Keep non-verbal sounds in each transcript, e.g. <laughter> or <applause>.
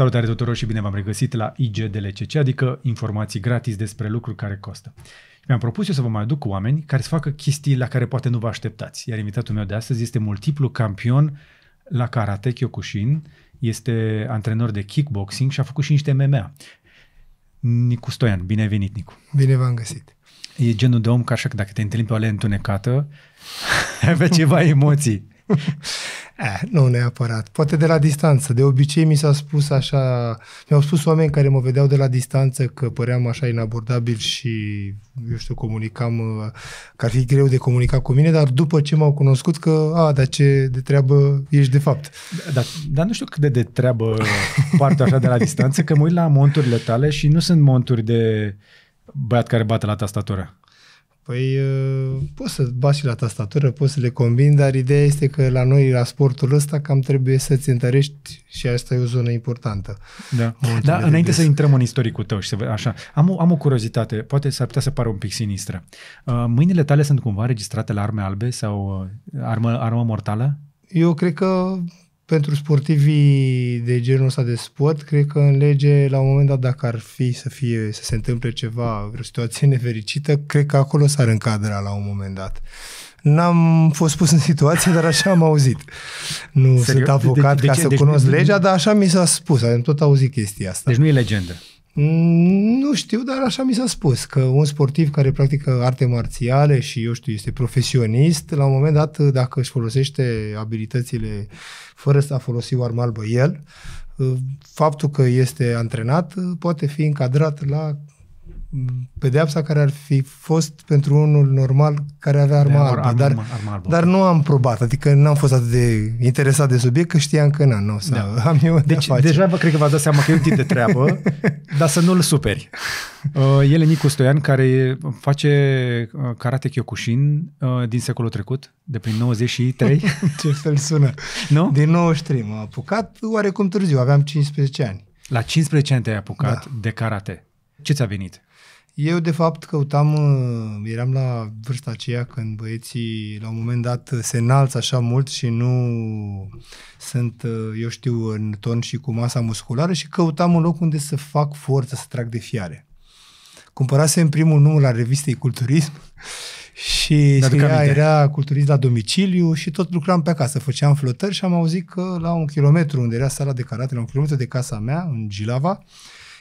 Salutare tuturor și bine v-am regăsit la IGDLCC, adică informații gratis despre lucruri care costă. Mi-am propus eu să vă mai aduc oameni care să facă chestii la care poate nu vă așteptați. Iar invitatul meu de astăzi este multiplu campion la karate Kyokushin, este antrenor de kickboxing și a făcut și niște MMA. Nicu Stoian, bine ai venit, Nicu. Bine v-am găsit. E genul de om ca așa că dacă te întâlni pe o alee întunecată, <laughs> avea ceva emoții. <laughs> eh, nu neapărat. Poate de la distanță. De obicei mi s-a spus așa, mi-au spus oameni care mă vedeau de la distanță că păream așa inabordabil și, eu știu, comunicam, uh, că ar fi greu de comunicat cu mine, dar după ce m-au cunoscut că, a, dar ce de treabă ești de fapt. Da, dar, dar nu știu cât de de treabă partea așa de la distanță, că mă uit la monturile tale și nu sunt monturi de băiat care bate la tastatură. Păi uh, poți să bați și la tastatură, poți să le combini, dar ideea este că la noi, la sportul ăsta, cam trebuie să-ți întărești și asta e o zonă importantă. Da, da înainte să intrăm în istoricul tău și să așa, am o, am o curiozitate, poate s-ar putea să pară un pic sinistră. Uh, mâinile tale sunt cumva registrate la arme albe sau uh, armă, armă mortală? Eu cred că pentru sportivii de genul ăsta de sport, cred că în lege, la un moment dat, dacă ar fi să, fie, să se întâmple ceva, o situație nefericită, cred că acolo s-ar încadra la un moment dat. N-am fost pus în situație, dar așa am auzit. Nu Serio? sunt avocat de, de, de ca ce? să deci, cunosc legea, dar așa mi s-a spus, am tot auzit chestia asta. Deci nu e legendă. Mm, nu știu, dar așa mi s-a spus că un sportiv care practică arte marțiale și, eu știu, este profesionist, la un moment dat, dacă își folosește abilitățile fără să a folosi o armă albă el, faptul că este antrenat poate fi încadrat la pedeapsa care ar fi fost pentru unul normal care avea arma, albă, arma, dar, arma albă. Dar nu am probat, adică n-am fost atât de interesat de subiect că știam că na, nu o să da. am eu Deci de deja vă, cred că v-ați dat seama că e un tip de treabă, <laughs> dar să nu-l superi. Uh, el e Nicu Stoian care face uh, karate Kyokushin uh, din secolul trecut, de prin 93. <laughs> Ce fel sună. Nu? Din 93 m-a apucat oarecum târziu, aveam 15 ani. La 15 ani te-ai apucat da. de karate. Ce ți-a venit? Eu, de fapt, căutam, uh, eram la vârsta aceea când băieții, la un moment dat, se înalță așa mult și nu sunt, uh, eu știu, în ton și cu masa musculară și căutam un loc unde să fac forță, să trag de fiare. în primul număr la revistei Culturism <laughs> și scria, era culturist la domiciliu și tot lucram pe acasă, făceam flotări și am auzit că la un kilometru unde era sala de karate, la un kilometru de casa mea, în Gilava,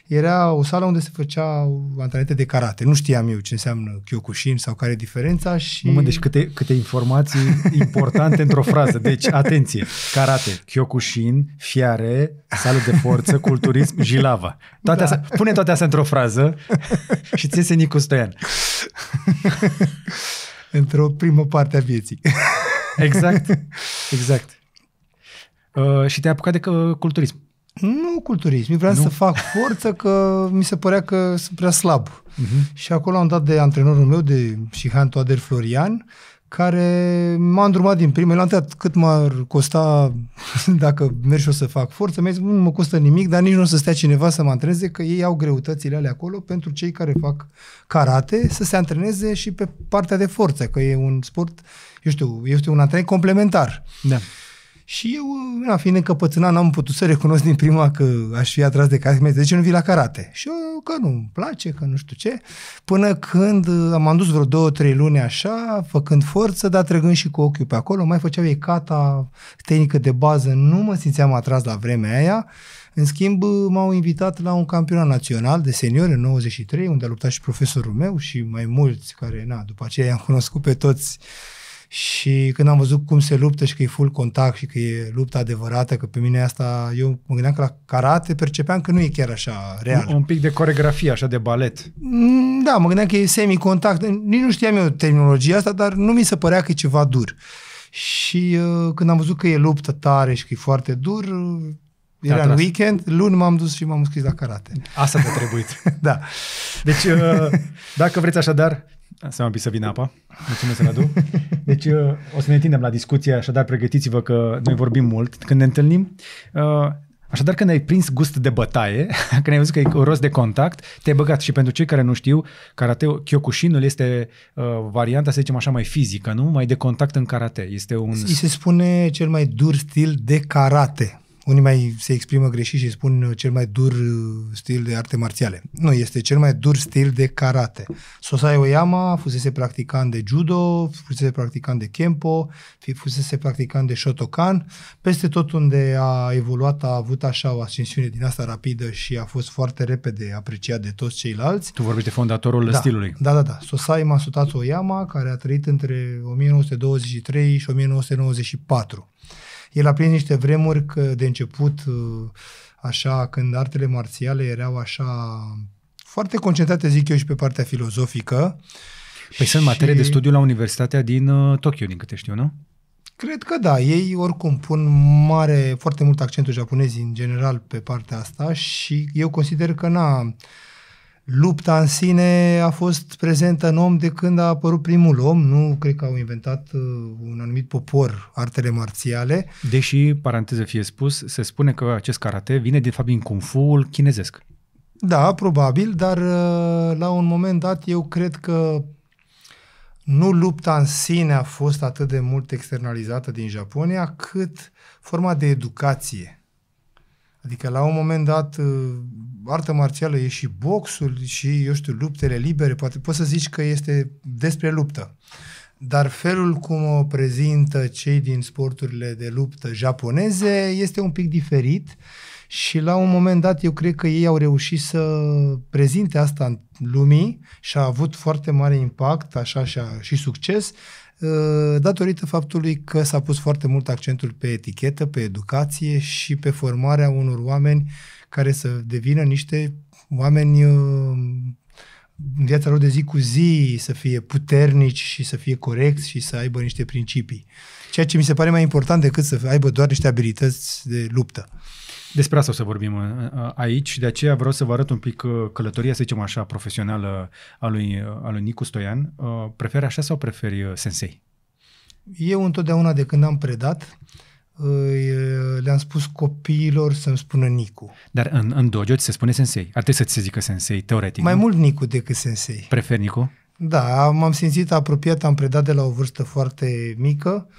era o sală unde se făceau antrenamente de karate. Nu știam eu ce înseamnă Kyokushin sau care e diferența și... Mă, deci câte, câte informații importante într-o frază. Deci, atenție, karate, Kyokushin, fiare, sală de forță, culturism, jilava. Toate da. astea, pune toate astea într-o frază și ți iese Nicu Stoian. într-o primă parte a vieții. exact, exact. Uh, și te-ai apucat de uh, culturism. Nu culturism, vreau nu. să fac forță că mi se părea că sunt prea slab. Uh-huh. Și acolo am dat de antrenorul meu, de Shihan Toader Florian, care m-a îndrumat din prima, l-am întrebat cât m-ar costa <laughs> dacă merg și o să fac forță, mi-a zis, nu mă costă nimic, dar nici nu o să stea cineva să mă antreneze, că ei au greutățile alea acolo pentru cei care fac karate să se antreneze și pe partea de forță, că e un sport, eu știu, este un antrenament complementar. Da. Și eu, în fiind încăpățânat, n-am putut să recunosc din prima că aș fi atras de cască. Mi-a zis, nu vii la karate. Și eu, că nu-mi place, că nu știu ce. Până când uh, am dus vreo două, trei luni așa, făcând forță, dar trăgând și cu ochiul pe acolo. Mai făceau ei cata, tehnică de bază. Nu mă simțeam atras la vremea aia. În schimb, uh, m-au invitat la un campionat național de seniori în 93, unde a luptat și profesorul meu și mai mulți care, na, după aceea i-am cunoscut pe toți și când am văzut cum se luptă și că e full contact și că e lupta adevărată, că pe mine asta, eu mă gândeam că la karate percepeam că nu e chiar așa real. Un pic de coregrafie, așa de balet. Mm, da, mă gândeam că e semi-contact. Nici nu știam eu terminologia asta, dar nu mi se părea că e ceva dur. Și uh, când am văzut că e luptă tare și că e foarte dur, uh, era în weekend, luni m-am dus și m-am scris la karate. Asta te a trebuit. <laughs> da. Deci, uh, <laughs> dacă vreți așadar, să mai să vină apa. Mulțumesc, Radu. <laughs> Deci uh, o să ne întindem la discuție, așadar pregătiți-vă că noi vorbim mult când ne întâlnim. Uh, așadar, când ai prins gust de bătaie, <laughs> când ai văzut că e rost de contact, te-ai băgat. Și pentru cei care nu știu, karate Kyokushinul este uh, varianta, să zicem așa, mai fizică, nu? Mai de contact în karate. Este un... I se spune cel mai dur stil de karate. Unii mai se exprimă greșit și spun uh, cel mai dur uh, stil de arte marțiale. Nu, este cel mai dur stil de karate. Sosai Oyama fusese practicant de judo, fusese practicant de kempo, fusese practicant de shotokan. Peste tot unde a evoluat a avut așa o ascensiune din asta rapidă și a fost foarte repede apreciat de toți ceilalți. Tu vorbești de fondatorul da, stilului. Da, da, da. Sosai Masutatsu Oyama, care a trăit între 1923 și 1994. El a prins niște vremuri că de început, uh, așa, când artele marțiale erau așa foarte concentrate, zic eu, și pe partea filozofică. Păi și... sunt materie de studiu la Universitatea din uh, Tokyo, din câte știu, nu? Cred că da, ei oricum pun mare, foarte mult accentul japonezii în general pe partea asta și eu consider că na, lupta în sine a fost prezentă în om de când a apărut primul om, nu cred că au inventat uh, un anumit popor artele marțiale. Deși, paranteză fie spus, se spune că acest karate vine de fapt din kung fu chinezesc. Da, probabil, dar uh, la un moment dat eu cred că nu lupta în sine a fost atât de mult externalizată din Japonia, cât forma de educație Adică la un moment dat uh, artă marțială e și boxul și, eu știu, luptele libere, poate poți să zici că este despre luptă. Dar felul cum o prezintă cei din sporturile de luptă japoneze este un pic diferit și la un moment dat eu cred că ei au reușit să prezinte asta în lumii și a avut foarte mare impact, așa și, a, și succes, Uh, datorită faptului că s-a pus foarte mult accentul pe etichetă, pe educație și pe formarea unor oameni care să devină niște oameni uh, în viața lor de zi cu zi să fie puternici și să fie corecți și să aibă niște principii. Ceea ce mi se pare mai important decât să aibă doar niște abilități de luptă. Despre asta o să vorbim uh, uh, aici, și de aceea vreau să vă arăt un pic uh, călătoria, să zicem așa, profesională a lui, a lui Nicu Stoian. Preferi așa sau preferi sensei? Eu întotdeauna de când am predat, le-am spus copiilor să-mi spună Nicu. Dar în, în dojo se spune sensei. Ar trebui să ți se zică sensei, teoretic. Mai nu? mult Nicu decât sensei. Prefer Nicu? Da, m-am simțit apropiat, am predat de la o vârstă foarte mică. Uh,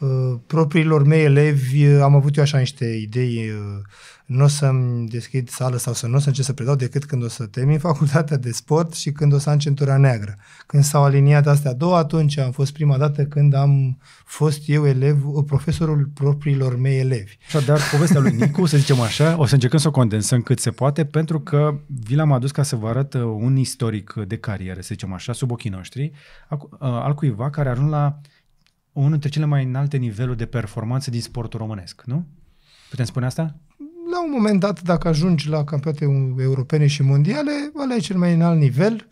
Uh, propriilor mei elevi uh, am avut eu așa niște idei, uh, nu o să-mi deschid sală sau să nu o să încep să predau decât când o să termin <laughs> facultatea de sport și când o să am centura neagră. Când s-au aliniat astea două, atunci am fost prima dată când am fost eu elev, profesorul propriilor mei elevi. Dar povestea lui Nicu, să zicem așa, o să încercăm să o condensăm cât se poate, pentru că vi l-am adus ca să vă arăt un istoric de carieră, să zicem așa, sub ochii noștri, al cuiva care a ajuns la uh, unul dintre cele mai înalte niveluri de performanță din sportul românesc, nu? Putem spune asta? La un moment dat, dacă ajungi la campionate europene și mondiale, ăla e cel mai înalt nivel.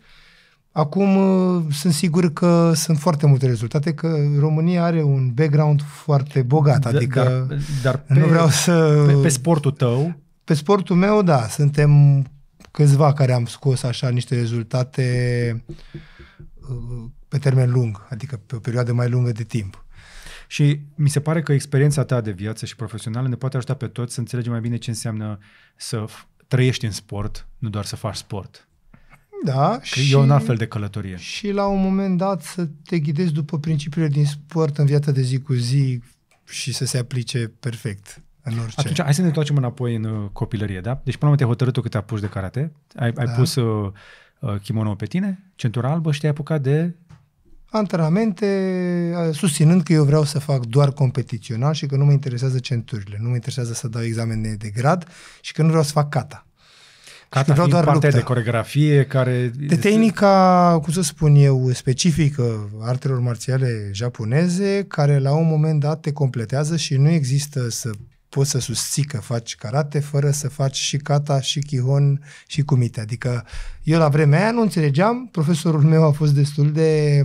Acum uh, sunt sigur că sunt foarte multe rezultate, că România are un background foarte bogat, da, adică dar, dar pe, nu vreau să... Pe, pe sportul tău? Pe sportul meu, da, suntem câțiva care am scos așa niște rezultate uh, pe termen lung, adică pe o perioadă mai lungă de timp. Și mi se pare că experiența ta de viață și profesională ne poate ajuta pe toți să înțelegem mai bine ce înseamnă să trăiești în sport, nu doar să faci sport. Da. Că și, e un alt fel de călătorie. Și la un moment dat să te ghidezi după principiile din sport în viața de zi cu zi și să se aplice perfect în orice. Atunci, hai să ne întoarcem înapoi în uh, copilărie, da? Deci, până la te-ai hotărât tu că te apuci de karate, ai, da. ai pus uh, Uh, kimono pe tine, centura albă și te-ai apucat de... Antrenamente, susținând că eu vreau să fac doar competițional și că nu mă interesează centurile, nu mă interesează să dau examene de grad și că nu vreau să fac kata. Cata vreau doar parte de coregrafie care... De tehnica, cum să spun eu, specifică artelor marțiale japoneze, care la un moment dat te completează și nu există să poți să susții că faci karate fără să faci și kata, și kihon, și kumite. Adică eu la vremea aia nu înțelegeam, profesorul meu a fost destul de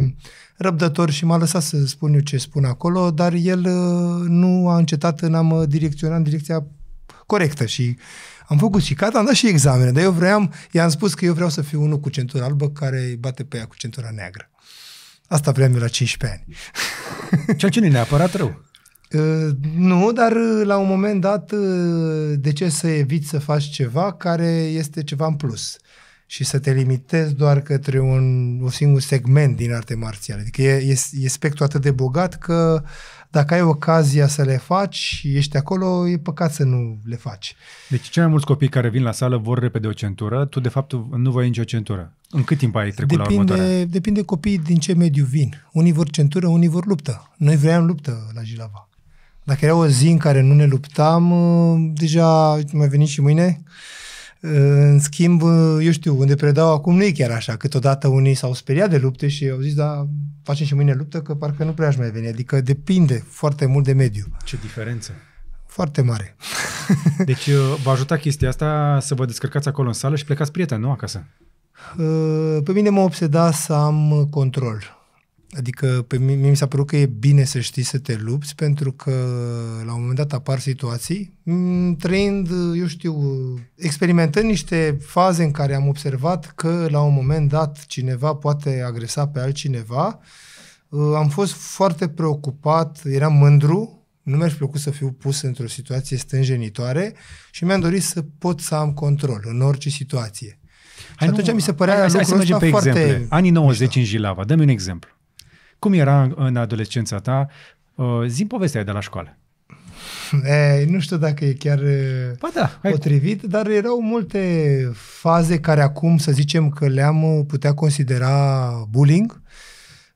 răbdător și m-a lăsat să spun eu ce spun acolo, dar el uh, nu a încetat în a mă direcționa în direcția corectă și am făcut și cata, am dat și examene, dar eu vreau, i-am spus că eu vreau să fiu unul cu centura albă care bate pe ea cu centura neagră. Asta vreau eu la 15 ani. Ceea ce nu e neapărat rău. Ă, nu, dar ă, la un moment dat, ă, de ce să eviți să faci ceva care este ceva în plus și să te limitezi doar către un, un singur segment din arte marțiale? Adică e, e, e spectru atât de bogat că dacă ai ocazia să le faci și ești acolo, e păcat să nu le faci. Deci cei mai mulți copii care vin la sală vor repede o centură, tu de fapt nu voi nicio centură. În cât timp ai trecut depinde, la următoarea? Depinde copiii din ce mediu vin. Unii vor centură, unii vor luptă. Noi vrem luptă la Jilava. Dacă era o zi în care nu ne luptam, uh, deja mai venit și mâine. Uh, în schimb, uh, eu știu, unde predau acum nu e chiar așa. Câteodată unii s-au speriat de lupte și au zis, da, facem și mâine luptă, că parcă nu prea aș mai veni. Adică depinde foarte mult de mediu. Ce diferență! Foarte mare. <laughs> Deci vă ajuta chestia asta să vă descărcați acolo în sală și plecați prieteni, nu acasă? Pe mine mă obseda să am control Adică pe mine mi s-a părut că e bine să știi să te lupți pentru că la un moment dat apar situații mm, trăind, eu știu, experimentând niște faze în care am observat că la un moment dat cineva poate agresa pe altcineva, uh, am fost foarte preocupat, eram mândru, nu mi-aș plăcut să fiu pus într-o situație stânjenitoare și mi-am dorit să pot să am control în orice situație. Hai și atunci nu, mi se părea hai, lucrul hai să mergem pe foarte... Exemple. Anii 90 mișto. în Jilava, dă-mi un exemplu. Cum era în adolescența ta? Uh, Zi povestea de la școală. E, nu știu dacă e chiar uh, ba da, hai. potrivit, dar erau multe faze care acum, să zicem că le-am uh, putea considera bullying,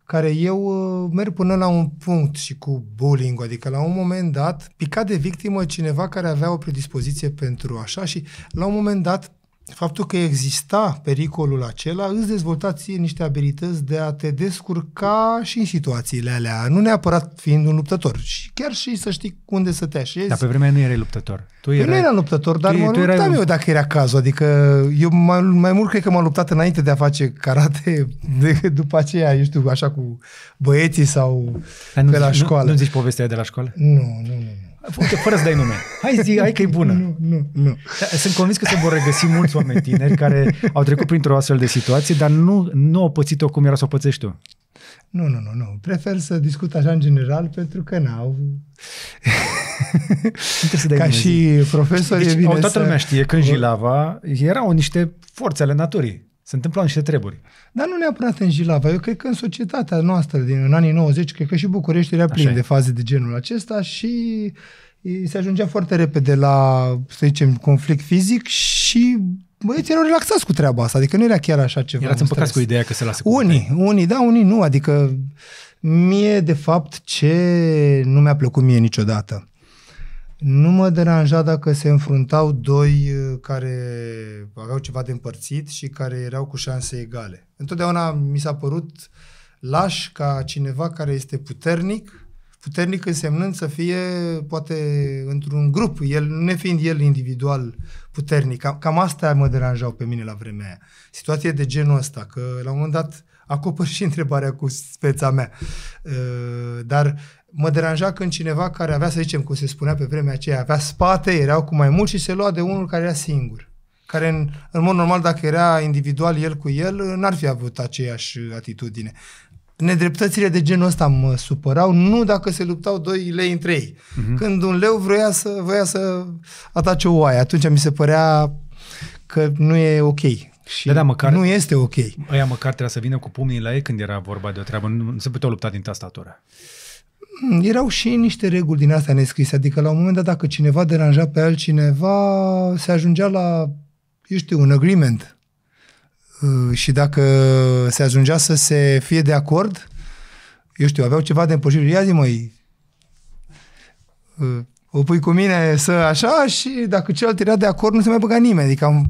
care eu merg până la un punct și cu bullying, adică la un moment dat pica de victimă cineva care avea o predispoziție pentru așa și la un moment dat faptul că exista pericolul acela, îți dezvolta ție niște abilități de a te descurca și în situațiile alea, nu neapărat fiind un luptător, și chiar și să știi unde să te așezi. Dar pe vremea nu erai luptător. Tu erai... Nu eram luptător, dar tu, mă tu luptam erai... eu dacă era cazul, adică eu mai, mai mult cred că m-am luptat înainte de a face karate <laughs> decât după aceea, eu știu, așa cu băieții sau dar nu pe zici, la școală. Nu, nu zici povestea de la școală? Nu, nu, nu. nu. Uite, fără să dai nume. Hai zi, hai că e bună. Nu, nu, nu. Da, sunt convins că se vor regăsi mulți oameni tineri care au trecut printr-o astfel de situație, dar nu, nu au pățit-o cum era să o pățești tu. Nu, nu, nu, nu. Prefer să discut așa în general pentru că n-au... să dai Ca și profesor deci, e bine toată să... știe că în Jilava erau niște forțe ale naturii se întâmplau niște treburi. Dar nu neapărat în Jilava. Eu cred că în societatea noastră din în anii 90, cred că și București era plin Așa de faze de genul acesta și se ajungea foarte repede la, să zicem, conflict fizic și băieții erau relaxați cu treaba asta, adică nu era chiar așa ceva. Erați împăcați stres. cu ideea că se lasă Unii, cu unii, da, unii nu, adică mie, de fapt, ce nu mi-a plăcut mie niciodată nu mă deranja dacă se înfruntau doi uh, care aveau ceva de împărțit și care erau cu șanse egale. Întotdeauna mi s-a părut laș ca cineva care este puternic, puternic însemnând să fie poate într-un grup, el nefiind el individual puternic. Cam, cam asta mă deranjau pe mine la vremea aia. Situație de genul ăsta, că la un moment dat acopăr și întrebarea cu speța mea. Uh, dar mă deranja când cineva care avea, să zicem, cum se spunea pe vremea aceea, avea spate, erau cu mai mult și se lua de unul care era singur. Care în, în mod normal, dacă era individual el cu el, n-ar fi avut aceeași atitudine. Nedreptățile de genul ăsta mă supărau, nu dacă se luptau doi lei între ei. Uh-huh. Când un leu vroia să, voia să atace o oaie, atunci mi se părea că nu e ok. Și da, da, măcar, nu este ok. Aia măcar trebuia să vină cu pumnii la ei când era vorba de o treabă. Nu, nu se putea lupta din tastatură. Hmm, erau și niște reguli din astea nescrise, adică la un moment dat dacă cineva deranja pe altcineva, se ajungea la, eu știu, un agreement. Uh, și dacă se ajungea să se fie de acord, eu știu, aveau ceva de împărșire. Ia zi măi, uh, o pui cu mine să așa și dacă celălalt era de acord, nu se mai băga nimeni. Adică am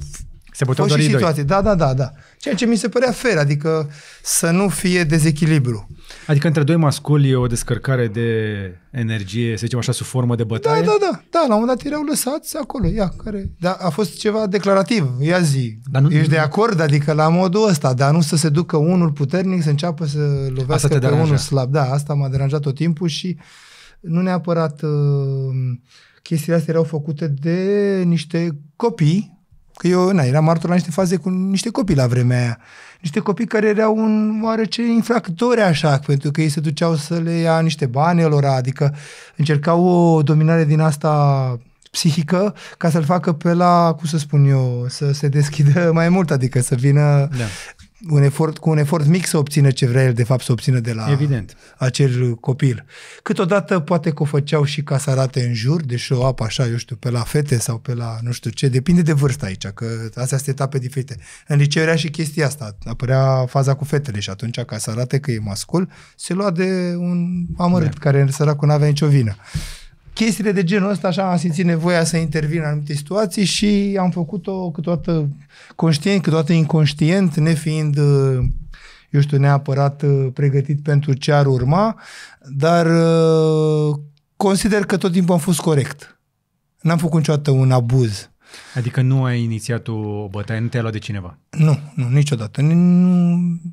se puteau dori și situații. Doi. Da, da, da, da. Ceea ce mi se părea fer, adică să nu fie dezechilibru. Adică între doi masculi e o descărcare de energie, să zicem așa, sub formă de bătaie? Da, da, da. Da, la un moment dat erau lăsați acolo, ia, care... Da, a fost ceva declarativ, ia zi. Dar nu, Ești de acord, adică la modul ăsta, dar nu să se ducă unul puternic, să înceapă să lovească asta te pe deranja. unul slab. Da, asta m-a deranjat tot timpul și nu neapărat... Uh, chestiile astea erau făcute de niște copii Că eu na, eram martor la niște faze cu niște copii la vremea aia. Niște copii care erau un oarece infractori așa, pentru că ei se duceau să le ia niște bani lor, adică încercau o dominare din asta psihică ca să-l facă pe la, cum să spun eu, să se deschidă <laughs> mai mult, adică să vină... Da un efort, cu un efort mic să obțină ce vrea el de fapt să obțină de la Evident. acel copil. Câteodată poate că o făceau și ca să arate în jur, deși o apă așa, eu știu, pe la fete sau pe la nu știu ce, depinde de vârsta aici, că astea sunt etape diferite. În liceu era și chestia asta, apărea faza cu fetele și atunci ca să arate că e mascul, se lua de un amărât da. care săracul nu avea nicio vină chestiile de genul ăsta, așa, am simțit nevoia să intervin în anumite situații și am făcut-o câteodată conștient, câteodată inconștient, nefiind, eu știu, neapărat pregătit pentru ce ar urma, dar consider că tot timpul am fost corect. N-am făcut niciodată un abuz. Adică nu ai inițiat o bătaie, nu te-ai luat de cineva? Nu, nu, niciodată. Nu,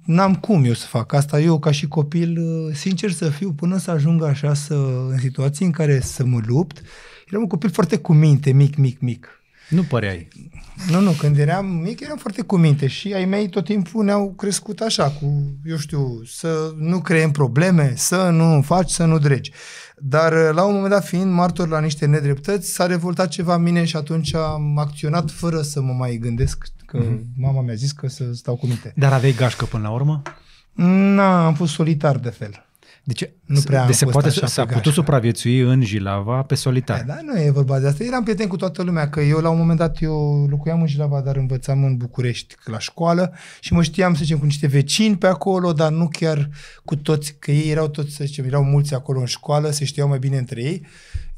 n-am cum eu să fac asta. Eu, ca și copil, uh, sincer să fiu, până să ajung așa să, în situații în care să mă lupt, eram un copil foarte cu minte, mic, mic, mic. Nu păreai. Nu, nu, când eram mic eram foarte cu minte și ai mei tot timpul ne-au crescut așa, cu, eu știu, să nu creem probleme, să nu faci, să nu dregi. Dar uh, la un moment dat, fiind martor la niște nedreptăți, s-a revoltat ceva în mine și atunci am acționat fără să mă mai gândesc că mm-hmm. mama mi-a zis că să stau cu minte. Dar aveai gașcă până la urmă? Nu am fost solitar de fel. Deci nu prea de se poate așa s-a putut supraviețui în Jilava pe solitar. da, nu e vorba de asta. Eram prieten cu toată lumea, că eu la un moment dat eu locuiam în Jilava, dar învățam în București la școală și mă știam, să zicem, cu niște vecini pe acolo, dar nu chiar cu toți, că ei erau toți, să zicem, erau mulți acolo în școală, se știau mai bine între ei.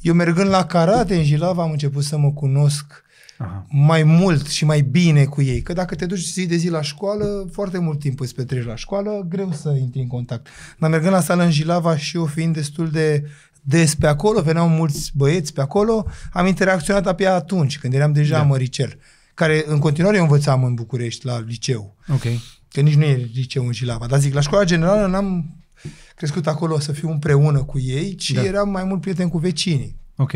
Eu mergând la karate în Jilava am început să mă cunosc Aha. mai mult și mai bine cu ei. Că dacă te duci zi de zi la școală, foarte mult timp îți petreci la școală, greu să intri în contact. Dar mergând la sală în Jilava și eu fiind destul de des pe acolo, veneau mulți băieți pe acolo, am interacționat abia atunci, când eram deja da. măricel, care în continuare eu învățam în București, la liceu. Ok. Că nici nu e liceu în Jilava. Dar zic, la școala generală n-am crescut acolo să fiu împreună cu ei, ci da. eram mai mult prieten cu vecinii. Ok.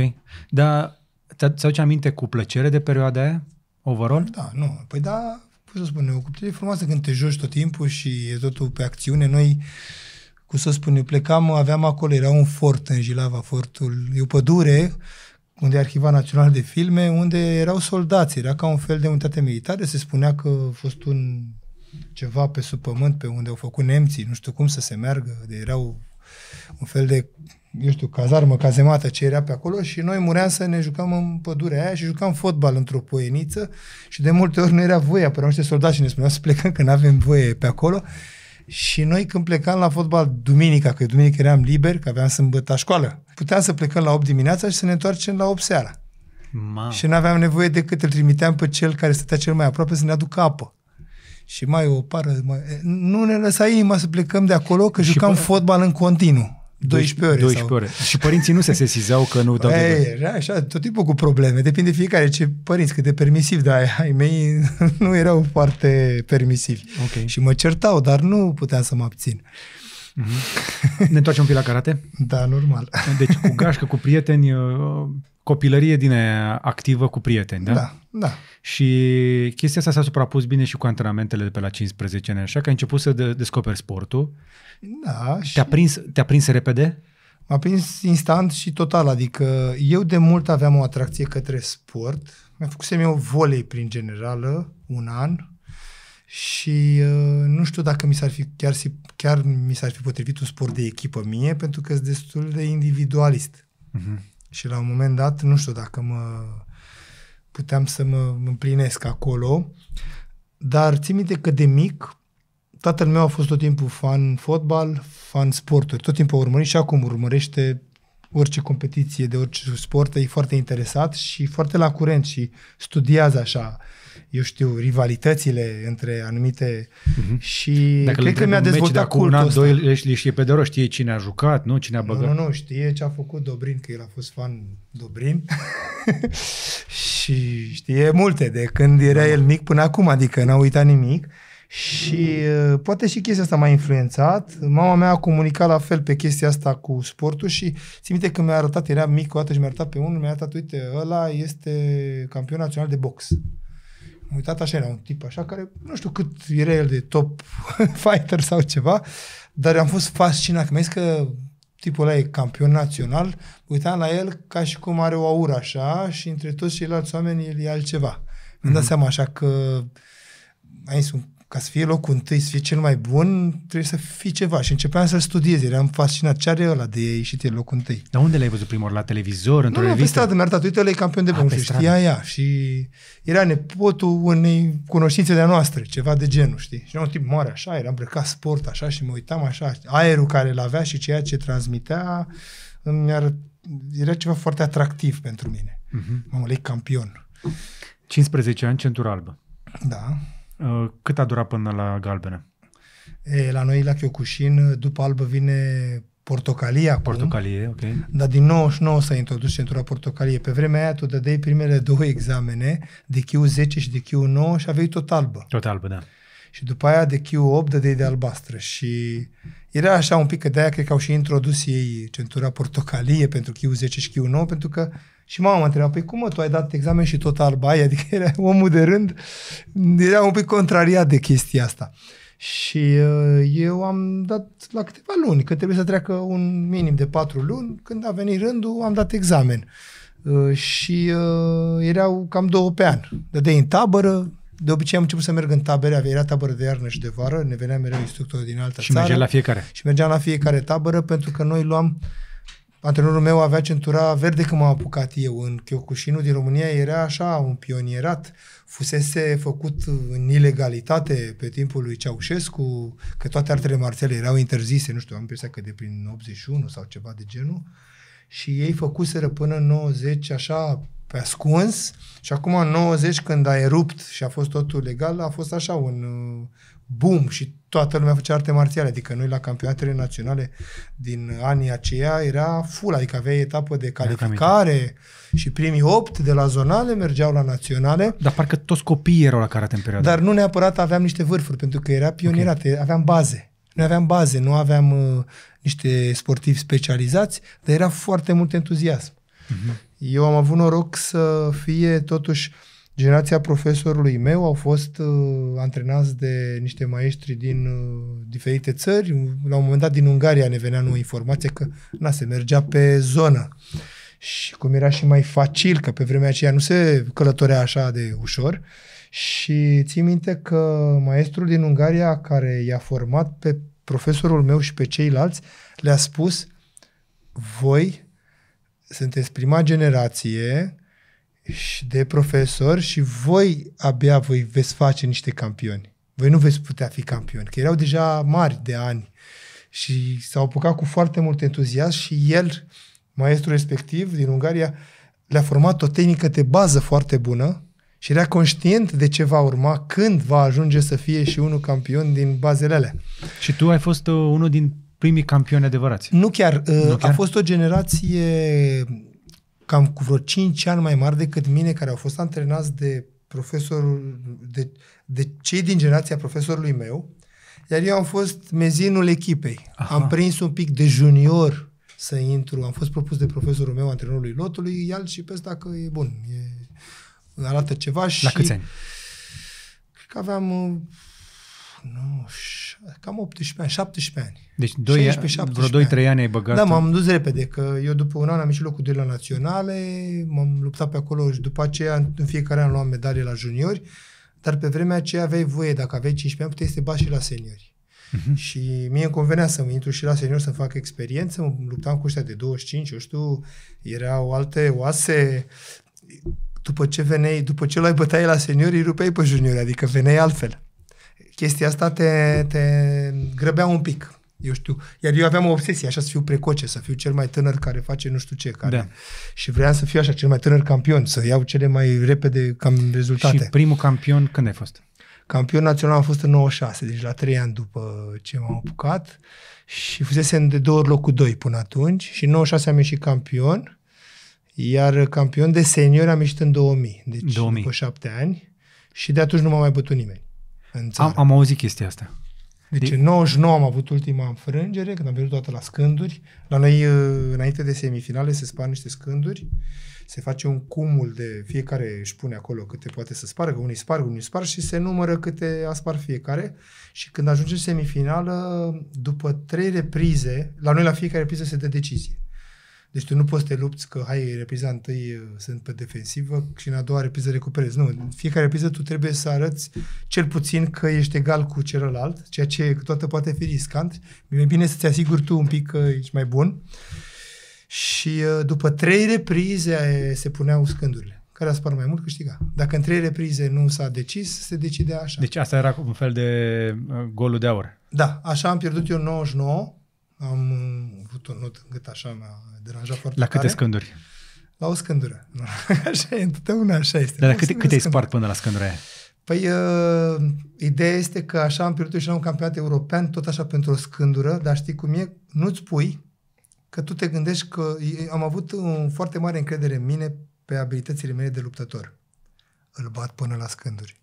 Dar Ți-aduce aminte cu plăcere de perioada aia, overall? Da, nu. Păi da, cum să spun eu, copilărie frumoasă când te joci tot timpul și e totul pe acțiune. Noi, cum să spun eu, plecam, aveam acolo, era un fort în Jilava, fortul, e o pădure, unde e Arhiva Națională de Filme, unde erau soldați, era ca un fel de unitate militară, se spunea că a fost un ceva pe sub pământ, pe unde au făcut nemții, nu știu cum să se meargă, de erau un fel de eu știu, cazarmă, cazemată ce era pe acolo și noi muream să ne jucăm în pădurea aia și jucam fotbal într-o poieniță și de multe ori nu era voie, apăreau niște soldați și ne spuneau să plecăm că nu avem voie pe acolo și noi când plecam la fotbal duminica, că duminică eram liber, că aveam sâmbătă școală, puteam să plecăm la 8 dimineața și să ne întoarcem la 8 seara. Ma. Și nu aveam nevoie decât îl trimiteam pe cel care stătea cel mai aproape să ne aducă apă și mai o pară, mai... nu ne lăsa inima să plecăm de acolo, că jucam până... fotbal în continuu. 12 ore. 12 sau... ore. Și părinții nu se sesizau că nu dau Ei, era așa, tot timpul cu probleme. Depinde de fiecare ce părinți, cât de permisiv, dar ai mei <laughs> nu erau foarte permisivi. Okay. Și mă certau, dar nu puteam să mă abțin. Mm-hmm. Ne întoarcem un pic la karate? Da, normal. Deci cu gașcă, cu prieteni, uh, copilărie din activă cu prieteni, da? Da, da. Și chestia asta s-a suprapus bine și cu antrenamentele de pe la 15 ani, așa că ai început să de- descoperi sportul. Da. Și... Te-a, prins, te-a prins repede? M-a prins instant și total, adică eu de mult aveam o atracție către sport. Mi-a făcut eu volei prin generală, un an, și uh, nu știu dacă mi s-ar fi chiar, chiar mi s-ar fi potrivit un sport de echipă mie, pentru că sunt destul de individualist. Uh-huh. Și la un moment dat, nu știu dacă mă puteam să mă împlinesc acolo, dar țin minte că de mic tatăl meu a fost tot timpul fan fotbal, fan sporturi, tot timpul a urmărit și acum urmărește orice competiție de orice sport, e foarte interesat și foarte la curent și studiază așa eu știu, rivalitățile între anumite uh-huh. și Dacă cred că mi-a dezvoltat cultul ăsta. doi, ești, pe de rost, știe cine a jucat, nu? Cine a băgat. Nu, nu, nu, știe ce a făcut Dobrin, că el a fost fan Dobrin <laughs> și știe multe de când era el mic până acum, adică n-a uitat nimic. Și uh, poate și chestia asta m-a influențat. Mama mea a comunicat la fel pe chestia asta cu sportul și țin minte că mi-a arătat, era mic o dată și mi-a arătat pe unul, mi-a arătat, uite, ăla este campion național de box am uitat așa, era un tip așa care, nu știu cât era el de top <laughs> fighter sau ceva, dar am fost fascinat. Mi-a zis că tipul ăla e campion național, uitam la el ca și cum are o aură așa și între toți ceilalți oameni el e altceva. Mi-am mm-hmm. dat mhm. seama așa că ai sunt. un ca să fie locul întâi, să fie cel mai bun, trebuie să fii ceva. Și începeam să studiez, eram fascinat ce are ăla de ei și te locul întâi. Dar unde l-ai văzut primul? La televizor, într-o nu, revistă? Nu, pe stradă, mi-a arătat, uite, e campion de bun, știa ea. Și era nepotul unei cunoștințe de-a noastră, ceva de genul, știi? Și era un tip mare așa, era îmbrăcat sport așa și mă uitam așa. Aerul care îl avea și ceea ce transmitea, îmi era ceva foarte atractiv pentru mine. Uh-huh. Mamă, campion. 15 ani, centură albă. Da. Uh, cât a durat până la galbenă? E, la noi, la Chiocușin, după albă vine portocalie acum. Portocalie, ok. Dar din 99 s-a introdus centura portocalie. Pe vremea aia tu dădeai primele două examene, de Q10 și de Q9 și aveai tot albă. Tot albă, da. Și după aia de Q8 dădeai de albastră și era așa un pic că de-aia cred că au și introdus ei centura portocalie pentru Q10 și Q9 pentru că și mama mă întreba, păi cum mă, tu ai dat examen și tot albai, <laughs> adică era omul de rând, era un pic contrariat de chestia asta. Și uh, eu am dat la câteva luni, că trebuie să treacă un minim de patru luni, când a venit rândul, am dat examen. Uh, și uh, erau cam două pe an. Dădeai în tabără, de obicei am început să merg în tabere, era tabără de iarnă și de vară, ne venea mereu instructor din altă și țară. Și mergeam la fiecare. Și mergeam la fiecare tabără pentru că noi luam Antrenorul meu avea centura verde când m-am apucat eu în Kyokushinul din România, era așa un pionierat, fusese făcut în ilegalitate pe timpul lui Ceaușescu, că toate artele marțiale erau interzise, nu știu, am impresia că de prin 81 sau ceva de genul, și ei făcuseră până în 90 așa pe ascuns și acum în 90 când a erupt și a fost totul legal, a fost așa un boom și toată lumea făcea arte marțiale. Adică noi la campionatele naționale din anii aceia era full, adică aveai etapă de calificare și primii opt de la zonale mergeau la naționale. Dar parcă toți copiii erau la karate în perioada. Dar nu neapărat aveam niște vârfuri, pentru că era pionierat, okay. aveam baze. Noi aveam baze, nu aveam uh, niște sportivi specializați, dar era foarte mult entuziasm. Uh-huh. Eu am avut noroc să fie totuși uh, Generația profesorului meu au fost uh, antrenați de niște maestri din uh, diferite țări. La un moment dat din Ungaria ne venea nouă informație că na, se mergea pe zonă. Și cum era și mai facil, că pe vremea aceea nu se călătorea așa de ușor. Și țin minte că maestrul din Ungaria care i-a format pe profesorul meu și pe ceilalți le-a spus voi sunteți prima generație și de profesori și voi abia voi veți face niște campioni. Voi nu veți putea fi campioni, că erau deja mari de ani și s-au apucat cu foarte mult entuziasm și el, maestru respectiv din Ungaria, le-a format o tehnică de bază foarte bună și era conștient de ce va urma când va ajunge să fie și unul campion din bazele alea. Și tu ai fost uh, unul din primii campioni adevărați. Nu chiar. Uh, nu a chiar? A fost o generație cam cu vreo 5 ani mai mari decât mine, care au fost antrenați de profesorul, de, de cei din generația profesorului meu, iar eu am fost mezinul echipei. Aha. Am prins un pic de junior să intru, am fost propus de profesorul meu, antrenorului lotului, iar și pe ăsta că e bun, e, arată ceva și... La câți ani? Cred că aveam, uh, nu știu, cam 18 ani, 17 ani. Deci 2 16, ani, vreo 2-3 ani. ai băgat? Da, m-am dus repede, că eu după un an am ieșit locul de la naționale, m-am luptat pe acolo și după aceea în fiecare an luam medalie la juniori, dar pe vremea aceea aveai voie, dacă aveai 15 ani, puteai să te bași și la seniori. Uh-huh. Și mie îmi convenea să intru și la seniori să fac experiență, mă luptam cu ăștia de 25, eu știu, erau alte oase, după ce veneai, după ce luai bătaie la seniori, îi rupeai pe juniori, adică veneai altfel chestia asta te, te grăbea un pic. Eu știu. Iar eu aveam o obsesie, așa să fiu precoce, să fiu cel mai tânăr care face nu știu ce. Care... Da. Și vreau să fiu așa, cel mai tânăr campion, să iau cele mai repede cam rezultate. Și primul campion când ai fost? Campion național am fost în 96, deci la 3 ani după ce m-am apucat și fusesem de două ori locul 2 până atunci și în 96 am ieșit campion, iar campion de senior am ieșit în 2000, deci 2000. după 7 ani și de atunci nu m-a mai bătut nimeni în țară. Am, am auzit chestia asta. Deci în 99 am avut ultima înfrângere, când am pierdut toată la scânduri. La noi, uh, înainte de semifinale, se spar niște scânduri, se face un cumul de fiecare își pune acolo câte poate să spargă, unii sparg, unii sparg și se numără câte a spar fiecare. Și când ajunge semifinală, după trei reprize, la noi la fiecare repriză se dă decizie. Deci tu nu poți să te lupți că, hai, repriza întâi uh, sunt pe defensivă și în a doua repriză recuperezi. Nu, în fiecare repriză tu trebuie să arăți cel puțin că ești egal cu celălalt, ceea ce toată poate fi riscant. E bine să-ți asiguri tu un pic că ești mai bun. Și uh, după trei reprize se puneau scândurile. Care a spart mai mult câștiga. Dacă în trei reprize nu s-a decis, se decide așa. Deci asta era un fel de uh, golul de aur. Da, așa am pierdut eu 99, am avut o notă în gât așa, deranja foarte La câte scânduri? La o scândură. <laughs> Așa e, întotdeauna așa este. Dar la câte, câte ai spart până la scândura aia? Păi, uh, ideea este că așa am pierdut și la un campionat european, tot așa pentru o scândură, dar știi cum e? Nu-ți pui că tu te gândești că am avut un foarte mare încredere în mine pe abilitățile mele de luptător. Îl bat până la scânduri.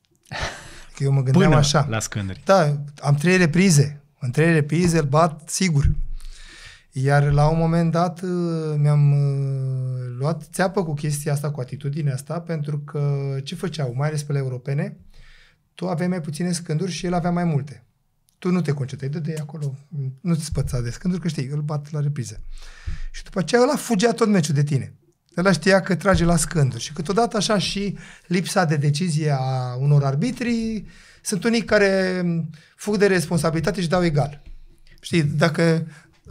Că eu mă gândeam până așa. la scânduri. Da, am trei reprize. În trei reprize îl bat sigur. Iar la un moment dat uh, mi-am uh, luat țeapă cu chestia asta, cu atitudinea asta, pentru că ce făceau, mai ales pe la europene, tu aveai mai puține scânduri și el avea mai multe. Tu nu te concentrai, de de acolo, nu-ți spăța de scânduri, că știi, îl bat la repriză. Și după aceea ăla fugea tot meciul de tine. Ăla știa că trage la scânduri și câteodată așa și lipsa de decizie a unor arbitri, sunt unii care fug de responsabilitate și dau egal. Știi, dacă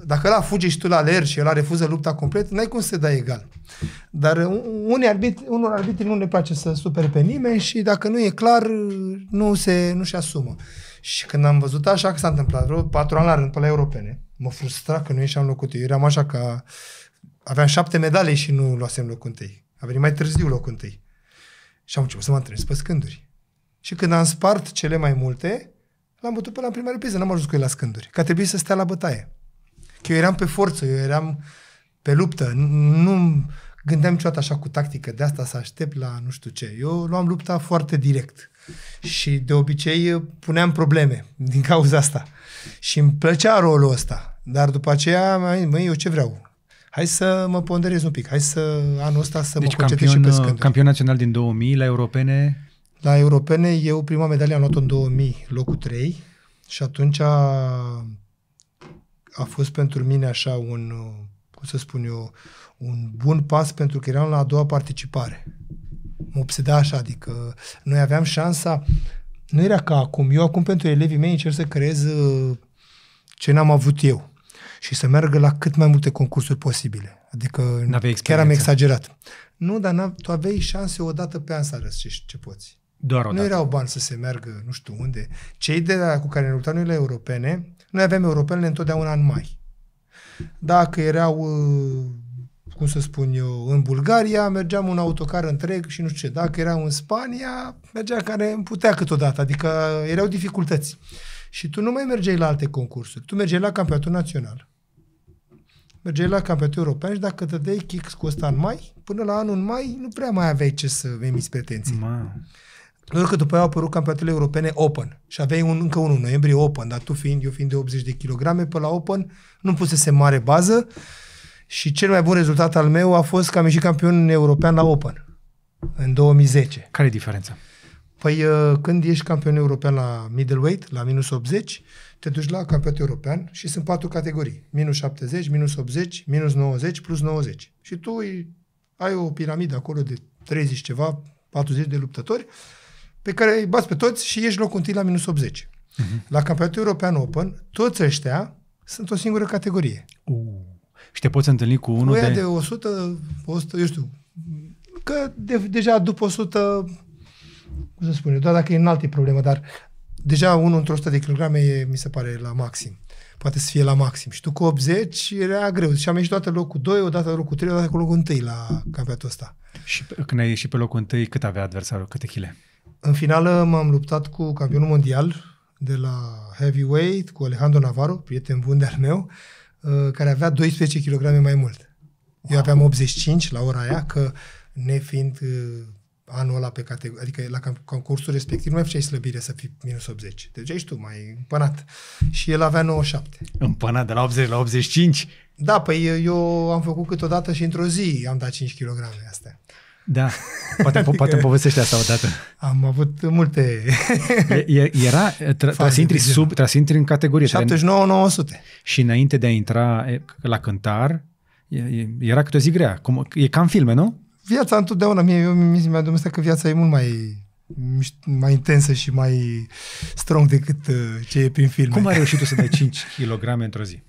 dacă la fuge și tu la alergi și la refuză lupta complet, n-ai cum să dai egal. Dar uh, unii arbitri, unor arbitri nu le place să supere pe nimeni și dacă nu e clar, uh, nu se, nu se asumă. Și când am văzut așa că s-a întâmplat, vreo patru ani la rând pe la europene, mă frustra că nu ieșeam locul întâi. Eu eram așa că aveam șapte medalii și nu luasem locul întâi. A venit mai târziu locul întâi. Și am început să mă întâlnesc pe scânduri. Și când am spart cele mai multe, l-am bătut pe la prima repriză, n-am ajuns cu el la scânduri, că a trebuit să stea la bătaie. Că eu eram pe forță, eu eram pe luptă. Nu gândeam niciodată așa cu tactică, de asta să aștept la nu știu ce. Eu luam lupta foarte direct și de obicei uh, puneam probleme din cauza asta. Și îmi plăcea rolul ăsta, dar după aceea, măi, eu ce vreau? Hai să mă ponderez un pic, hai să anul ăsta să deci mă concentrez și pe uh, scânduri. campion național din 2000 la europene? La europene eu prima medalie am luat-o în 2000, locul 3 și atunci a fost pentru mine așa un, uh, cum să spun eu, un bun pas pentru că eram la a doua participare. Mă obseda așa, adică noi aveam șansa, nu era ca acum, eu acum pentru elevii mei încerc să creez uh, ce n-am avut eu și să meargă la cât mai multe concursuri posibile. Adică chiar am exagerat. Nu, dar tu aveai șanse o dată pe an să arăți ce, ce poți. Doar o Nu erau bani să se meargă nu știu unde. Cei de la, cu care ne luptam noi la europene noi avem europenele întotdeauna în mai. Dacă erau, uh, cum să spun eu, în Bulgaria, mergeam un autocar întreg și nu știu ce. Dacă erau în Spania, mergea care îmi putea câteodată, adică erau dificultăți. Și tu nu mai mergeai la alte concursuri, tu mergeai la campionatul național. Mergeai la campionatul european și dacă te dai kick cu ăsta în mai, până la anul în mai, nu prea mai aveai ce să emiți pretenții. Wow. Doar că după aia au apărut campionatele europene Open și aveai un, încă unul în noiembrie Open, dar tu fiind, eu fiind de 80 de kilograme pe la Open, nu pusese mare bază și cel mai bun rezultat al meu a fost că am ieșit campion european la Open în 2010. Care e diferența? Păi uh, când ești campion european la middleweight, la minus 80, te duci la campionat european și sunt patru categorii. Minus 70, minus 80, minus 90, plus 90. Și tu ai o piramidă acolo de 30 ceva, 40 de luptători pe care îi bați pe toți și ești locul întâi la minus 80. Uh-huh. Mhm. La campionatul european Open, toți ăștia sunt o singură categorie. Uh. Și te poți întâlni cu unul de... de 100, 100, eu știu, că de, deja după 100, cum să spun eu, doar dacă e în alte problemă, dar deja unul într-o 100 de kilograme e, mi se pare, la maxim. Poate să fie la maxim. Și tu cu 80 era greu. Și am ieșit toată locul 2, odată locul 3, odată cu locul 1 la campionatul ăsta. Și când ai ieșit pe locul 1, cât avea adversarul? Câte chile? În finală m-am luptat cu campionul mondial de la heavyweight, cu Alejandro Navarro, prieten bun de-al meu, uh, care avea 12 kg mai mult. Wow. Eu aveam 85 la ora aia, că nefiind uh, anul ăla pe categorie, adică la concursul respectiv nu mai făceai slăbire să fii minus 80. Deci ești tu mai împănat. Și el avea 97. Împănat de la 80 la 85? Da, păi eu am făcut câteodată și într-o zi am dat 5 kg astea. Da, poate, adică, poate îmi povestește asta odată. Am avut multe... E, era, trebuie să intri sub, trebuie să intri în categorie. 79-900. Și înainte de a intra la cântar, era câte o zi grea. Cum, e cam filme, nu? Viața întotdeauna, mie, eu mi a mi adus că viața e mult mai mai intensă și mai strong decât uh, ce e prin filme. Cum ai reușit tu să dai 5 kg într-o zi?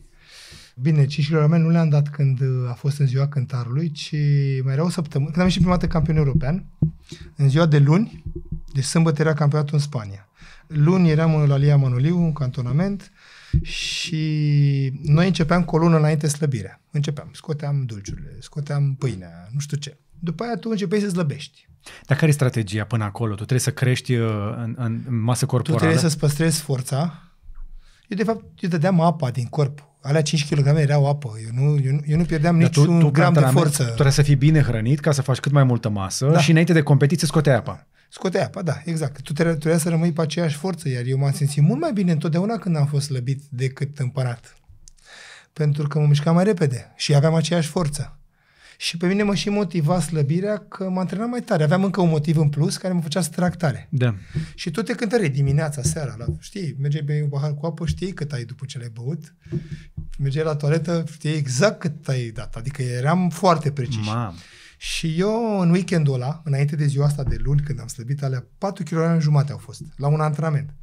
Bine, cincilor mei nu le-am dat când uh, a fost în ziua cântarului, ci mai era o săptămână. Când am ieșit prima dată campion european, în ziua de luni, de sâmbătă era campionatul în Spania. Luni eram la Lia Manoliu, un cantonament, și noi începeam cu o lună înainte slăbirea. Începeam, scoteam dulciurile, scoteam pâinea, nu știu ce. După aia tu începeai să slăbești. Dar care e strategia până acolo? Tu trebuie să crești uh, în, în masă corporală? Tu trebuie să-ți păstrezi forța. Eu, de fapt, eu dădeam apa din corp alea 5 kg erau apă, eu nu, eu nu, eu nu pierdeam Dar niciun tu, tu, gram de forță. Tu trebuie să fii bine hrănit ca să faci cât mai multă masă da. și înainte de competiție scoteai apa. Scoteai apa, da, exact. Tu trebuia, trebuia să rămâi pe aceeași forță, iar eu m-am simțit mult mai bine întotdeauna când am fost slăbit decât împărat. Pentru că mă mișcam mai repede și aveam aceeași forță. Și pe mine mă și motiva slăbirea că mă antrenam mai tare. Aveam încă un motiv în plus care mă făcea să trag tare. Da. Și tu te cântărei dimineața, seara. La, știi, mergeai pe un pahar cu apă, știi cât ai după ce l-ai băut. Mergeai la toaletă, știi exact cât ai dat. Adică eram foarte precis. Și eu în weekendul ăla, înainte de ziua asta de luni, când am slăbit alea, 4 kg jumate au fost la un antrenament.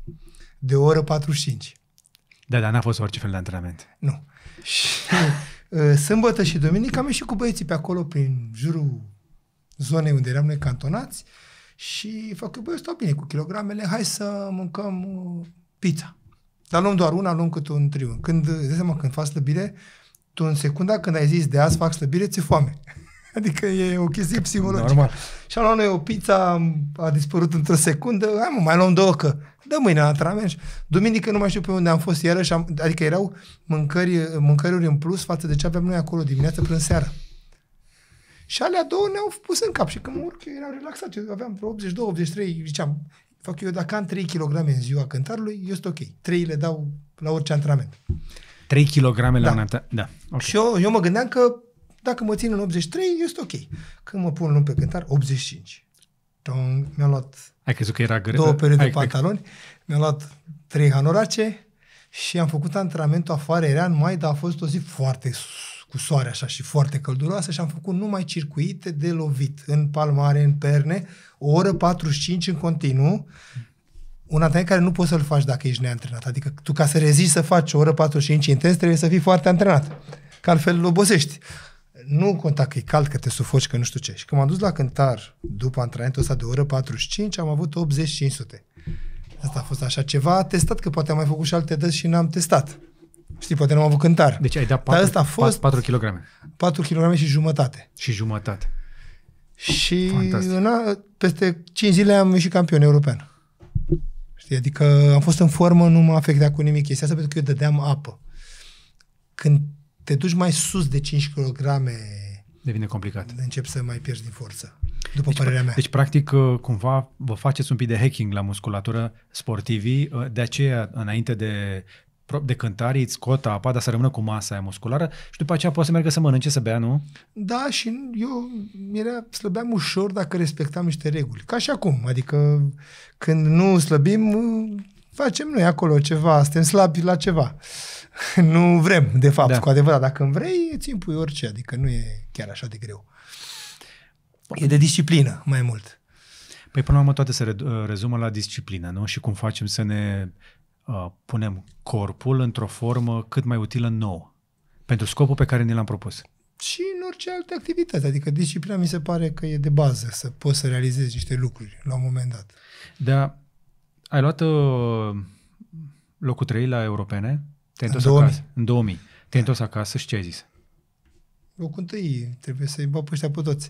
De o oră 45. Da, dar n-a fost orice fel de antrenament. Nu. <laughs> Și Ă, sâmbătă și duminică am ieșit cu băieții pe acolo, prin jurul zonei unde eram noi cantonați și fac că, băi, stau bine cu kilogramele, hai să mâncăm ă, pizza. Dar luăm doar una, luăm cât un triunghi. Când, de seama, când faci slăbire, tu în secunda când ai zis de azi fac slăbire, ți foame. Adică e o chestie psihologică. Normal. Și am luat noi o pizza, a dispărut într-o secundă, hai mă, mai luăm două că. Dă mâine la antrenament. Duminică nu mai știu pe unde am fost iarăși, am, adică erau mâncări, mâncăruri în plus față de ce aveam noi acolo dimineața până seara. Și alea două ne-au pus în cap și când mă urc, eu eram relaxat, eu aveam 82-83, ziceam, fac eu dacă am 3 kg în ziua cântarului, eu sunt ok. 3 le dau la orice antrenament. 3 kg la da. un antrenament, da. Okay. Și eu, eu mă gândeam că dacă mă țin în 83, este ok. Când mă pun lung pe cântar, 85. Tong, mi-a luat Ai crezut că era greu? două perioade de pantaloni, mi-a luat trei hanorace și am făcut antrenamentul afară, era în mai, dar a fost o zi foarte cu soare așa și foarte călduroasă și am făcut numai circuite de lovit în palmare, în perne, o oră 45 în continuu, un antrenament care nu poți să-l faci dacă ești neantrenat. Adică tu ca să reziști să faci o oră 45 intens trebuie să fii foarte antrenat. Că altfel îl obosești nu conta că e cald, că te sufoci, că nu știu ce. Și când m-am dus la cântar, după antrenamentul ăsta de oră 45, am avut 8500. Asta a fost așa ceva testat, că poate am mai făcut și alte dăți și n-am testat. Știi, poate nu am avut cântar. Deci ai dat 4, Dar asta a fost 4 kg. 4 kg și jumătate. Și jumătate. Și Fantastic. peste 5 zile am ieșit campion european. Știi, adică am fost în formă, nu mă afecta cu nimic chestia asta, pentru că eu dădeam apă. Când te duci mai sus de 5 kg devine complicat. Începi să mai pierzi din forță, după deci, părerea mea. Deci, practic, uh, cumva vă faceți un pic de hacking la musculatură sportivii, uh, de aceea, înainte de de cântari, îți cota apa, dar să rămână cu masa aia musculară și după aceea poate să meargă să mănânce, să bea, nu? Da, și eu era, slăbeam ușor dacă respectam niște reguli. Ca și acum, adică când nu slăbim, uh, facem noi acolo ceva, suntem slabi la ceva. Uh, <laughs> nu vrem, de fapt, da. cu adevărat. Dacă îmi vrei, îți impui orice, adică nu e chiar așa de greu. E de disciplină, mai mult. Păi până la urmă toate se rezumă la disciplină, nu? Și cum facem să ne uh, punem corpul într-o formă cât mai utilă nouă, pentru scopul pe care ne l-am propus. Și în orice altă activitate, adică disciplina mi se pare că e de bază, să poți să realizezi niște lucruri la un moment dat. Da, ai luat uh, locul 3 la europene, te-ai întors în 2000. acasă. În 2000. Te-ai întors acasă și ce ai zis? Locul întâi, trebuie să-i bă pe pe toți.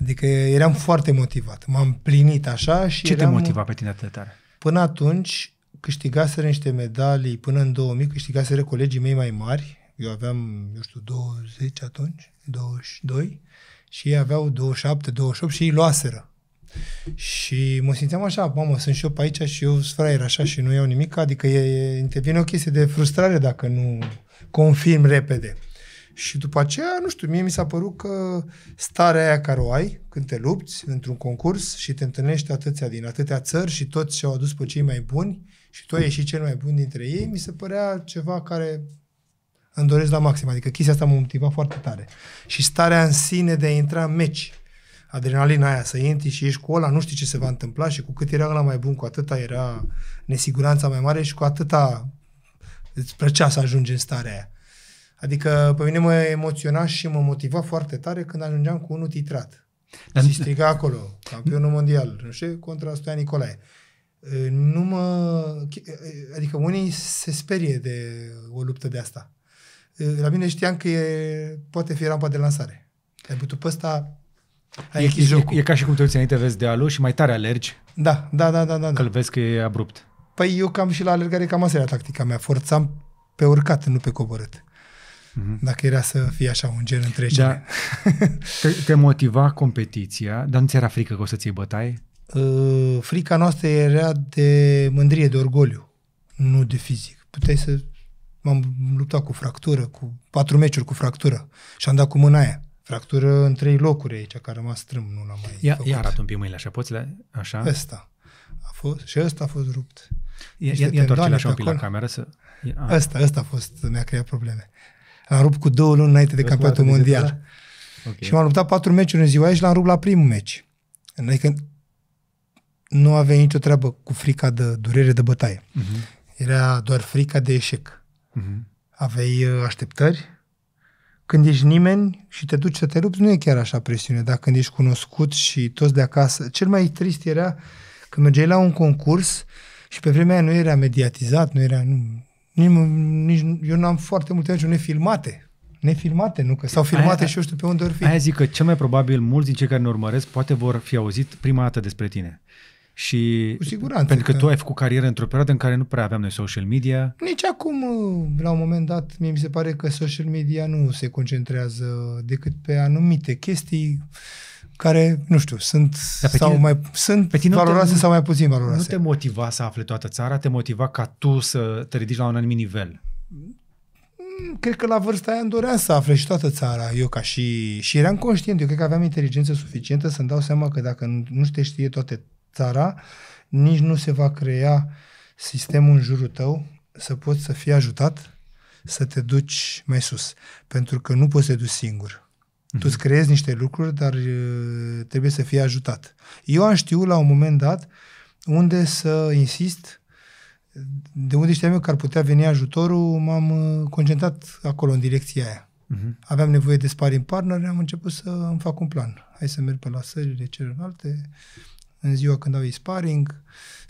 Adică eram foarte motivat. M-am plinit așa și Ce eram... te motiva pe tine atât de tare? Până atunci câștigaseră niște medalii, până în 2000 câștigaseră colegii mei mai mari. Eu aveam, eu știu, 20 atunci, 22 și ei aveau 27, 28 și ei luaseră. Și mă simțeam așa, mamă, sunt și eu pe aici și eu sunt fraier așa și nu iau nimic, adică e, intervine o chestie de frustrare dacă nu confirm repede. Și după aceea, nu știu, mie mi s-a părut că starea aia care o ai când te lupți într-un concurs și te întâlnești atâția din atâtea țări și toți și-au adus pe cei mai buni și tu și cel mai bun dintre ei, mi se părea ceva care îmi doresc la maxim. Adică chestia asta m-a motivat foarte tare. Și starea în sine de a intra în meci adrenalina aia, să intri și ești cu ăla, nu știi ce se va întâmpla și cu cât era la mai bun, cu atâta era nesiguranța mai mare și cu atâta îți plăcea să ajungi în starea aia. Adică pe mine mă emoționa și mă motiva foarte tare când ajungeam cu unul titrat. Și striga acolo, campionul mondial, nu știu, contra Stoia Nicolae. Ă, nu mă... Ă, adică unii se sperie de o luptă de asta. Ă, la mine știam că e, poate fi rampa de lansare. Ai putut pe ăsta ai e, e, e ca și cum te uiți înainte, vezi dealul și mai tare alergi. Da, da, da, da. da, da. Că-l vezi că e abrupt. Păi eu cam și la alergare cam asta era tactica mea. Forțam pe urcat, nu pe coborât. Mm-hmm. Dacă era să fie așa un gen întregi. Da. <laughs> Te, te motiva competiția, dar nu ți era frică că o să-ți iei bătaie? Uh, frica noastră era de mândrie, de orgoliu, nu de fizic. Puteai să... M-am luptat cu fractură, cu patru meciuri cu fractură și am dat cu mâna aia. Fractură în trei locuri aici, care m-a strâmb, nu l-am mai Ia, făcut. ia arată un pic mâinile așa, poți le, așa? Ăsta. A fost, și ăsta a fost rupt. Ia, ia, ia așa un pic la cameră să... Ăsta, Asta, asta a fost, mi-a creat probleme. L-am rupt cu două luni înainte de campionatul mondial. okay. Și m-am luptat patru meciuri în ziua aia și l-am rupt la primul meci. Adică nu avea nicio treabă cu frica de durere de bătaie. Uh-huh. Era doar frica de eșec. Uh-huh. Aveai uh, așteptări, când ești nimeni și te duci să te lupți, nu e chiar așa presiune, dar când ești cunoscut și toți de acasă, cel mai trist era când mergeai la un concurs și pe vremea aia nu era mediatizat, nu era... Nu, nici, nici, eu n-am foarte multe meciuri nefilmate. Nefilmate, nu? Că s-au filmate aia, da. și eu știu pe unde ori fi. Aia zic că cel mai probabil mulți din cei care ne urmăresc poate vor fi auzit prima dată despre tine. Și Cu siguranță. Pentru că, că tu ai făcut carieră într-o perioadă în care nu prea aveam noi social media. Nici acum, la un moment dat, mie mi se pare că social media nu se concentrează decât pe anumite chestii care, nu știu, sunt pe sau tine, mai sunt pe tine valoroase te, sau mai puțin valoroase. Nu te motiva să afle toată țara, te motiva ca tu să te ridici la un anumit nivel. Mm, cred că la vârsta aia îmi dorea să afle și toată țara, eu ca și... Și eram conștient, eu cred că aveam inteligență suficientă să-mi dau seama că dacă nu te știe toate țara, nici nu se va crea sistemul în jurul tău să poți să fii ajutat să te duci mai sus. Pentru că nu poți să te duci singur. Mm-hmm. Tu mhm. îți creezi niște lucruri, dar uh, trebuie să fii ajutat. Eu am știut la un moment dat unde să insist, de unde știam eu că ar putea veni ajutorul, m-am uh, concentrat acolo, în direcția aia. Mm-hmm. Aveam nevoie de sparing partner, am început să îmi fac un plan. Hai să merg pe la sările celelalte, în ziua când au ei sparring.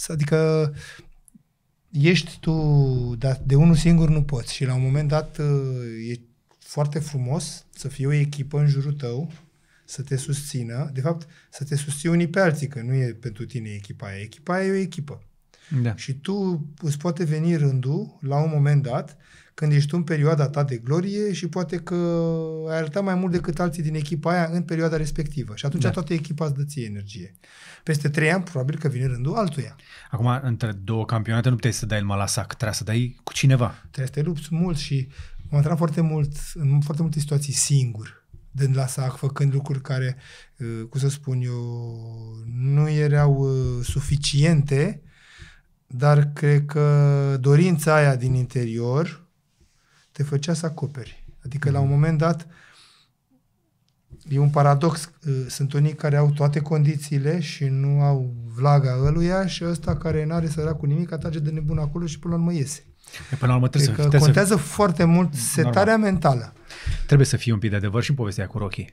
Adică ești tu, dar de unul singur nu poți și la un moment dat uh, e foarte frumos să fie o echipă în jurul tău să te susțină, de fapt să te susții unii pe alții, că nu e pentru tine echipa aia, echipa aia e o echipă. Da. Și tu îți poate veni rândul la un moment dat când ești tu în perioada ta de glorie și poate că ai arătat mai mult decât alții din echipa aia în perioada respectivă. Și atunci da. toată echipa îți dă ție energie. Peste trei ani probabil că vine rândul altuia. Acum, între două campionate nu puteai să dai el malasac, trebuie să dai cu cineva. Trebuie să te lupți mult și m-am întâlnit foarte mult, în foarte multe situații singur dând la sac, făcând lucruri care, uh, cum să spun eu, nu erau uh, suficiente, dar cred că dorința aia din interior, te făcea să acoperi. Adică, mm-hmm. la un mhm. moment dat, e un paradox. Uh, sunt unii care au toate condițiile și nu au vlaga ăluia și ăsta care n-are să cu nimic atrage de nebun acolo și până la urmă iese. E, până la urmă trebuie adică să, contează să... foarte mult setarea Normal. mentală. Trebuie să fie un pic de adevăr și în povestea cu Rocky.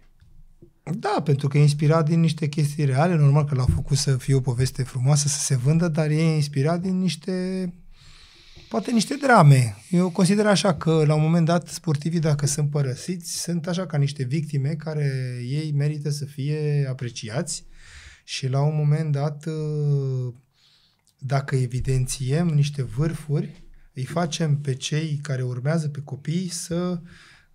Da, pentru că e inspirat din niște chestii reale, normal că l-au făcut să fie o poveste frumoasă, să se vândă, dar e inspirat din niște poate niște drame. Eu consider așa că la un moment dat sportivii dacă sunt părăsiți sunt așa ca niște victime care ei merită să fie apreciați și la un moment dat dacă evidențiem niște vârfuri, îi facem pe cei care urmează pe copii să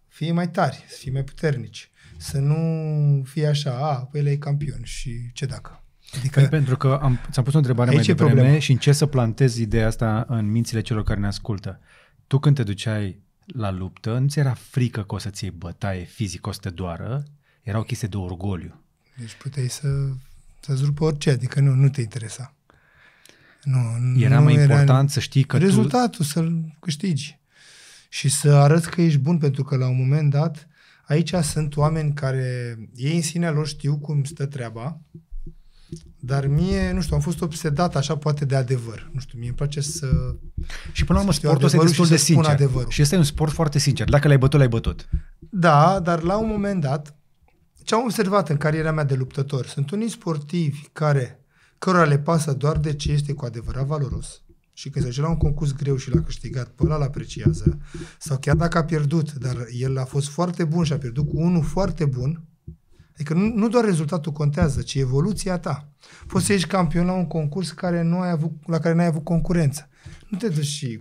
fie mai tari, să fie mai puternici, să nu fie așa, a, păi el e campion și ce dacă? Adică, păi pentru că am, ți-am pus o întrebare mai devreme problema. și în ce să plantezi ideea asta în mințile celor care ne ascultă. Tu când te duceai la luptă, nu ți era frică că o să-ți iei bătaie fizic, o să te doară? Era o chestie de orgoliu. Deci puteai să, să-ți rupă orice, adică nu, nu te interesa. Nu, era nu mai era important să știi că Rezultatul, tu... să-l câștigi. Și să arăți că ești bun, pentru că la un moment dat, aici sunt oameni care, ei în sine, lor știu cum stă treaba, dar mie, nu știu, am fost obsedat așa poate de adevăr. Nu știu, mie îmi place să... Și până la urmă sportul ăsta e destul de sincer. Adevărul. Și este un sport foarte sincer. Dacă l-ai bătut, l-ai bătut. Da, dar la un moment dat, ce am observat în cariera mea de luptător, sunt unii sportivi care, cărora le pasă doar de ce este cu adevărat valoros și când se la un concurs greu și l-a câștigat, până la apreciază, sau chiar dacă a pierdut, dar el a fost foarte bun și a pierdut cu unul foarte bun, Adică nu, nu doar rezultatul contează, ci evoluția ta. Poți să ieși campion la un concurs care nu ai avut, la care n-ai avut concurență. Nu te duci și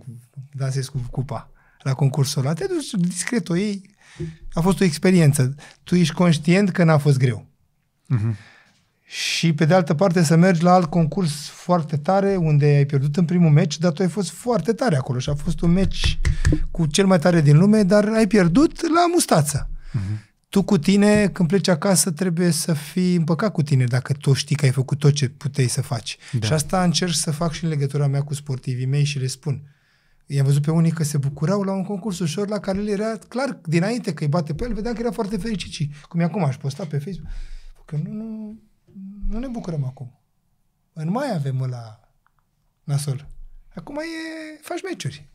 dansezi cu cupa la concursul ăla. Te duci discret, o ei. A fost o experiență. Tu ești conștient că n-a fost greu. Uh-huh. Și pe de altă parte să mergi la alt concurs foarte tare, unde ai pierdut în primul meci, dar tu ai fost foarte tare acolo și a fost un meci cu cel mai tare din lume, dar ai pierdut la mustață. Uh-huh tu cu tine, când pleci acasă, trebuie să fii împăcat cu tine dacă tu știi că ai făcut tot ce puteai să faci. Da. Și asta încerc să fac și în legătura mea cu sportivii mei și le spun. I-am văzut pe unii că se bucurau la un concurs ușor la care le era clar dinainte că îi bate pe el, vedeam că era foarte fericit și cum e acum, aș posta pe Facebook. Că nu, nu, nu ne bucurăm acum. În mai avem la nasol. Acum e, faci meciuri.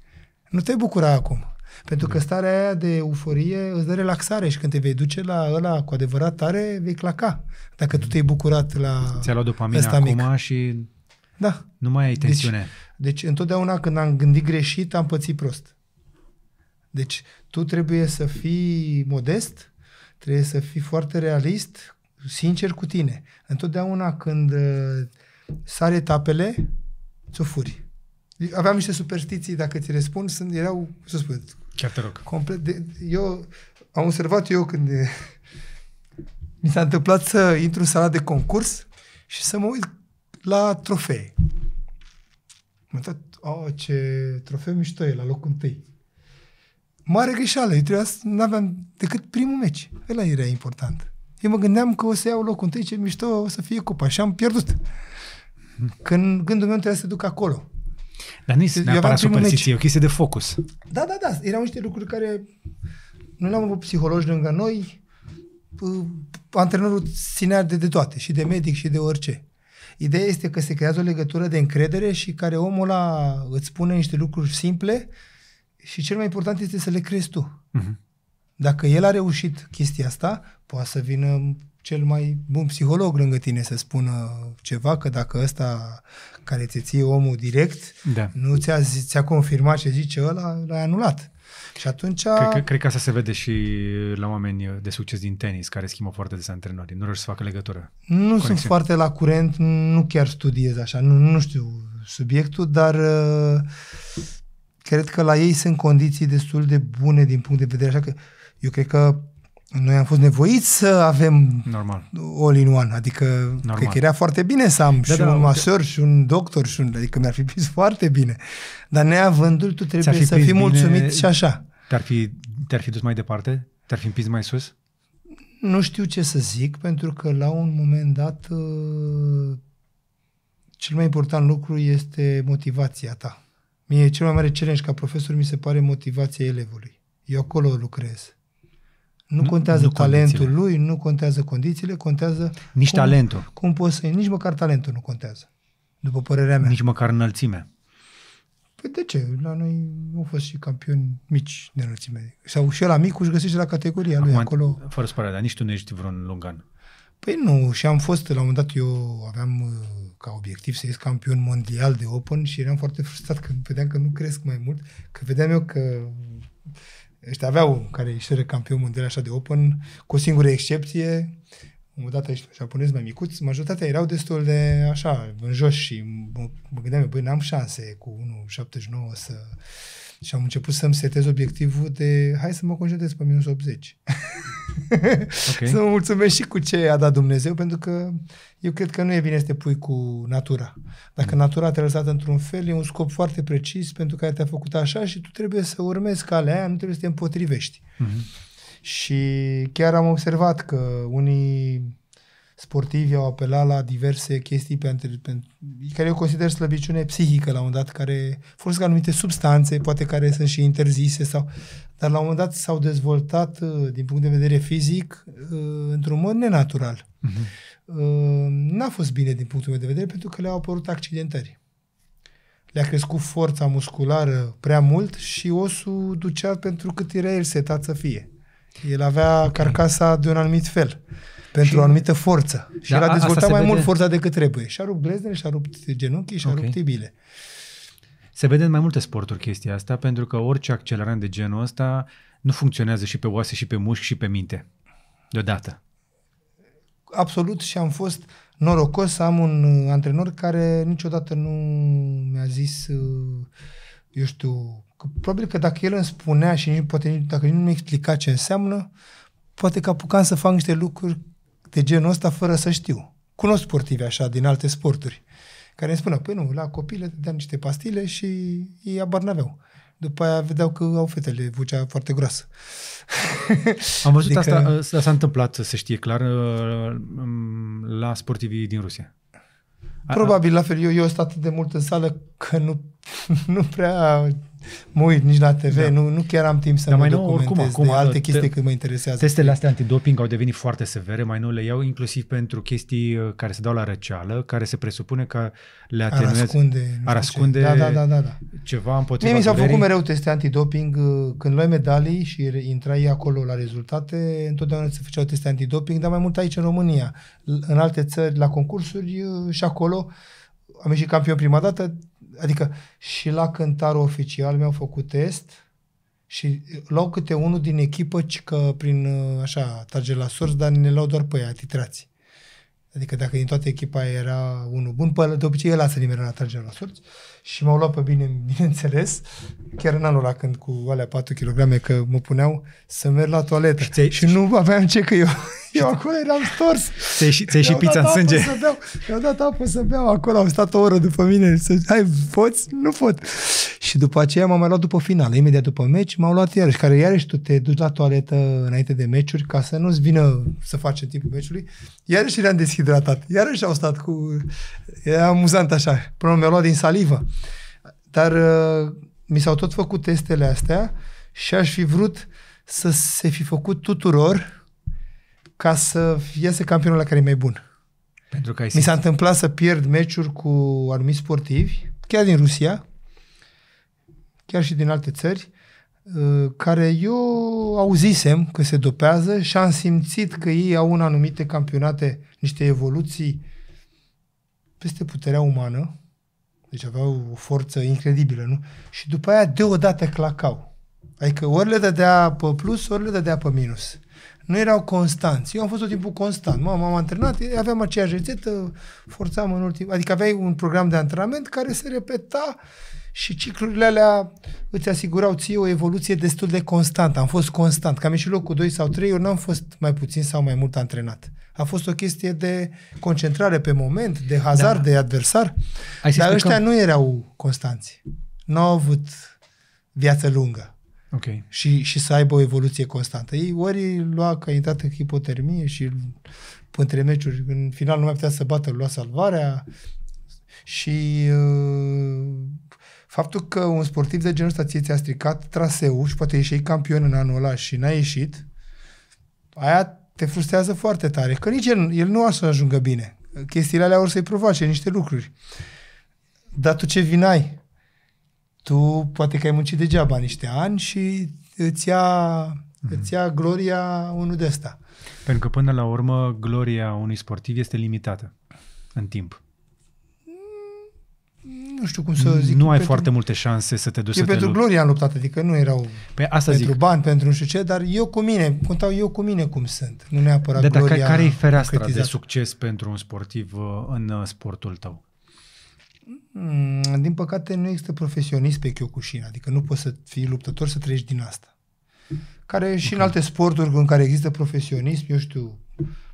Nu te bucura acum. Pentru că starea aia de euforie îți dă relaxare și când te vei duce la ăla cu adevărat tare, vei claca. Dacă tu te-ai bucurat la Ți-a luat dopamina acum mic. și da. nu mai ai deci, tensiune. Deci, deci întotdeauna când am gândit greșit, am pățit prost. Deci tu trebuie să fii modest, trebuie să fii foarte realist, sincer cu tine. Întotdeauna când uh, sare etapele, ți-o furi. Aveam niște superstiții, dacă ți le spun, sunt, erau, să spun, Chiar te rog. Complet de, eu am observat eu când de, mi s-a întâmplat să intru în sala de concurs și să mă uit la trofee. Mă uitat, oh, ce trofeu mișto e, la locul întâi. Mare greșeală, eu trebuia să n-aveam decât primul meci. Ăla era important. Eu mă gândeam că o să iau locul întâi, ce mișto o să fie cupa. Și am pierdut. Când gândul meu trebuia să duc acolo. Dar nu este neapărat superstiție, e o chestie de focus. Da, da, da. Erau niște lucruri care nu le-am avut psihologi lângă noi. Antrenorul ținea de, de toate, și de medic, și de orice. Ideea este că se creează o legătură de încredere și care omul ăla îți spune niște lucruri simple și cel mai important este să le crezi tu. Uh-huh. Dacă el a reușit chestia asta, poate să vină cel mai bun psiholog lângă tine să spună ceva, că dacă ăsta care te ție omul direct, da. nu ți-a, ți-a confirmat ce zice ăla, l-ai anulat. Și atunci... Cred că, cred că asta se vede și la oameni de succes din tenis, care schimbă foarte des antrenorii. Nu reușesc să facă legătură. Nu conexiune. sunt foarte la curent, nu chiar studiez așa, nu, nu știu subiectul, dar uh, cred că la ei sunt condiții destul de bune din punct de vedere. Așa că eu cred că noi am fost nevoiți să avem Normal. all in one, adică Normal. că era foarte bine să am da, și da, un masor și un doctor și un, adică mi-ar fi pis foarte bine. Dar neavândul tu trebuie fi să fii mulțumit și așa. Te-ar fi, te-ar fi dus mai departe? Te-ar fi împins mai sus? Nu știu ce să zic, pentru că la un moment dat uh, cel mai important lucru este motivația ta. Mie cel mai mare challenge ca profesor mi se pare motivația elevului. Eu acolo lucrez. Nu contează nu talentul condițiile. lui, nu contează condițiile, contează... Nici cum, talentul. Cum poți să... Nici măcar talentul nu contează, după părerea mea. Nici măcar înălțimea. Păi de ce? La noi au fost și campioni mici de înălțime. Sau și la mic își găsește la categoria Acum, lui acolo. Fără spărare, dar nici tu nu ești vreun lungan. Păi nu, și am fost, la un moment dat eu aveam uh, ca obiectiv să ies campion mondial de open și eram foarte frustrat când vedeam că nu cresc mai mult, că vedeam eu că ăștia aveau care ieșire campion mondial așa de open, cu o singură excepție, odată ești japonez mai micuț, majoritatea erau destul de așa, în jos și mă, mă gândeam, băi, n-am șanse cu 1,79 să și am început să-mi setez obiectivul de hai să mă concentrez pe minus 80. <laughs> okay. să mă mulțumesc și cu ce a dat Dumnezeu, pentru că eu cred că nu e bine să te pui cu natura. Dacă mm. natura te-a lăsat într-un fel, e un scop foarte precis pentru care te-a făcut așa și tu trebuie să urmezi calea aia, nu trebuie să te împotrivești. Mm-hmm. Și chiar am observat că unii sportivi au apelat la diverse chestii pentru, pentru, care eu consider slăbiciune psihică la un dat, care folosesc anumite substanțe, poate care sunt și interzise, sau, dar la un moment dat s-au dezvoltat uh, din punct de vedere fizic uh, într-un mod nenatural. Uh-huh. N-a fost bine din punctul meu de vedere pentru că le-au apărut accidentări. Le-a crescut forța musculară prea mult și osul ducea pentru cât era el setat să fie. El avea carcasa de un anumit fel pentru și... o anumită forță. Și da, el a dezvoltat mai vede... mult forța decât trebuie. Și-a rupt gleznele, și-a rupt genunchii, și-a okay. rupt tibile. Se vede în mai multe sporturi chestia asta, pentru că orice accelerant de genul ăsta nu funcționează și pe oase, și pe mușchi, și pe minte. Deodată. Absolut și am fost norocos să am un uh, antrenor care niciodată nu mi-a zis, uh, eu știu, că probabil că dacă el îmi spunea și nici, poate dacă nici nu mi-a explicat ce înseamnă, poate că apucam să fac niște lucruri de genul ăsta fără să știu. Cunosc sportivi așa din alte sporturi care îmi spună, păi nu, la le dădeam niște pastile și ei abar n-aveau. După aia vedeau că au fetele vocea foarte groasă. Am văzut adică... asta, asta ă, s-a întâmplat, să știe clar, ă, la sportivii din Rusia. Probabil la fel. Eu, eu sunt atât de mult în sală că nu, <laughs> nu prea mă uit nici la TV, da. nu, nu chiar am timp să Dar mă mai nou, oricum, acum, alte alte chestii cât mă interesează. Testele astea antidoping au devenit foarte severe, mai nou le iau inclusiv pentru chestii uh, care se dau la răceală, care se presupune că le atenuează. Ar ascunde, ar ascunde da, da, da, da, da. ceva împotriva Mie mi s-au făcut mereu teste antidoping, uh, când luai medalii și intrai acolo la rezultate, întotdeauna se făceau teste antidoping, dar mai mult aici în România. În alte țări, la concursuri uh, și acolo, am ieșit campion prima dată, adică și la cântar oficial mi-au făcut test și luau câte unul din echipă că prin uh, așa trage la sorți, dar ne luau doar pe aia, titrați. Adică dacă din toată echipa era unul bun, pe, de obicei el lasă nimeni la trage la sorți și m-au luat pe bine, <laughs> bineînțeles, chiar în anul ăla când cu alea 4 kg că mă puneau să merg la toaletă. și, Și nu aveam ce că eu eu acolo eram stors. Ți-ai și, pizza în sânge. Să au dat apă să beau acolo, au stat o oră după mine. Să, Hai, poți? Nu pot. Și după aceea m-am mai luat după final, imediat după meci, m-au luat iarăși, care iarăși tu te duci la toaletă înainte de meciuri ca să nu-ți vină să faci timpul meciului. Iarăși le-am deshidratat, iarăși au stat cu... E amuzant așa, până mi-au luat din salivă. Dar uh, mi s-au tot făcut testele astea și aș fi vrut să se fi făcut tuturor ca să iese campionul la care e mai bun. Pentru că ai Mi s-a întâmplat să pierd meciuri cu anumiți sportivi, chiar din Rusia, chiar și din alte țări, uh, care eu auzisem că se dopează și am simțit că ei au în anumite campionate niște evoluții peste puterea umană, deci aveau o forță incredibilă, nu? Și după aia deodată clacau. Adică ori le dădea pe plus, ori le dădea pe minus nu erau constanți. Eu am fost tot timpul constant. M-am, m-am antrenat, aveam aceeași rețetă, forțam în ultim... Adică aveai un program de antrenament care se repeta și ciclurile alea îți asigurau ție o evoluție destul de constantă. Am fost constant. Cam și loc locul 2 sau 3, eu n-am fost mai puțin sau mai mult antrenat. A fost o chestie de concentrare pe moment, de hazard, da. de adversar. Ai dar ăștia că... nu erau constanți. Nu au avut viață lungă. Ok. Și, și să aibă o evoluție constantă. Ei ori lua intrat în hipotermie și între meciuri, în final nu mai putea să bată, lua salvarea și uh, faptul că un sportiv de genul ăsta ție ți-a stricat traseul și poate ieși campion în anul ăla și n-a ieșit, aia te frustrează foarte tare, că nici el, el nu a să ajungă bine. Chestiile alea or să-i provoace niște lucruri. Dar tu ce vinai? tu poate că ai muncit degeaba niște ani și îți ia, mm-hmm. îți ia gloria unul de ăsta. Pentru că până la urmă gloria unui sportiv este limitată în timp. Mm, nu știu cum să zic. Nu ai pentru... foarte multe șanse să te duci eu să pentru te gloria am luptat, adică nu erau păi asta pentru zic. bani, pentru nu știu ce, dar eu cu mine, contau eu cu mine cum sunt, nu neapărat de gloria. Dar care e fereastra de succes pentru un sportiv uh, în uh, sportul tău? Mm, din păcate nu există profesionist pe Kyokushin, adică nu poți să fii luptător să treci din asta. Care și okay. în alte sporturi în care există profesionism, eu știu,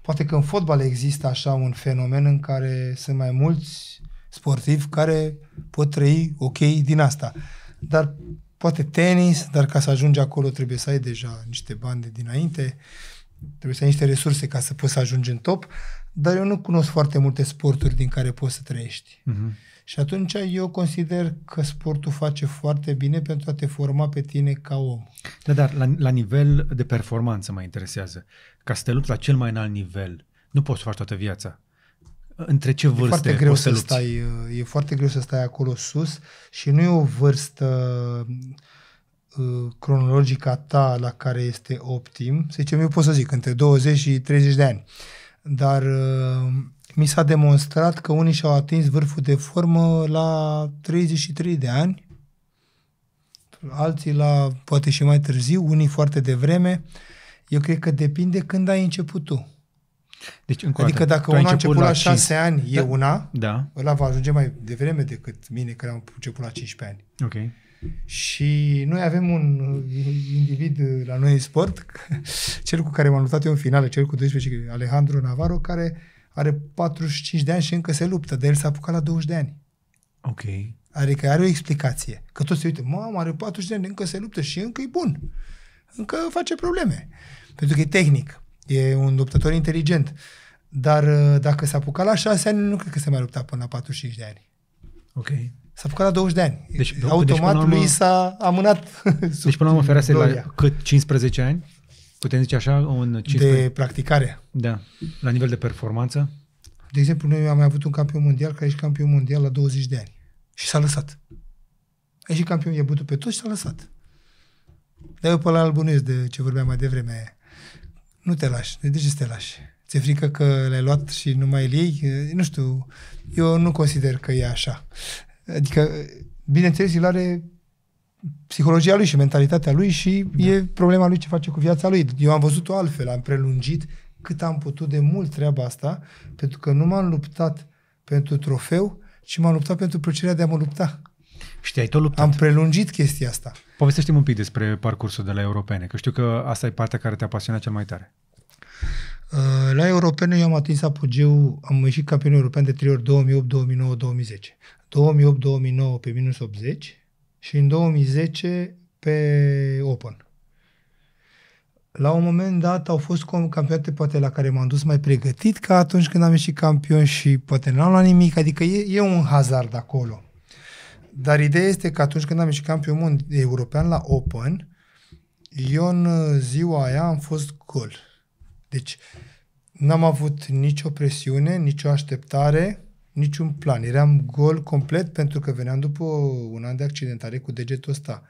poate că în fotbal există așa un fenomen în care sunt mai mulți sportivi care pot trăi ok din asta. Dar poate tenis, dar ca să ajungi acolo trebuie să ai deja niște bani de dinainte, trebuie să ai niște resurse ca să poți să ajungi în top dar eu nu cunosc foarte multe sporturi din care poți să trăiești. Uh-huh. Și atunci eu consider că sportul face foarte bine pentru a te forma pe tine ca om. Da, dar la, la nivel de performanță mă interesează. Ca să te lupți la cel mai înalt nivel, nu poți să faci toată viața. Între ce vârste e foarte greu poți să, să stai, E foarte greu să stai acolo sus și nu e o vârstă uh, cronologică ta la care este optim. Să zicem, eu pot să zic, între 20 și 30 de ani dar uh, mi s-a demonstrat că unii și-au atins vârful de formă la 33 de ani, alții la poate și mai târziu, unii foarte devreme. Eu cred că depinde când ai început tu. Deci, încă adică dată, dacă unul a început la 6 5... ani, da. e una, da. ăla va ajunge mai devreme decât mine, care am început la 15 ani. Okay. Și noi avem un uh, individ uh, la noi în sport, <laughs> cel cu care m-am luptat eu în finală, cel cu 12, Alejandro Navarro, care are 45 de ani și încă se luptă, De el s-a apucat la 20 de ani. Ok. Adică are o explicație. Că toți se uită, mamă, are 40 de ani, încă se luptă și încă e bun. Încă face probleme. Pentru că e tehnic. E un luptător inteligent. Dar uh, dacă s-a apucat la 6 ani, nu cred că se mai lupta până la 45 de ani. Ok. S-a făcut la 20 de ani. Deci, Automat deci, urmă, lui s-a amânat. Deci până la urmă Ferase la cât? 15 ani? Putem zice așa? Un 15... De practicare. Da. La nivel de performanță? De exemplu, noi am mai avut un campion mondial care ești campion mondial la 20 de ani. Și s-a lăsat. A campion, i-a bătut pe toți și s-a lăsat. Dar eu pe la albunez de ce vorbeam mai devreme. Nu te lași. De ce să te lași? Ți-e frică că l-ai luat și nu mai îl iei? Nu știu. Eu nu consider că e așa. Adică, bineînțeles, el are psihologia lui și mentalitatea lui și da. e problema lui ce face cu viața lui. Eu am văzut-o altfel, am prelungit cât am putut de mult treaba asta, pentru că nu m-am luptat pentru trofeu, ci m-am luptat pentru plăcerea de a mă lupta. ai tot luptat. Am prelungit chestia asta. Povestește-mi un pic despre parcursul de la europene, că știu că asta e partea care te pasionat cel mai tare. Uh, la europene eu am atins apogeu, am ieșit campion european de 3 ori 2008, 2009, 2010. 2008-2009 pe minus 80 și în 2010 pe Open. La un moment dat au fost campionate poate la care m-am dus mai pregătit ca atunci când am ieșit campion și poate n-am luat nimic, adică e, e un hazard acolo. Dar ideea este că atunci când am ieșit campion european la Open, eu în ziua aia am fost gol. Deci n-am avut nicio presiune, nicio așteptare, niciun plan. Eram gol complet pentru că veneam după un an de accidentare cu degetul ăsta.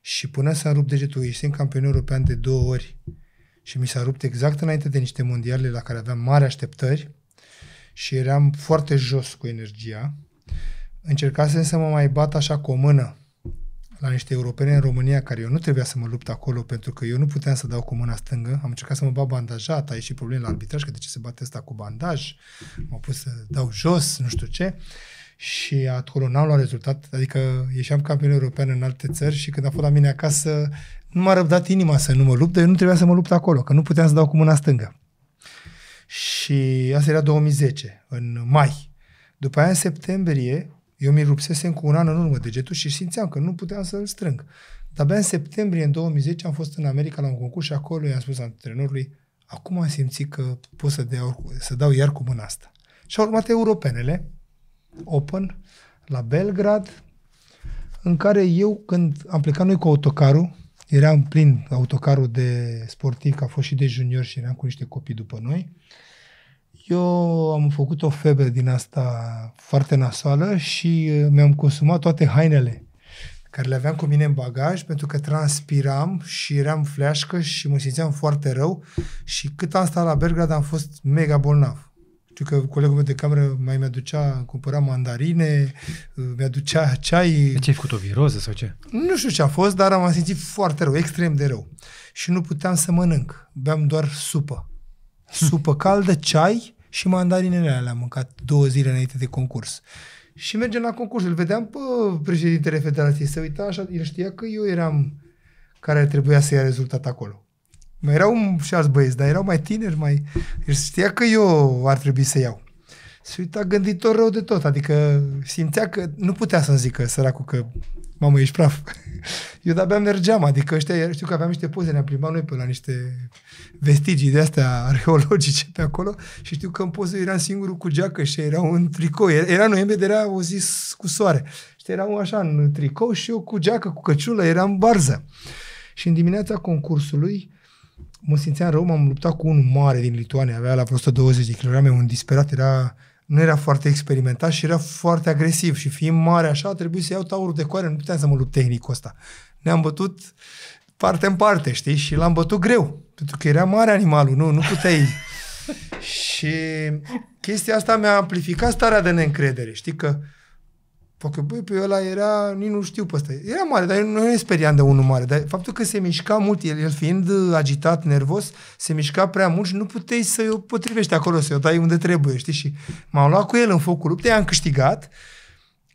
Și până s-a rupt degetul, ieșim campion european de două ori și mi s-a rupt exact înainte de niște mondiale la care aveam mari așteptări și eram foarte jos cu energia. Încercasem să mă mai bat așa cu o mână la niște europene în România care eu nu trebuia să mă lupt acolo pentru că eu nu puteam să dau cu mâna stângă. Am încercat să mă bat bandajat, a ieșit probleme la arbitraj, că de ce se bate asta cu bandaj, m-au pus să dau jos, nu știu ce. Și acolo n-am luat rezultat, adică ieșeam campion european în alte țări și când a fost la mine acasă, nu m-a răbdat inima să nu mă lupt, dar eu nu trebuia să mă lupt acolo, că nu puteam să dau cu mâna stângă. Și asta era 2010, în mai. După aia, în septembrie, eu mi-l rupsesem cu un an în urmă degetul și simțeam că nu puteam să-l strâng. Dar abia în septembrie în 2010 am fost în America la un concurs și acolo i-am spus antrenorului acum am simțit că pot să, dea, să dau iar cu mâna asta. Și au urmat europenele, Open, la Belgrad, în care eu, când am plecat noi cu autocarul, eram plin autocarul de sportiv, că a fost și de junior și eram cu niște copii după noi, uh, eu am făcut o febră din asta foarte nasoală și uh, mi-am consumat toate hainele care le aveam cu mine în bagaj pentru că transpiram și eram fleașcă și mă simțeam foarte rău și cât am stat la Belgrad am fost mega bolnav. Știu că colegul meu de cameră mai mi-aducea, cumpăra mandarine, uh, mi-aducea ceai. ce ai făcut o viroză sau ce? Nu știu ce a fost, dar am simțit foarte rău, extrem de rău. Și nu puteam să mănânc, beam doar supă. Supă caldă, ceai și mandarinele alea am mâncat două zile înainte de concurs. Și mergem la concurs, îl vedeam pe președintele federației, se uita așa, el știa că eu eram care trebuia să ia rezultat acolo. Mai erau și alți băieți, dar erau mai tineri, mai... El știa că eu ar trebui să iau se uita gânditor rău de tot, adică simțea că nu putea să-mi zică săracul că mamă, ești praf. <laughs> Eu de-abia mergeam, adică ăștia, știu că aveam niște poze, ne-am plimbat noi pe la niște vestigii de astea arheologice pe acolo și știu că în poză eram singurul cu geacă și era un tricou, era noiembrie, era o zi cu soare. Și eram așa în tricou și eu cu geacă, cu căciulă, eram barză. Și în dimineața concursului, mă simțeam rău, m-am luptat cu unul mare din Lituania, avea la vreo 120 de kg, un disperat, era nu era foarte experimentat și era foarte agresiv și fiind mare așa, trebuie să iau taurul de coare, nu puteam să mă lupt tehnic ăsta. Ne-am bătut parte în parte, știi? Și l-am bătut greu, pentru că era mare animalul, nu, nu puteai. <laughs> și chestia asta mi-a amplificat starea de neîncredere, știi? Că Facă, băi, pe ăla era, nici nu știu pe ăsta. Era mare, dar nu ne speriam de unul mare. Dar faptul că se mișca mult, el, el fiind uh, agitat, nervos, se mișca prea mult și nu puteai să i potrivești acolo, să o dai unde trebuie, știi? Și m-am luat cu el în focul luptei, am câștigat.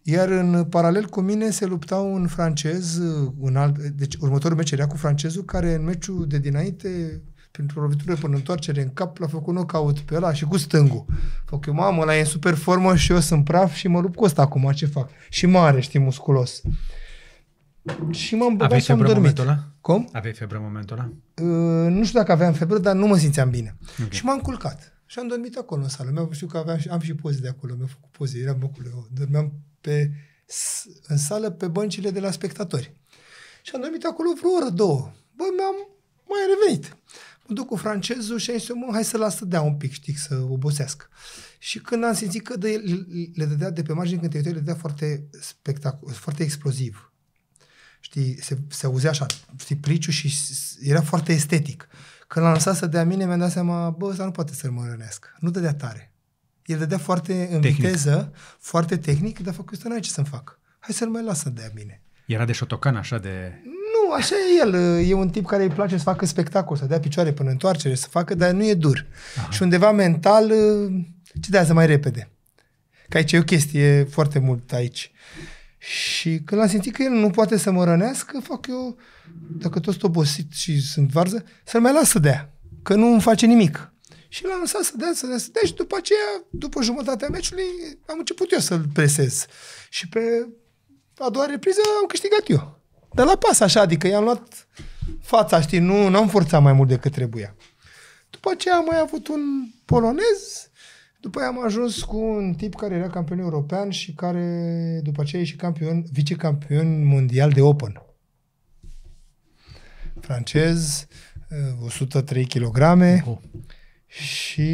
Iar în paralel cu mine se lupta un francez, uh, un alt, deci următorul meci era cu francezul, care în meciul de dinainte printr-o lovitură până întoarcere în cap, l-a făcut knockout pe ăla și cu stângul. Fac eu, mamă, ăla e în super formă și eu sunt praf și mă lupt cu ăsta acum, ce fac? Și mare, știi, musculos. Și m-am băgat și am dormit. Ăla? Cum? Aveai febră în momentul ăla? Uh, nu știu dacă aveam febră, dar nu mă simțeam bine. Okay. Și m-am culcat. Și am dormit acolo în sală. Mi-am știu că aveam și, am și poze de acolo, mi-am făcut poze, eram băcule. dormeam pe, în sală pe băncile de la spectatori. Și am dormit acolo vreo oră, două. Bă, mi-am mai revenit mă duc cu francezul și am zis, mă, hai să las să dea un pic, știi, să obosească. Și când am simțit că de, le dădea de pe margine, când te le dădea foarte spectacol, foarte exploziv. Știi, se, se auzea așa, știi, pliciul și era foarte estetic. Când l-am lăsat să dea mine, mi-am dat seama, bă, ăsta nu poate să-l mărănească. Nu dădea tare. El dădea foarte în tehnic. viteză, foarte tehnic, dar făcut ăsta nu ai ce să-mi fac. Hai să-l mai las să dea mine. Era de șotocan așa de așa e el. E un tip care îi place să facă spectacol, să dea picioare până întoarcere, să facă, dar nu e dur. Aha. Și undeva mental uh, cedează mai repede. Că aici e o chestie foarte mult aici. Și când l-am simțit că el nu poate să mă rănească, fac eu, dacă tot sunt obosit și sunt varză, să-l mai las să dea, că nu îmi face nimic. Și l-am lăsat să dea, să dea, să dea și după aceea, după jumătatea meciului, am început eu să-l presez. Și pe a doua repriză am câștigat eu. Dar la pas așa, adică i-am luat fața, știi, nu am forțat mai mult decât trebuia. După aceea am mai avut un polonez, după aia am ajuns cu un tip care era campion european și care după aceea e și campion, vicecampion mondial de Open. Francez, 103 uh, kg și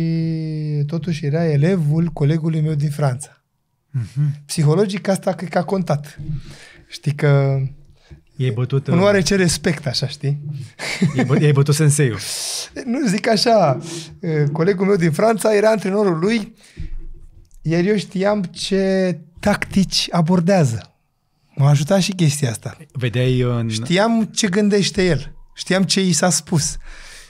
totuși era elevul colegului meu din Franța. Mhm. Psihologic asta cred că a contat. Știi că E bătut... are ce respect, așa, știi? E, bă, e bătut senseiul. <laughs> nu, zic așa, colegul meu din Franța era antrenorul lui, iar eu știam ce tactici abordează. M-a ajutat și chestia asta. Vedeai în... Știam ce gândește el. Știam ce i s-a spus.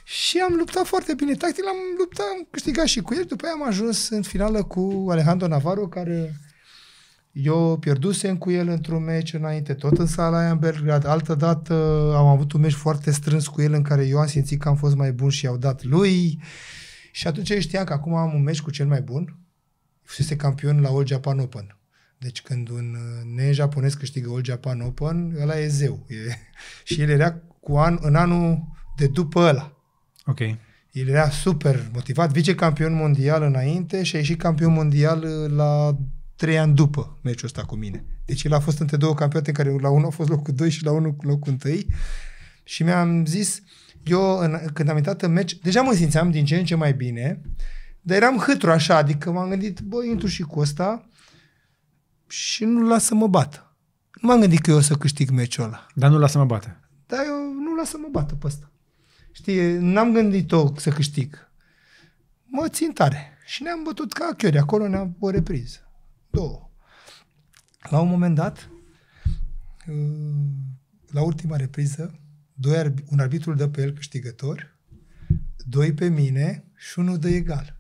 Și am luptat foarte bine. Tactic l-am luptat, am câștigat și cu el. După aia am ajuns în finală cu Alejandro Navarro, care eu pierdusem cu el într-un meci înainte, tot în sala aia în Belgrad. Altă dată uh, am avut un meci foarte strâns cu el în care eu am simțit că am fost mai bun și i-au dat lui. Și atunci eu știam că acum am un meci cu cel mai bun. Fusese campion la All Japan Open. Deci când un uh, ne-japonez câștigă All Japan Open, ăla e zeu. E... <laughs> și el era cu an, în anul de după ăla. Ok. El era super motivat, vicecampion mondial înainte și a ieșit campion mondial uh, la trei ani după meciul ăsta cu mine. Deci el a fost între două campionate în care la unul a fost locul 2 și la unul locul 1 și mi-am zis, eu în, când am intrat în meci, deja mă simțeam din ce în ce mai bine, dar eram hâtru așa, adică m-am gândit, băi, intru și cu ăsta și nu las să mă bată. Nu m-am gândit că eu o să câștig meciul ăla. Dar nu las să mă bată. Dar eu nu las să mă bată pe ăsta. Știi, n-am gândit-o să câștig. Mă țin tare. Și ne-am bătut ca chiori, acolo ne-am o repriză două. La un moment dat, uh, la ultima repriză, doi, un arbitru dă pe el câștigător, doi pe mine și unul dă egal.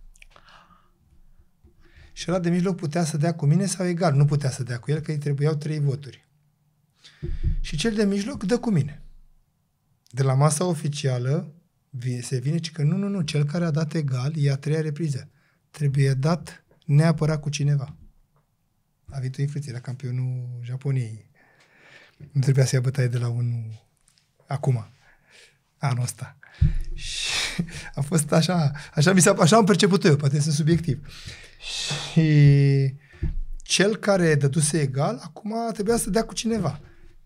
Și ăla de mijloc putea să dea cu mine sau egal. Nu putea să dea cu el, că îi trebuiau trei voturi. Și cel de mijloc dă cu mine. De la masa oficială se vine și că nu, nu, nu, cel care a dat egal e a treia repriză. Trebuie dat neapărat cu cineva a venit o inflație la campionul Japoniei. Nu trebuia să ia bătaie de la un acum, anul ăsta. Și a fost așa, așa, mi s-a, așa am perceput eu, poate sunt subiectiv. Și cel care dăduse egal, acum trebuia să dea cu cineva.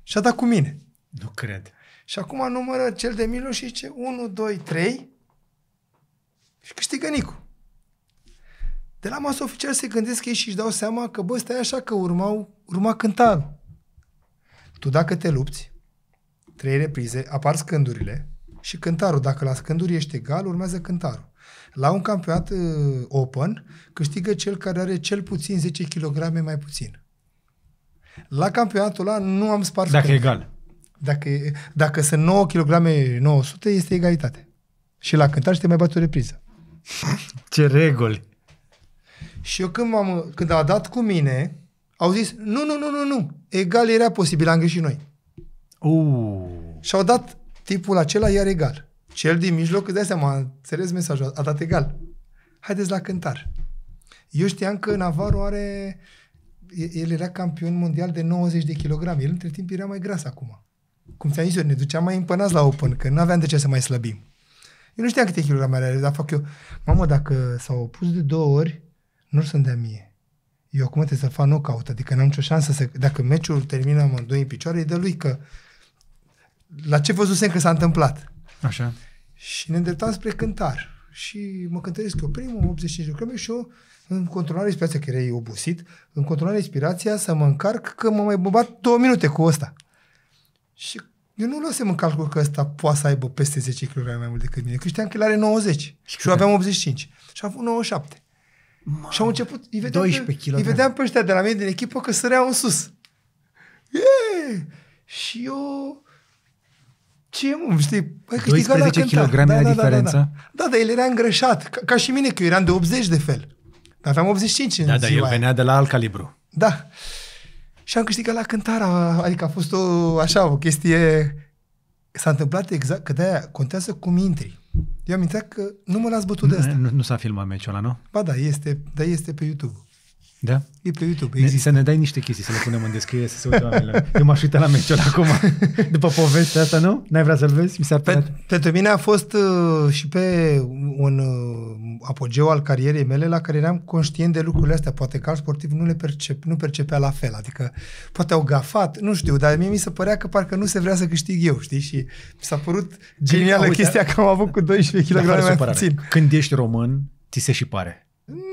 Și a dat cu mine. Nu cred. Și acum numără cel de Milo și zice 1, 2, 3 și câștigă Nicu de la masă oficial se gândesc ei și își dau seama că, bă, stai așa că urmau, urma cântarul. Tu dacă te lupți, trei reprize, apar scândurile și cântarul. Dacă la scânduri ești egal, urmează cântarul. La un campionat uh, open câștigă cel care are cel puțin 10 kg mai puțin. La campionatul ăla nu am spart Dacă scânduri. e egal. Dacă, dacă sunt 9 kg 900, este egalitate. Și la cântar și te mai bate o repriză. Ce reguli! Și eu când, am când a dat cu mine, au zis, nu, nu, nu, nu, nu, egal era posibil, am greșit noi. Uh. Și au dat tipul acela, iar egal. Cel din mijloc, îți dai seama, înțeles mesajul, a dat egal. Haideți la cântar. Eu știam că Navarro are... El era campion mondial de 90 de kilograme. El între timp era mai gras acum. Cum ți-am zis eu, ne duceam mai împănați la Open, că nu aveam de ce să mai slăbim. Eu nu știam câte kilograme are, dar fac eu... Mamă, dacă s-au opus de două ori, nu sunt de a mie. Eu acum trebuie să fac knockout, adică n-am nicio șansă să... Dacă meciul termină amândoi în picioare, e de lui că... La ce văzusem că s-a întâmplat? Așa. Și ne îndreptam spre cântar. Și mă cântăresc eu primul, 85 de km și eu în controlare respirația, că erai obosit, în controlare respirația să mă încarc că mă mai băbat două minute cu ăsta. Și eu nu lăsem în calcul că ăsta poate să aibă peste 10 kg mai mult decât mine, că știam că el are 90 și eu aveam 85 și am avut 97. Man, și au început, îi vedeam, 12 pe, îi vedeam pe ăștia de la mine din echipă că săreau în sus. Yeah! Și eu... Ce, mă, știi? Păi câștiga da, la kg da, da, da, diferență? Da, da, da. da, el era îngrășat. Ca, ca și mine, că eu eram de 80 de fel. Dar aveam 85 în Da, da, el aia. venea de la alt calibru. Da. Și am câștigat la cântara, adică a fost o, așa, o chestie... S-a întâmplat exact, că de-aia contează cum intri. Eu aminteam că nu mă las bătut de asta. Nu, nu s-a filmat meciul ăla, nu? Ba da, este, dar este pe YouTube. Da? E pe YouTube. Ne, Să ne dai niște chestii, să le punem în descriere, să se uite oamenilor. Eu m-aș uita la meciul acum, <laughs> după povestea asta, nu? N-ai vrea să-l vezi? Mi s-a pe, pentru mine a fost uh, și pe un uh, apogeu al carierei mele la care eram conștient de lucrurile astea. Poate că al sportiv nu le percep, nu percepea la fel. Adică poate au gafat, nu știu, dar mie mi se părea că parcă nu se vrea să câștig eu, știi? Și mi s-a părut genială uite, chestia că am avut cu 12 kg mai puțin. Când ești român, ți se și pare.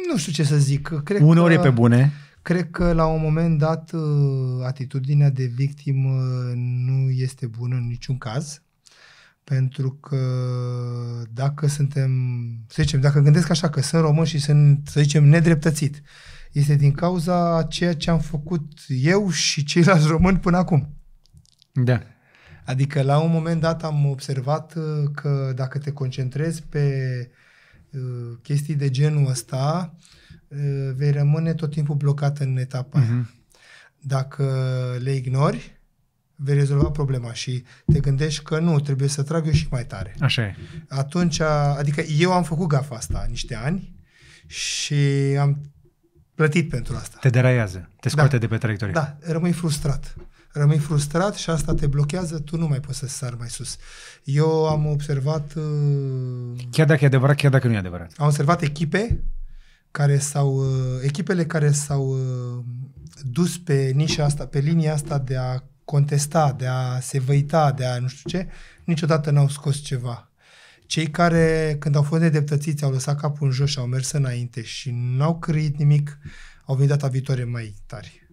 Nu știu ce să zic. Cred Uneori că, e pe bune. Cred că la un moment dat uh, atitudinea de victimă nu este bună în niciun caz. Pentru că dacă suntem, să zicem, dacă gândesc așa că sunt român și sunt, să zicem, nedreptățit, este din cauza ceea ce am făcut eu și ceilalți români până acum. Da. Adică la un moment dat am observat uh, că dacă te concentrezi pe uh, Uh, chestii de genul ăsta, uh, vei rămâne tot timpul blocat în etapa mm-hmm. aia. Mhm. Dacă le ignori, vei rezolva problema și te gândești că nu, trebuie să trag eu și mai tare. Așa e. Atunci, adică eu am făcut gafa asta niște ani și am plătit pentru asta. Te deraiază, te scoate da. de pe traiectorie. Da, rămâi frustrat rămâi frustrat și asta te blochează, tu nu mai poți să sar mai sus. Eu am observat... Uh, chiar dacă e adevărat, chiar dacă nu e adevărat. Am observat echipe care s-au... Uh, echipele care s-au uh, dus pe nișa asta, pe linia asta de a contesta, de a se văita, de a nu știu ce, niciodată n-au scos ceva cei care, când au fost nedreptățiți, au lăsat capul în jos și au mers înainte și n-au creit nimic, au venit data viitoare mai tari.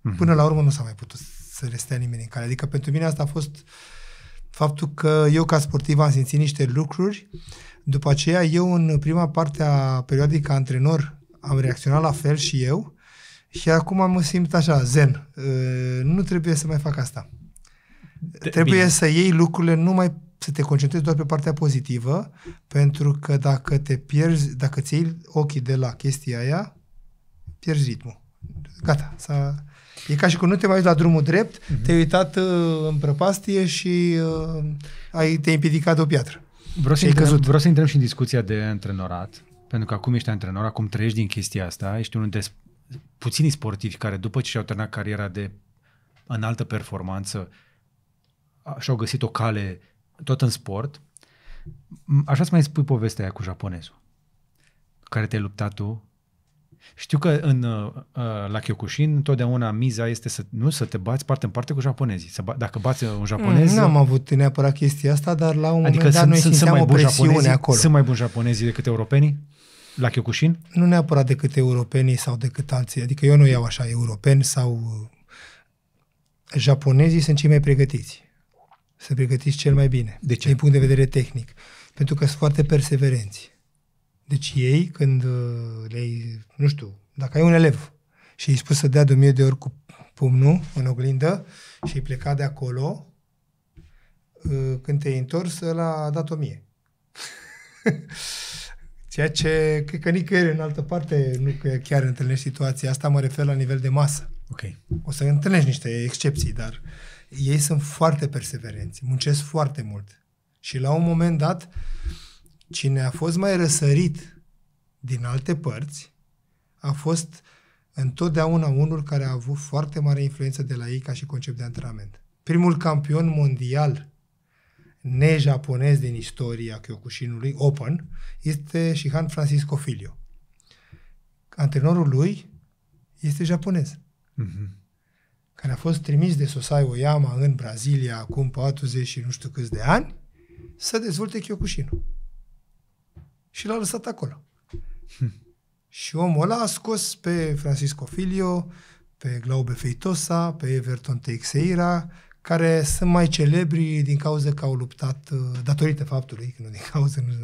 Mhm. Până la urmă nu s-a mai putut să le stea nimeni în care. Adică pentru mine asta a fost faptul că eu ca sportiv am simțit niște lucruri, după aceea eu în prima parte a perioadei ca antrenor am reacționat la fel și eu și acum mă simt așa, zen. Uh, nu trebuie să mai fac asta. De, trebuie bine. să iei lucrurile numai să te concentrezi doar pe partea pozitivă, pentru că dacă te pierzi, dacă ți iei ochii de la chestia aia, pierzi ritmul. Gata, s-a, E ca și cum nu te mai uiți la drumul drept, mm-hmm. te-ai uitat uh, în prăpastie și uh, ai, te-ai împiedicat de o piatră. Vreau să, intrăm, căzut. vreau să intrăm și în discuția de antrenorat, pentru că acum ești antrenor, acum trăiești din chestia asta, ești unul dintre puținii sportivi care după ce și-au terminat cariera de înaltă performanță și-au găsit o cale tot în sport. Așa să mai spui povestea aia cu japonezul, care te-ai luptat tu știu că în, uh, uh, la Kyokushin întotdeauna miza este să nu să te bați parte în parte cu japonezii. Să ba, dacă bați un japonez... Mm, nu am avut neapărat chestia asta, dar la un adică moment dat noi simțeam mai o presiune acolo. Sunt mai buni japonezii decât europenii? La Kyokushin? Nu neapărat decât europenii sau decât alții. Adică eu nu iau așa europeni sau... Uh, japonezii sunt cei mai pregătiți. Se pregătiți cel mai bine. De ce? Din punct de vedere tehnic. Pentru că sunt foarte perseverenți deci ei, când uh, le nu știu, dacă ai un elev și îi spus să dea de 1000 de ori cu pumnul în oglindă și îi pleca de acolo, uh, când te-ai întors, ăla a dat 1000. <laughs> Ceea ce cred că nicăieri în altă parte nu că chiar întâlnești situația asta, mă refer la nivel de masă. Okay. O să întâlnești niște excepții, dar ei sunt foarte perseverenți, muncesc foarte mult. Și la un moment dat, uh, Cine a fost mai răsărit din alte părți a fost întotdeauna unul care a avut foarte mare influență de la ei ca și concept de antrenament. Primul campion mondial nejaponez din istoria Kyokushinului, Open, este Shihan Francisco Filio. Antrenorul lui este japonez, mm-hmm. care a fost trimis de Sosai Oyama în Brazilia acum 40 și nu știu câți de ani să dezvolte Kyokushinul și l-a lăsat acolo. și omul ăla a scos pe Francisco Filio, pe Glaube Feitosa, pe Everton Teixeira, care sunt mai celebri din cauza că au luptat, uh, datorită faptului, că nu din cauza, nu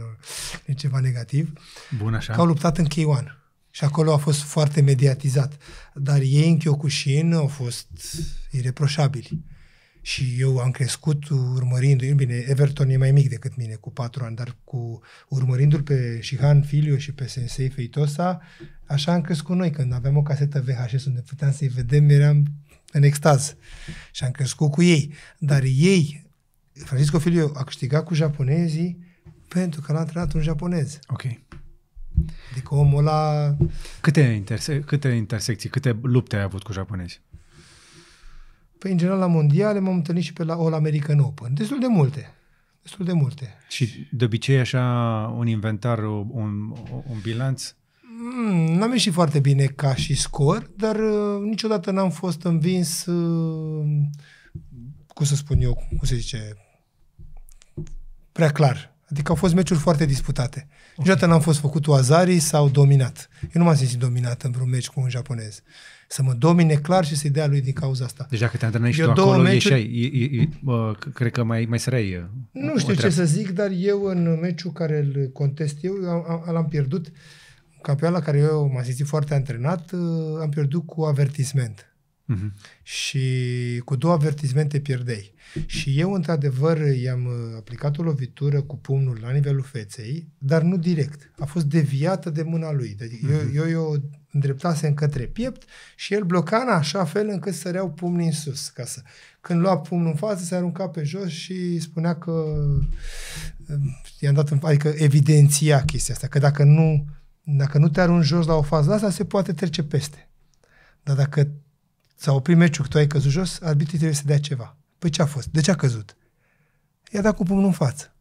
e ceva negativ, Bun, așa. că au luptat în K1. Și acolo a fost foarte mediatizat. Dar ei în Kyokushin au fost ireproșabili și eu am crescut urmărindu-i, bine, Everton e mai mic decât mine, cu patru ani, dar cu urmărindu-l pe Shihan Filio și pe Sensei Feitosa, așa am crescut noi, când aveam o casetă VHS unde puteam să-i vedem, eram în extaz și am crescut cu ei. Dar ei, Francisco Filio a câștigat cu japonezii pentru că l-a antrenat un japonez. Ok. Adică omul ăla... Câte, interse- câte intersecții, câte lupte ai avut cu japonezi? Păi, în general, la mondiale m-am întâlnit și pe la All American Open. Destul de multe. Destul de multe. Și de obicei așa un inventar, un, un bilanț? Mm, n-am ieșit foarte bine ca și scor, dar uh, niciodată n-am fost învins, uh, cum să spun eu, cum se zice, prea clar. Adică au fost meciuri foarte disputate. Okay. Niciodată n-am fost făcut oazarii sau dominat. Eu nu m-am simțit dominat în vreun meci cu un japonez să mă domine clar și să-i dea lui din cauza asta. Deci dacă te antrenești eu tu acolo, meciuri... ieșai, e, e, bă, cred că mai, mai săreai uh, Nu știu ce să zic, dar eu în meciul care îl contest eu, l-am pierdut, campioana care eu m-am simțit foarte antrenat, uh, am pierdut cu avertisment. Uh-huh. Și cu două avertismente pierdei. Și eu, într-adevăr, i-am uh, aplicat o lovitură cu pumnul la nivelul feței, dar nu direct. A fost deviată de mâna lui. Deci uh-huh. eu, eu, eu îndreptase către piept și el bloca în așa fel încât să reau pumnii în sus. Ca să... Când lua pumnul în față, se arunca pe jos și spunea că uh, i-am dat în... adică evidenția chestia asta, că dacă nu, dacă nu te arunci jos la o fază asta, se poate trece peste. Dar dacă S-a oprit meciul, tu ai căzut jos, arbitrii trebuie să dea ceva. Păi ce a fost? De ce a căzut? I-a dat cu pumnul în față.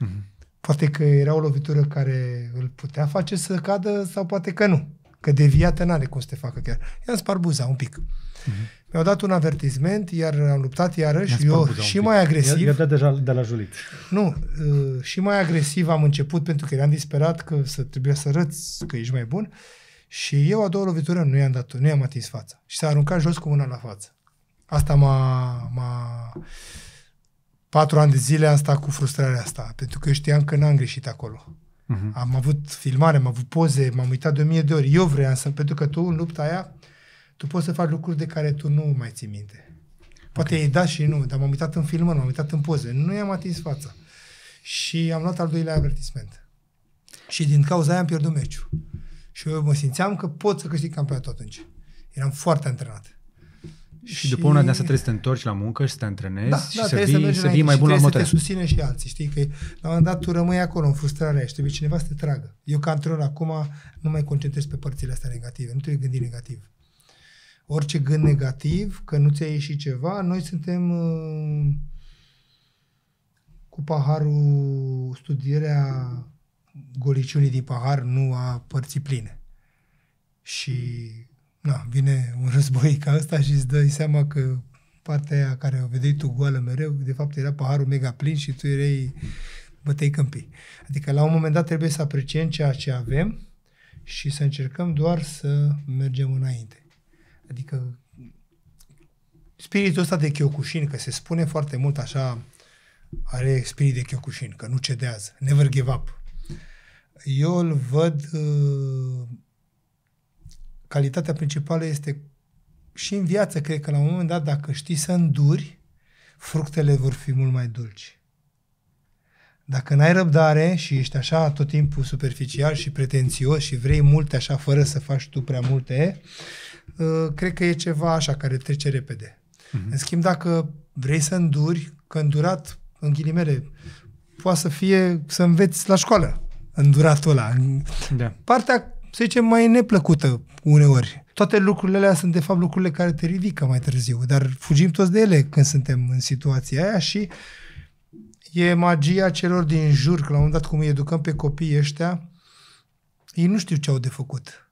Mm-hmm. Poate că era o lovitură care îl putea face să cadă sau poate că nu. Că deviată n-are cum să te facă chiar. I-am spart buza un pic. Mm-hmm. Mi-au dat un avertisment, iar am luptat iarăși, eu și mai agresiv. I-a dat deja de la julit. Nu, uh, și mai agresiv am început pentru că eram disperat că să trebuie să răți, că ești mai bun. Și eu a doua lovitură nu i-am dat, nu i-am atins fața. Și s-a aruncat jos cu mâna la față. Asta m-a, m-a... Patru ani de zile am stat cu frustrarea asta, pentru că eu știam că n-am greșit acolo. Uh-huh. Am avut filmare, am avut poze, m-am uitat de o mie de ori. Eu vreau să... Pentru că tu, în lupta aia, tu poți să faci lucruri de care tu nu mai ții minte. Poate okay. e da și nu, dar m-am uitat în filmare, m-am uitat în poze. Nu i-am atins fața. Și am luat al doilea avertisment. Și din cauza aia am pierdut meciul. Și eu mă simțeam că pot să câștig campionatul atunci. Eram foarte antrenat. Și, și după una de asta trebuie să te întorci la muncă și să te antrenezi da, și da, să, vii, să, să vii mai bun la trebuie să te susține și alții, știi? Că la un moment dat tu rămâi acolo în frustrare și trebuie cineva să te tragă. Eu ca antrenor acum nu mai concentrez pe părțile astea negative, nu trebuie gândi negativ. Orice gând negativ, că nu ți-a ieșit ceva, noi suntem uh, cu paharul studierea goliciunii din pahar, nu a părții pline. Și na, vine un război ca ăsta și îți dai seama că partea aia care o vedeai tu goală mereu, de fapt era paharul mega plin și tu erai bătei câmpii. Adică la un moment dat trebuie să apreciem ceea ce avem și să încercăm doar să mergem înainte. Adică spiritul ăsta de Kyokushin, că se spune foarte mult așa, are spirit de Kyokushin, că nu cedează, never give up. Eu îl văd, uh, calitatea principală este și în viață, cred că la un moment dat, dacă știi să înduri, fructele vor fi mult mai dulci. Dacă n-ai răbdare și ești așa tot timpul superficial și pretențios și vrei multe așa fără să faci tu prea multe, uh, cred că e ceva așa care trece repede. Uh-huh. În schimb, dacă vrei să înduri, că îndurat, în ghilimele, poate să fie să înveți la școală în duratul ăla. Da. Partea, să zicem, mai neplăcută uneori. Toate lucrurile alea sunt, de fapt, lucrurile care te ridică mai târziu, dar fugim toți de ele când suntem în situația aia și e magia celor din jur, că la un moment dat cum îi educăm pe copiii ăștia, ei nu știu ce au de făcut.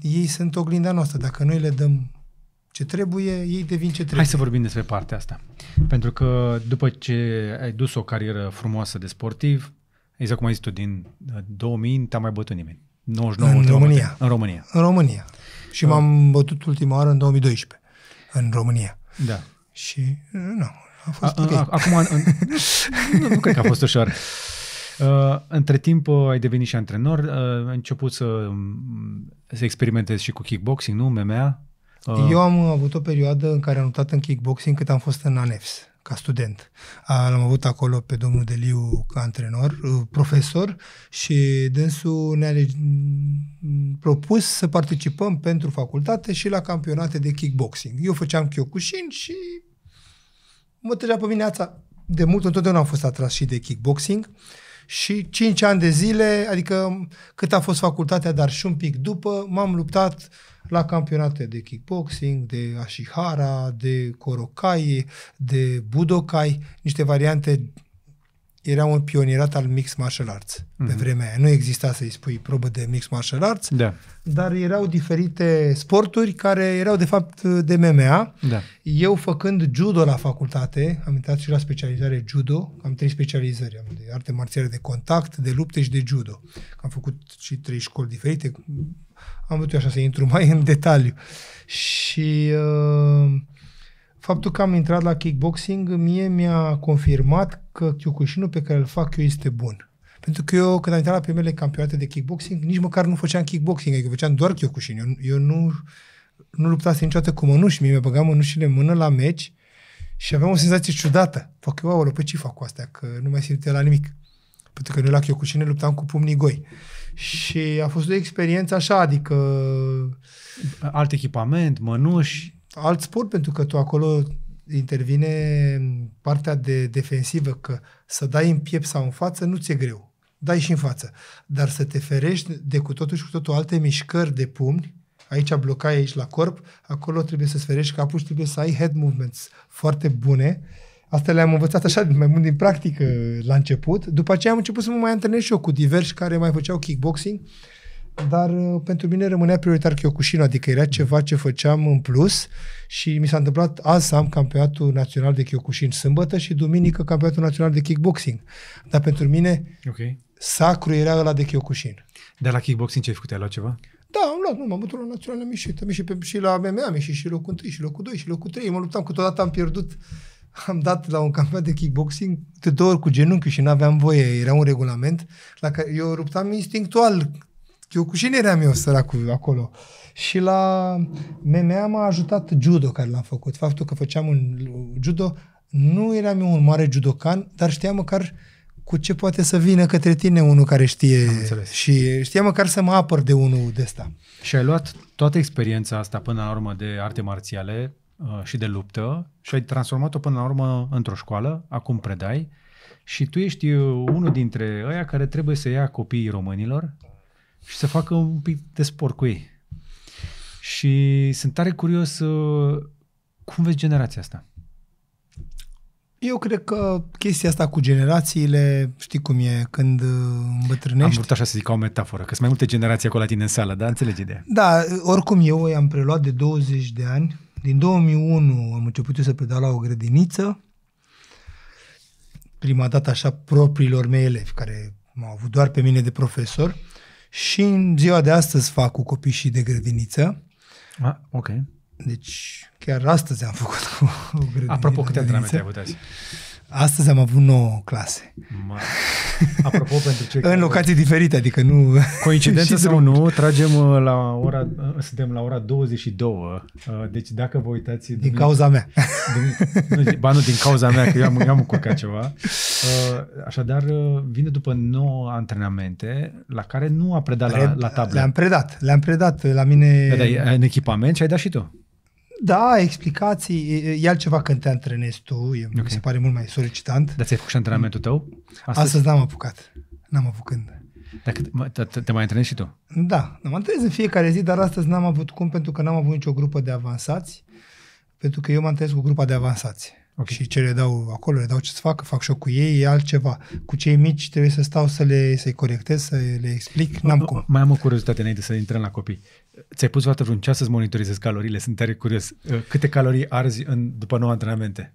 Ei sunt oglinda noastră. Dacă noi le dăm ce trebuie, ei devin ce trebuie. Hai să vorbim despre partea asta. Pentru că după ce ai dus o carieră frumoasă de sportiv, Exact cum ai zis tu, din 2000 uh, te-a mai bătut nimeni. 99 în România. În România. În România. Și uh. m-am bătut ultima oară în 2012, în România. Da. Și, uh, nu, a fost a, okay. a, Acum, în, <laughs> nu, nu cred că a fost ușor. Uh, între timp uh, ai devenit și antrenor, uh, ai început să, um, să experimentezi și cu kickboxing, nu? MMA? Uh. Eu am avut o perioadă în care am luptat în kickboxing cât am fost în ANEFS ca student. L-am avut acolo pe domnul Deliu ca antrenor, uh, profesor și dânsul ne-a mm, propus să participăm pentru facultate și la campionate de kickboxing. Eu făceam Kyokushin și mă trăgea pe mine ața. De mult întotdeauna am fost atras și de kickboxing și 5 ani de zile, adică cât a fost facultatea, dar și un pic după, m-am luptat la campionate de kickboxing, de ashihara, de korokai, de budokai, niște variante era un pionierat al mix martial arts mm-hmm. pe mhm. vremea aia. Nu exista să-i spui probă de mix martial arts, da. dar erau diferite sporturi care erau de fapt de MMA. Da. Eu făcând judo la facultate, am intrat și la specializare judo, am trei specializări, am de arte marțiale de contact, de lupte și de judo. Am făcut și trei școli diferite, am vrut eu așa să intru mai în detaliu. Și... Uh, Faptul că am intrat la kickboxing mie mi-a confirmat că Kyokushinul pe care îl fac eu este bun. Pentru că eu, când am intrat la primele campionate de kickboxing, nici măcar nu făceam kickboxing, adică făceam doar Kyokushin. Eu, eu nu, nu luptasem niciodată cu mănuși, mi-a băgat mănușile în mână la meci și aveam o senzație ciudată. Fac eu, aolo, pe ce fac cu astea? Că nu mai simte la nimic. Pentru că noi la Kyokushin luptam cu pumnii goi. Și a fost o experiență așa, adică... Alt echipament, mănuși alt sport, pentru că tu acolo intervine partea de defensivă, că să dai în piept sau în față nu ți-e greu. Dai și în față. Dar să te ferești de cu totul și cu totul alte mișcări de pumni, aici blocai, aici la corp, acolo trebuie să-ți ferești capul și trebuie să ai head movements foarte bune. Asta le-am învățat așa mai mult din practică la început. După aceea am început să mă mai antrenez și eu cu diversi care mai făceau kickboxing dar uh, pentru mine rămânea prioritar Kyokushin, adică era ceva ce făceam în plus și mi s-a întâmplat azi să am campionatul național de Kyokushin sâmbătă și duminică campionatul național de kickboxing. Dar pentru mine okay. sacru era ăla de Kyokushin. Dar la kickboxing ce ai făcut? Ai luat ceva? Da, am luat, nu, m-am bătut la național, am ieșit, am ieșit pe, și la MMA, am ieșit și locul 1, și locul 2, și locul 3, mă luptam, câteodată am pierdut <laughs> am dat la un campionat de kickboxing de două ori cu genunchiul și nu aveam voie, era un regulament la care eu luptam instinctual eu cu cine eram eu săracul acolo. Și la MMA m-a ajutat judo care l-am făcut. Faptul că făceam un judo, nu eram eu un mare judocan, dar știam măcar cu ce poate să vină către tine unul care știe și știam măcar să mă apăr de unul de ăsta. Și ai luat toată experiența asta până la urmă de arte marțiale uh, și de luptă și ai transformat-o până la urmă într-o școală, acum predai și tu ești uh, unul dintre ăia care trebuie să ia copiii românilor și să facă un pic de sport cu ei. Și sunt tare curios uh, cum vezi generația asta. Eu cred că chestia asta cu generațiile, știi cum e, când uh, îmbătrânești... Am vrut așa să zic ca o metaforă, că sunt mai multe generații acolo la tine în sală, dar Înțelegi ideea? Da, oricum eu i-am preluat de 20 de ani. Din 2001 am început eu să predau la o grădiniță, prima dată așa propriilor mei elevi, care m-au avut doar pe mine de profesor și în ziua de astăzi fac cu copii și de grădiniță. A, ok. Deci chiar astăzi am făcut <laughs> cu grădiniță. Apropo, câte antrenamente ai avut azi? Astăzi am avut 9 clase. Ma. Apropo, <laughs> pentru ce... În locații diferite, adică nu... Coincidență <laughs> sau nu, tragem uh, la ora... Uh, suntem la ora 22. Uh, deci dacă vă uitați... Din dumine... cauza mea. Din, nu, ba nu, din cauza mea, că eu am, am încurcat ceva. Așadar, vine după 9 antrenamente la care nu a predat Pre... la, la tablă. Le-am predat. Le-am predat la mine... Păi da, da, în echipament și ai dat și tu. Da, explicații, e altceva când te antrenezi tu, e, okay. mi se pare mult mai solicitant. Dar ți-ai făcut și antrenamentul tău? Astăzi, Astăzi n-am apucat, n-am apucat. Dacă te, te mai antrenezi și tu? Da, mă antrenez în fiecare zi, dar astăzi n-am avut cum pentru că n-am avut nicio grupă de avansați, pentru că eu mă antrenez cu grupa de avansați. Okay. Și ce le dau acolo, le dau ce să fac, fac și cu ei, e altceva. Cu cei mici trebuie să stau să le, să-i corectez, să le explic, n-am cum. Mai am o curiozitate înainte să intrăm la copii. Ți-ai pus vreodată vreun ceas să-ți monitorizezi caloriile? Sunt tare curios. Uh, câte calorii arzi în, după nouă antrenamente?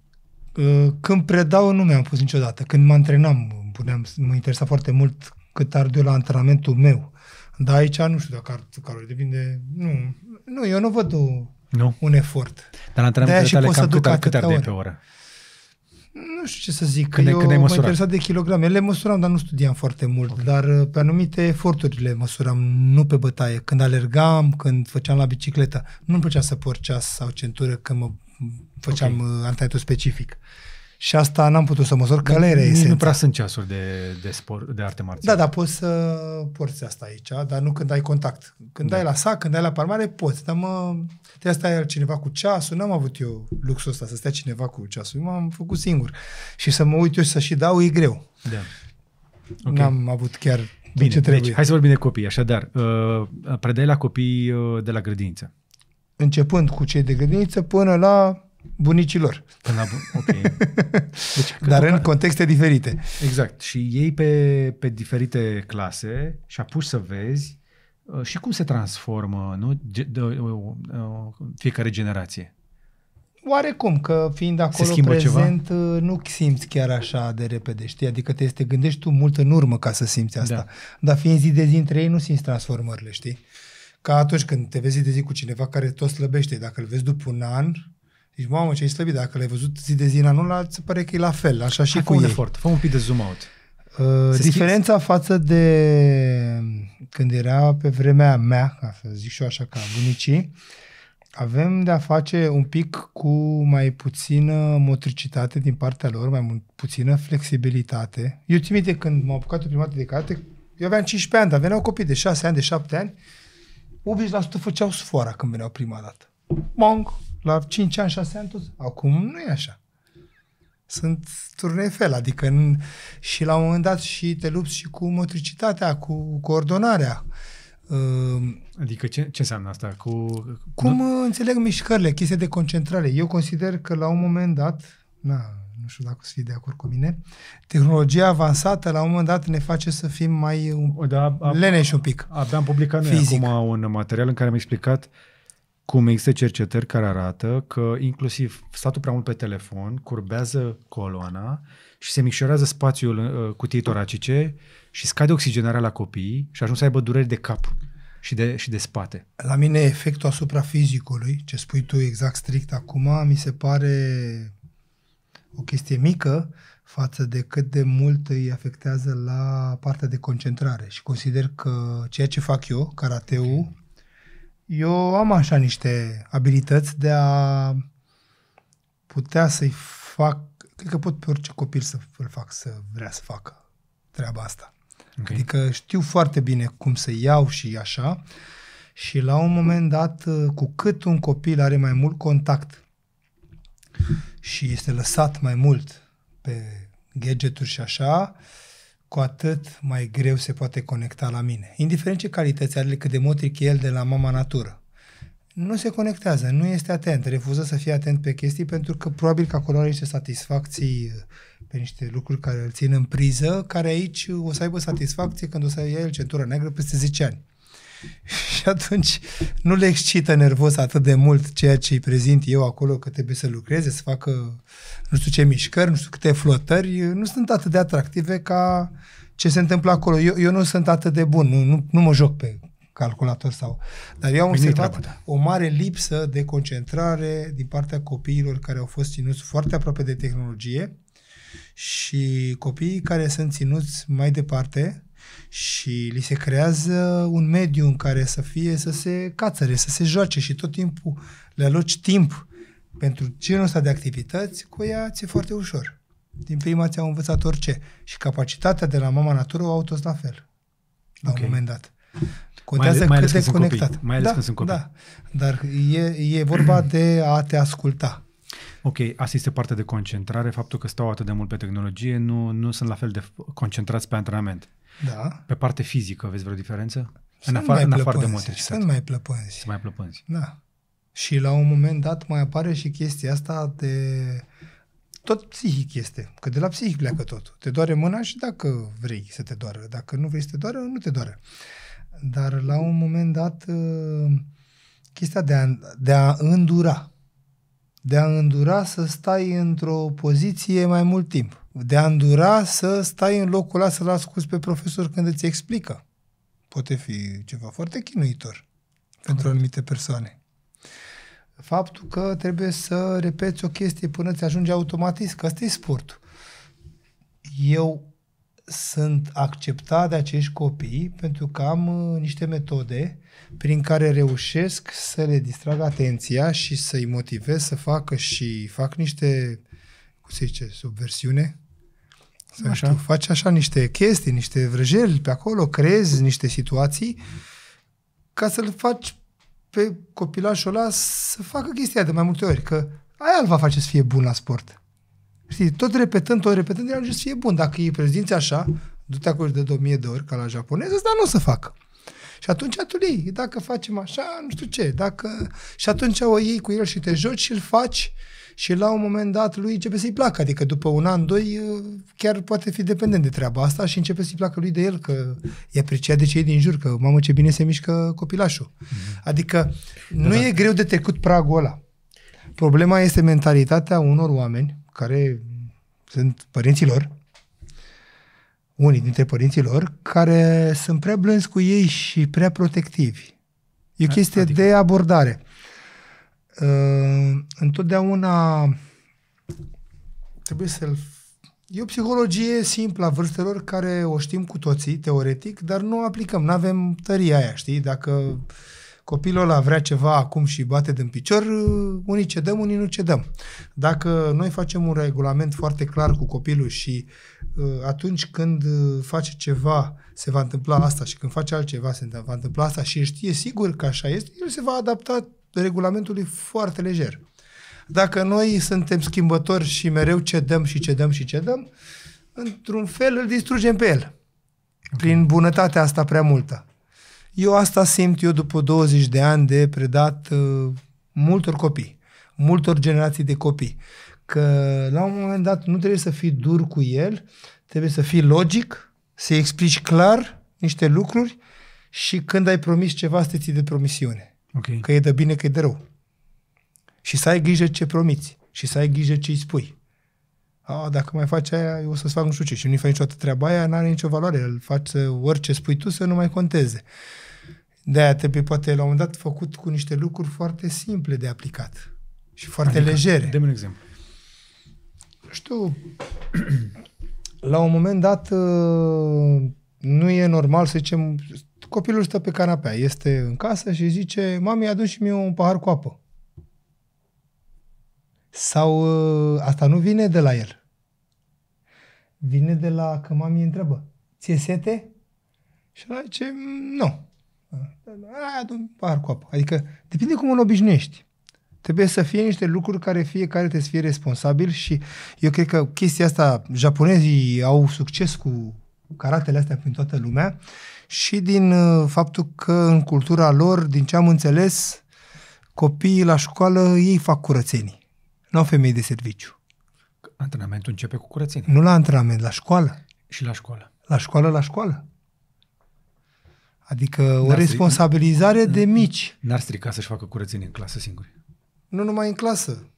Uh, când predau nu mi-am pus niciodată. Când mă antrenam, puneam, mă interesa foarte mult cât ar la antrenamentul meu. Dar aici nu știu dacă ar calorii, depinde... Nu, nu eu nu văd o, nu? un efort. Dar la antrenamentele tale cam cât, cât ar de pe oră? Nu știu ce să zic. Când, eu când ai mă interesat de kilograme. Le măsuram, dar nu studiam foarte mult. Okay. Dar uh, pe anumite eforturi le măsuram, nu pe bătaie. Când alergam, când făceam la bicicletă. Nu-mi plăcea să porceas sau centură când mă făceam okay. Uh, antrenamentul specific. Și asta n-am putut să măsor, că ăla Nu prea sunt ceasuri de, de, sport, de arte marțială. Da, dar poți să porți asta aici, dar nu când ai contact. Când da. ai la sac, când ai la palmare, poți. Dar mă, trebuie să stai cineva cu ceasul. N-am avut eu luxul ăsta să stea cineva cu ceasul. M-am făcut singur. Și să mă uit eu și să și dau e greu. Da. Okay. N-am avut chiar Bine, ce deci trebuie. Deci, hai să vorbim de copii. Așadar, uh, predai la copii uh, de la grădiniță. Începând cu cei de grădiniță până la bunicilor. Până la bun... okay. <laughs> deci, Dar în contexte diferite. Exact. Și ei pe, pe diferite clase și pus să vezi uh, și cum se transformă nu? de, fiecare generație. Oarecum, că fiind acolo prezent, ceva? Uh, nu simți chiar așa de repede, știi? Adică te, te gândești tu mult în urmă ca să simți asta. Da. Dar fiind zi de zi între ei, nu simți transformările, știi? Ca atunci când te vezi zi de zi cu cineva care tot slăbește, dacă îl vezi după un an, deci, mamă, ce ai slăbit. Dacă l-ai văzut zi de zi în anul ăla, se pare că e la fel. Așa și Hai, cu un ei. efort. Fă un pic de zoom out. Uh, diferența schimb... față de când era pe vremea mea, ca să zic și eu așa ca bunicii, avem de a face un pic cu mai puțină motricitate din partea lor, mai puțină flexibilitate. Eu țin minte când m-am apucat prima dată de carte, eu aveam 15 ani, dar veneau copii de 6 ani, de 7 ani, 80% făceau sfoara când veneau prima dată. Monk, la 5 ani, 6 ani, tot. Acum nu e așa. Sunt turnee fel, adică în, și la un moment dat și te lupți și cu motricitatea, cu coordonarea. Ehm, adică ce, ce înseamnă asta? Cu, Cum nu? înțeleg mișcările, chestia de concentrare. Eu consider că la un moment dat, na, nu știu dacă o să fii de acord cu mine, tehnologia avansată la un moment dat ne face să fim mai da, leneși un pic. Abia am publicat noi acum un material în care am explicat cum există cercetări care arată că inclusiv statul prea mult pe telefon curbează coloana și se micșorează spațiul uh, cutiei toracice și scade oxigenarea la copii și ajung să aibă dureri de cap și de, și de spate. La mine efectul asupra fizicului, ce spui tu exact strict acum, mi se pare o chestie mică față de cât de mult îi afectează la partea de concentrare și consider că ceea ce fac eu, karateu, okay eu am așa niște abilități de a putea să-i fac, cred că pot pe orice copil să îl fac să vrea să facă treaba asta. Okay. Adică știu foarte bine cum să iau și așa și la un moment dat, cu cât un copil are mai mult contact și este lăsat mai mult pe gadgeturi și așa, uh, cu atât mai greu se poate conecta la mine. Indiferent ce calități are, cât de motric el de la mama natură. Nu se conectează, nu este atent, refuză să fie atent pe chestii pentru că probabil că acolo are niște satisfacții pe niște lucruri care îl țin în priză, care aici o să aibă satisfacție când o să ia el centura neagră peste 10 ani. <laughs> și atunci nu le excită nervos atât de mult ceea ce îi prezint eu acolo că trebuie să lucreze, să facă nu știu ce mișcări, nu știu câte flotări, nu sunt atât de atractive ca ce se întâmplă acolo. Eu, eu nu sunt atât de bun, nu, nu, nu mă joc pe calculator sau... Dar eu am observat da. o mare lipsă de concentrare din partea copiilor care au fost ținuți foarte aproape de tehnologie și copiii care sunt ținuți mai departe și li se creează un mediu în care să fie, să se cațăre, să se joace și tot timpul le aloci timp pentru genul ăsta de activități, cu ea ți-e foarte ușor. Din prima ți-au învățat orice. Și capacitatea de la mama natură o au toți la fel. La okay. un moment dat. Contează mai, ales, cât de conectat. Copii. Mai ales da, când sunt copii. Da. Dar e, e vorba <clears throat> de a te asculta. Ok, asta este partea de concentrare, faptul că stau atât de mult pe tehnologie, nu, nu sunt la fel de concentrați pe antrenament. Da. Pe parte fizică vezi vreo diferență? Sunt în afară, în afară de motricitate. Sunt mai plăpânzi. Sunt mai plăpânzi. Da. Și la un moment dat mai apare și chestia asta de... Tot psihic este, că de la psihic pleacă tot. Te doare mâna și dacă vrei să te doară. Dacă nu vrei să te doară, nu te doare. Dar la un moment dat, ă, chestia de a, de a îndura, de a îndura să stai într-o poziție mai mult timp de a îndura să stai în locul ăla să-l asculti pe profesor când îți explică. Poate fi ceva foarte chinuitor Correct. pentru anumite persoane. Faptul că trebuie să repeți o chestie până îți ajunge automatist, că ăsta e sportul. Eu sunt acceptat de acești copii pentru că am uh, niște metode prin care reușesc să le distrag atenția și să-i motivez să facă și fac niște, cum se zice, subversiune, să așa? Știu, faci așa niște chestii, niște vrăjeli pe acolo, creezi niște situații ca să-l faci pe copilașul ăla să facă chestia de mai multe ori, că aia îl va face să fie bun la sport. Știi, tot repetând, tot repetând, el să fie bun. Dacă îi prezinți așa, du-te acolo de 2000 de ori, ca la japonez, dar nu o să facă. Și atunci tu iei, dacă facem așa, nu știu ce, dacă... Și atunci o iei cu el și te joci și îl faci uh, și la un moment dat lui începe să-i placă, adică după un an, doi, uh, chiar poate fi dependent de treaba asta și începe să-i placă lui de el, că e apreciat de cei din jur, că mamă ce bine se mișcă copilașul. Mm-hmm. Adică da, nu da. e greu de trecut pragul ăla. Problema este mentalitatea unor oameni care sunt părinții lor, unii dintre părinții lor, care sunt prea blânzi cu ei și prea protectivi. E o chestie adică... de abordare uh, întotdeauna trebuie să-l... E o psihologie simplă a vârstelor care o știm cu toții, teoretic, dar nu o aplicăm, nu avem tăria aia, știi? Dacă copilul ăla vrea ceva acum și bate din picior, unii cedăm, unii nu cedăm. Dacă noi facem un regulament foarte clar cu copilul și uh, atunci când uh, face ceva se va întâmpla asta și când face altceva se va întâmpla asta și știe sigur că așa este, el se va adapta regulamentul e foarte lejer. Dacă noi suntem schimbători și mereu cedăm și cedăm și cedăm, într-un fel îl distrugem pe el. Prin bunătatea asta prea multă. Eu asta simt eu după 20 de ani de predat uh, multor copii, multor generații de copii. Că la un moment dat nu trebuie să fii dur cu el, trebuie să fii logic, să-i explici clar niște lucruri și când ai promis ceva să te ții de promisiune. Okay. Că e de bine, că e de rău. Și să ai grijă ce promiți și să ai grijă ce îi spui. A, dacă mai faci aia, eu o să-ți fac nu știu ce. Și nu-i faci niciodată treaba aia, n-are nicio valoare. Îl faci orice spui tu să nu mai conteze. De-aia trebuie poate la un moment dat făcut cu niște lucruri foarte simple de aplicat și foarte adică, legere. Dă-mi un exemplu. Știu, <clears throat> la un moment dat uh, nu e normal să zicem copilul stă pe canapea, este în casă și zice, mami, și mi un pahar cu apă. Sau ă, asta nu vine de la el. Vine de la că mami întreabă, e sete? Și ăla zice, nu. Aia adu un pahar cu apă. Adică depinde cum îl obișnuiești. Trebuie să fie niște lucruri care fiecare trebuie să fie responsabil și eu cred că chestia asta, japonezii au succes cu caratele astea prin toată lumea și din uh, faptul că în cultura lor, din ce am înțeles, copiii la școală ei fac curățenii, nu au femei de serviciu. Antrenamentul începe cu curățenie. Nu la antrenament, la școală. Și la școală. La școală, la școală. Adică n-ar o responsabilizare de mici. N-ar strica să-și facă curățenie în clasă singuri. Nu numai în clasă.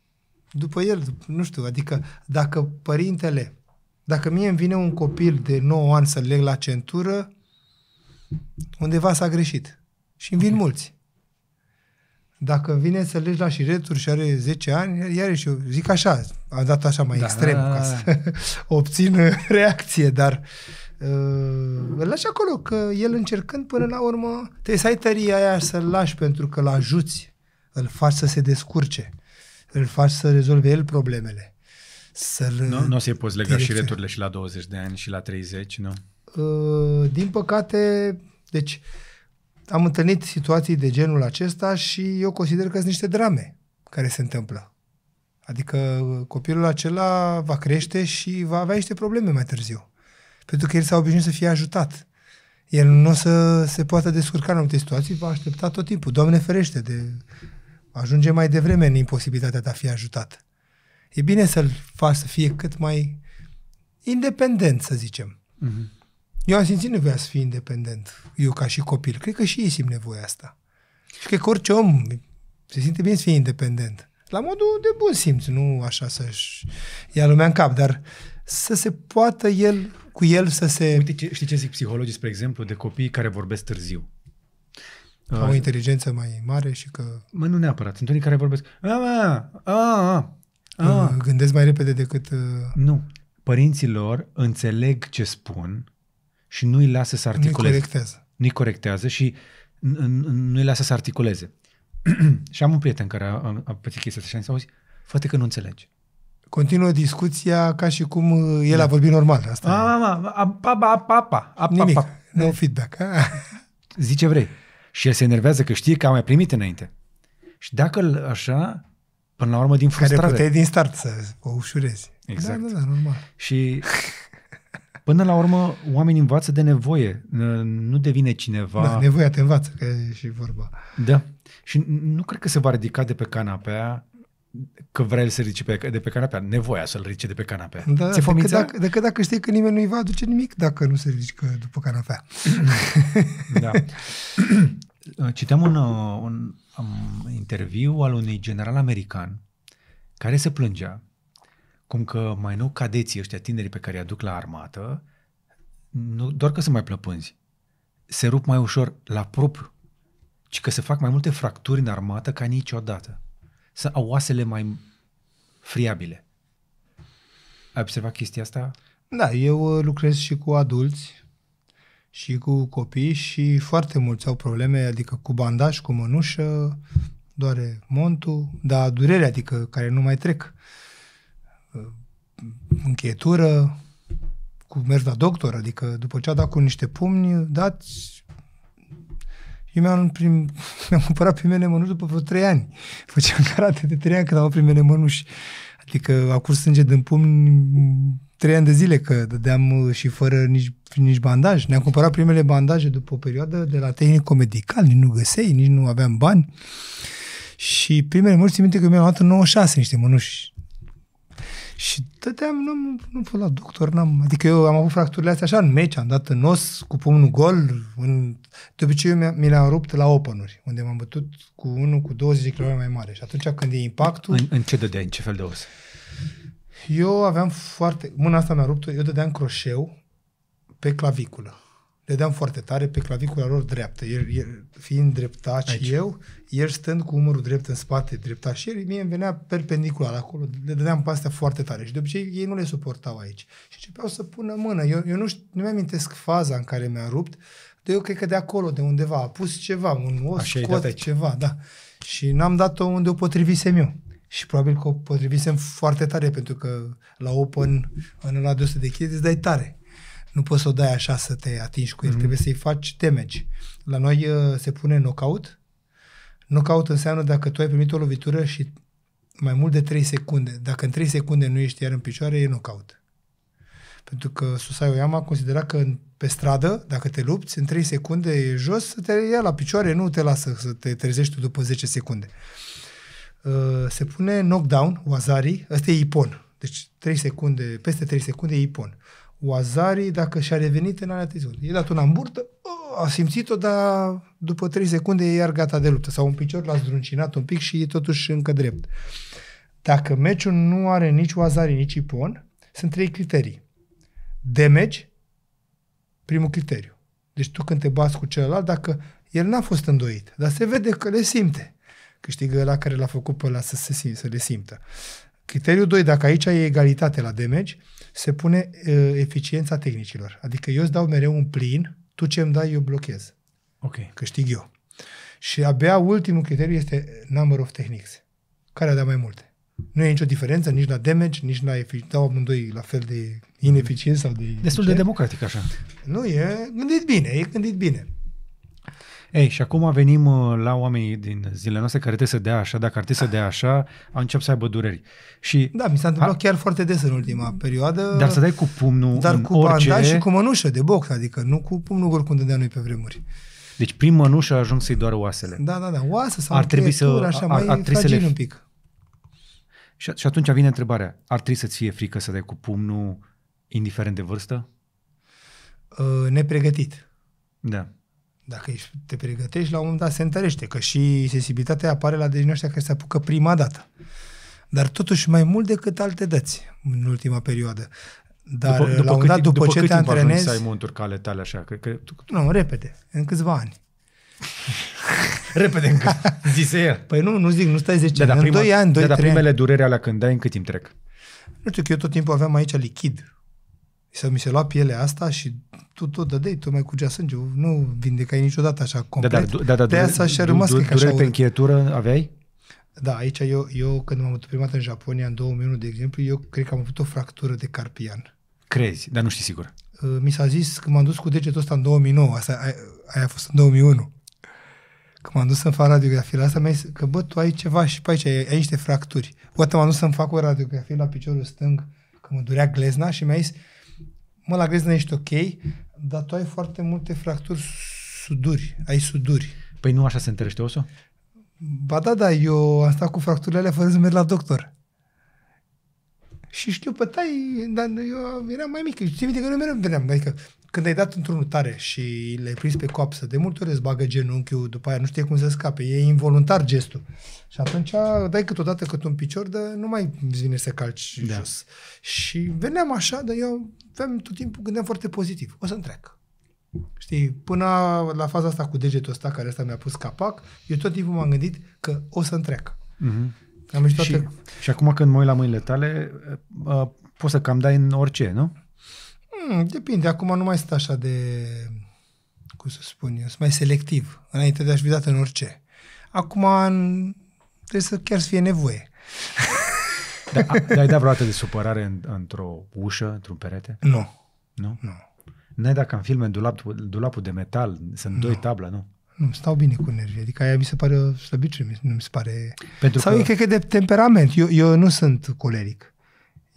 După el, nu știu, adică dacă părintele, dacă mie îmi vine un copil de 9 ani să leg la centură, undeva s-a greșit. Și vin vin mulți. Dacă vine să legi la șireturi și are 10 ani, iarăși eu zic așa, am dat așa mai da. extrem ca să <laughs> obțin reacție, dar uh, îl lași acolo, că el încercând până la urmă, trebuie să ai tăria aia să-l lași pentru că îl ajuți, îl faci să se descurce, îl faci să rezolve el problemele. Să-l nu, nu o să-i poți lega direcție. și returile și la 20 de ani și la 30, nu? Uh, din păcate, deci am întâlnit situații de genul acesta și eu consider că sunt niște drame care se întâmplă. Adică uh, copilul acela va crește și va avea niște probleme mai târziu. Pentru că el s-a obișnuit să fie ajutat. El nu o să se poată descurca în anumite situații, va aștepta tot timpul. Doamne ferește, de... ajunge mai devreme în imposibilitatea de a fi ajutat. E bine să-l faci să fie cât mai independent, să zicem. Mm-hmm. Eu am simțit nevoia să fii independent, eu ca și copil. Cred că și ei simt nevoia asta. Și cred că orice om se simte bine să fie independent. La modul de bun simț, nu așa să-și ia lumea în cap, dar să se poată el, cu el să se... Uite, ce, știi ce zic psihologii, spre exemplu, de copii care vorbesc târziu? Au o inteligență mai mare și că... Mă, nu neapărat. Sunt unii care vorbesc... A, a, a, Gândesc mai repede decât... Uh, nu. Părinții lor înțeleg ce spun și nu îi lasă să articuleze. Nu-i corectează. Nu-i corectează și nu îi lasă să articuleze. <clears throat> și am un prieten care a, a, a pățit chestia asta și a zis, auzi, că nu înțelegi continuă discuția ca și cum uh, el da. a vorbit normal. Asta a, a, a, a, a, a, Nimic, a, no feedback. A? <laughs> Zice vrei. Și el se enervează că știe că a mai primit înainte. Și dacă așa, până la urmă din frustrare... Care puteai din start să o ușurezi. Exact. Da, da, da, normal. Și <laughs> Până la urmă, oamenii învață de nevoie, nu devine cineva... Da, nevoia te învață, că e și vorba. Da. Și nu cred că se va ridica de pe canapea că vrea să să ridice pe, de pe canapea, nevoia să-l ridice de pe canapea. Da, Ți-e decât, dacă, decât dacă știi că nimeni nu-i va aduce nimic dacă nu se ridică după canapea. da. <clears throat> Citeam un, uh, un, un um, interviu al unui general american care se plângea cum că mai nou cadeții ăștia tinerii pe care îi aduc la armată, nu, doar că sunt mai plăpânzi, se rup mai ușor la propriu, ci că se fac mai multe fracturi în armată ca niciodată. Să au oasele mai friabile. Ai observat chestia asta? Da, eu uh, lucrez și cu adulți și cu copii și foarte mulți au probleme, adică cu bandaj, cu mănușă, doare montul, dar durere, adică care nu mai trec. Uh, închietură, cu mers la doctor, adică după ce a dat cu niște pumni, dați eu mi-am, prim, <laughs> mi-am cumpărat primele mănuși după vreo trei ani. Făceam karate de trei ani când am primele mănuși. Adică a curs sânge din pumni trei ani de zile, că dădeam uh, și fără nici, nici bandaj. Ne-am cumpărat primele bandaje după o perioadă de la tehnico medical, nici nu găseai, nici nu aveam bani. Și primele mănuși, țin minte că mi-am luat în 96 niște mănuși. Și tăteam, nu, nu fost la doctor, n-am, adică eu am avut fracturile astea așa în meci, am dat în os, cu pumnul gol, în, de obicei eu mi, mi le-am rupt la openuri, unde m-am bătut cu unul cu 20 de kg mai mare și atunci când e impactul... În, în ce dădeai, în ce fel de os? Eu aveam foarte, mâna asta mi-a rupt, eu dădeam croșeu pe claviculă deam foarte tare pe clavicula lor dreaptă. El, el fiind dreptat Aici. eu, el stând cu umărul drept în spate, dreptat și el, mie îmi venea perpendicular acolo. Le dădeam pe astea foarte tare și de obicei ei nu le suportau aici. Și începeau să pună mână. Eu, eu nu, știu, nu mi-amintesc faza în care mi-a rupt, dar eu cred că de acolo, de undeva, a pus ceva, un os, Așa scot, ceva, da. Și n-am dat-o unde o potrivisem eu. Și probabil că o potrivisem foarte tare, pentru că la open, în ăla de 100 de kg, îți dai tare nu poți să o dai așa să te atingi cu el, mm-hmm. trebuie să-i faci damage. La noi uh, se pune knockout. Knockout înseamnă dacă tu ai primit o lovitură și mai mult de 3 secunde, dacă în 3 secunde nu ești iar în picioare, e knockout. Pentru că Susai Oyama considera că pe stradă, dacă te lupți, în 3 secunde e jos, să te ia la picioare, nu te lasă să te trezești tu după 10 secunde. Uh, se pune knockdown, wazari, ăsta e ipon. Deci 3 secunde, peste 3 secunde e ipon. Oazari dacă și-a revenit în anestezion. i E dat una în burtă, ă, a simțit-o, dar după 3 secunde e iar gata de luptă. Sau un picior l-a zdruncinat un pic și e totuși încă drept. Dacă meciul nu are nici Oazari, nici Ipon, sunt trei criterii. De meci, primul criteriu. Deci tu când te bați cu celălalt, dacă el n-a fost îndoit, dar se vede că le simte. Câștigă la care l-a făcut pe ăla să, se, simt, să le simtă. Criteriul 2, dacă aici e egalitate la damage, se pune uh, eficiența tehnicilor. Adică eu îți dau mereu un plin, tu ce îmi dai, eu blochez. Ok. Câștig eu. Și abia ultimul criteriu este number of techniques. Care a dat mai multe? Nu e nicio diferență nici la damage, nici la eficiență. Dau amândoi la fel de ineficient sau de... Destul de democratic așa. Nu e gândit bine, e gândit bine. Ei, și acum venim uh, la oamenii din zilele noastre care trebuie să dea așa, dacă ar trebui să dea așa, au început să aibă dureri. Și da, mi s-a întâmplat a... chiar foarte des în ultima perioadă. Dar să dai cu pumnul Dar în cu orice... Da, și cu mănușă de box, adică nu cu pumnul oricum de noi pe vremuri. Deci prin mănușă ajung să-i doar oasele. Da, da, da, oase sau ar trebui să, așa, ar, mai ar trebui să le... un pic. Și, și atunci vine întrebarea, ar trebui să-ți fie frică să dai cu pumnul indiferent de vârstă? Uh, nepregătit. Da. Dacă te pregătești, la un moment dat se întărește, că și sensibilitatea apare la dejenii ăștia care se apucă prima dată. Dar totuși mai mult decât alte dăți în ultima perioadă. Dar după, după la un dat, după, după ce te antrenezi... să ai monturi ca tale așa? Că, că... tu, tu... Nu, repede, în câțiva ani. <laughs> repede, încă, <laughs> zise el. Păi nu, nu zic, nu stai 10 da, ani, da, prima, în 2 ani, 2 da, da, primele ani. dureri alea când dai, în cât timp trec? Nu știu, că eu tot timpul aveam aici lichid să mi se lua pielea asta și tu tot dădeai, tu mai cugea sânge, nu vindecai niciodată așa da, da, complet. Da, da, da, da, de asta și-a rămas că așa pe încheietură aveai? Da, aici eu, eu când m-am mutat prima dată în Japonia, în 2001, de exemplu, eu cred că am avut o fractură de carpian. Crezi, dar nu știi sigur. Uh, mi s-a zis că m-am dus cu degetul ăsta în 2009, asta, aia a fost în 2001. Când m-am dus să-mi fac radiografie asta, mi-a zis că bă, tu ai ceva și pe aici, ai, ai niște fracturi. O m-am dus să-mi fac o radiografie la piciorul stâng, că mă durea glezna și mi-a zis, mă, la greznă ești ok, dar tu ai foarte multe fracturi suduri, ai suduri. Păi nu așa se întărește osul? Ba da, da, eu am stat cu fracturile alea fără să merg la doctor. Și știu pe tai, dar eu eram mai mic. Ții mi că nu mereu veneam. Adică când ai dat într-unul tare și le-ai prins pe coapsă, de multe ori îți bagă genunchiul, după aia nu știe cum să scape, e involuntar gestul. Și atunci dai câteodată cât un picior, dar nu mai îți vine să calci da. jos. Și veneam așa, dar eu aveam tot timpul, gândeam foarte pozitiv, o să-mi trec. Știi, până la faza asta cu degetul ăsta, care ăsta mi-a pus capac, eu tot timpul m-am gândit că o să-mi Mm-hmm. Am și, toate... și acum când mă uit la mâinile tale, uh, poți să cam dai în orice, nu? Hmm, depinde, acum nu mai sunt așa de, cum să spun eu, sunt mai selectiv. Înainte de aș fi dat în orice. Acum trebuie să chiar să fie nevoie. <laughs> Da, dar da, ai dat vreodată de supărare în, într-o ușă, într-un perete? Nu. Nu? Nu. N-ai dat ca în filme dulap, dulapul de metal, sunt nu. doi tabla, nu? Nu, stau bine cu nervii. Adică aia mi se pare o slăbiciune, nu mi se pare... Pentru Sau că... e, cred că, de temperament. Eu, eu nu sunt coleric.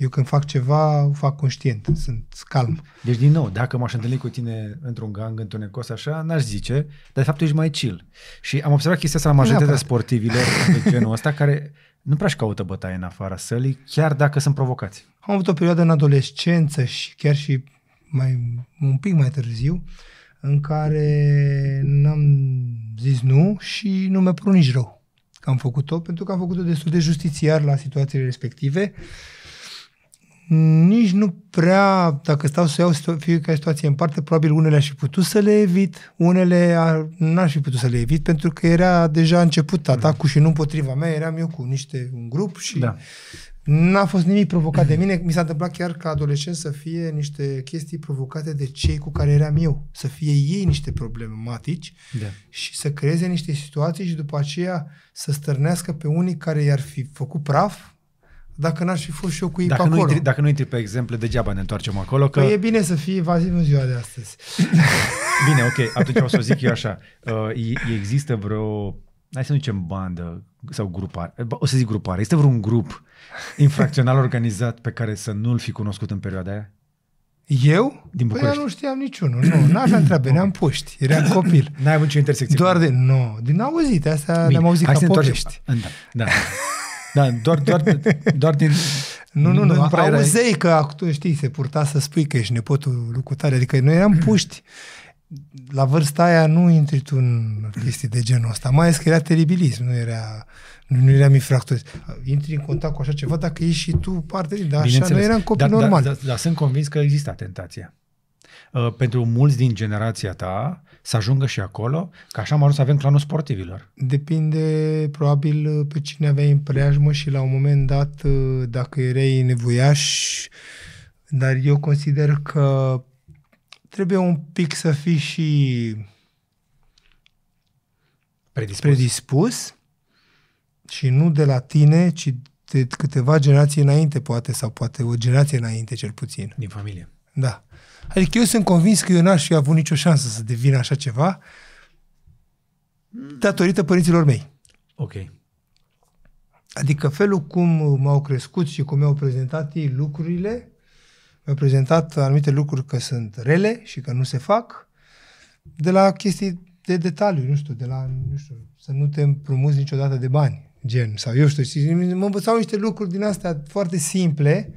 Eu când fac ceva, o fac conștient, sunt calm. Deci, din nou, dacă m-aș întâlni cu tine într-un gang, într-un așa, n-aș zice, dar de fapt ești mai chill. Și am observat chestia asta la majoritatea sportivilor de genul ăsta, care nu prea-și caută bătaie în afara sălii, chiar dacă sunt provocați. Am avut o perioadă în adolescență și chiar și mai, un pic mai târziu, în care n-am zis nu și nu mi-a părut nici rău că am făcut-o, pentru că am făcut-o destul de justițiar la situațiile respective nici nu prea, dacă stau să iau fiecare situație în parte, probabil unele aș fi putut să le evit, unele n-aș fi putut să le evit, pentru că era deja început atacul și nu împotriva mea, eram eu cu niște un grup și da. n-a fost nimic provocat de mine. Mi s-a întâmplat chiar ca adolescent să fie niște chestii provocate de cei cu care eram eu, să fie ei niște problematici da. și să creeze niște situații și după aceea să stârnească pe unii care i-ar fi făcut praf, dacă n-aș fi fost și eu cu ei dacă pe nu acolo. Nu intri, dacă nu intri pe exemple, degeaba ne întoarcem acolo. Că... Păi e bine să fii evaziv în ziua de astăzi. <laughs> bine, ok, atunci o să zic eu așa. Uh, există vreo, hai să nu zicem bandă sau grupare, o să zic grupare, este vreun grup infracțional organizat pe care să nu-l fi cunoscut în perioada aia? Eu? Din păi București. Păi eu nu știam niciunul, nu, n-aveam <clears throat> treabă, ne-am puști, eram copil. N-ai avut nicio intersecție. Doar de, nu, din auzit. astea le-am auzit Hai ca povești. Da, da. <laughs> Da, doar, doar, doar din... Nu, nu, nu, nu auzeai erai... că, știi, se purta să spui că ești nepotul lui adică noi eram puști. La vârsta aia nu intri tu în chestii de genul ăsta, mai ales că era teribilism, nu era, nu, nu eram infractori. Intri în contact cu așa ceva dacă ești și tu parte din, dar așa noi eram copii normali. Dar, dar, dar sunt convins că exista tentația. Uh, pentru mulți din generația ta, să ajungă și acolo, că așa am ajuns să avem clanul sportivilor. Depinde probabil pe cine aveai în preajmă și la un moment dat uh, dacă erai nevoiaș, dar eu consider că trebuie un pic să fii și predispus, predispus și nu de la tine, ci de câteva generații înainte, poate, sau poate o generație înainte, cel puțin. Din familie. Da. Adică eu sunt convins că eu n-aș fi avut nicio șansă să devin așa ceva datorită părinților mei. Ok. Adică felul cum m-au crescut și cum mi-au prezentat ei lucrurile, mi-au prezentat anumite lucruri că sunt rele și că nu se fac, de la chestii de detaliu, nu știu, de la, nu știu, să nu te împrumuți niciodată de bani, gen, sau eu știu, și mă învățau niște lucruri din astea foarte simple,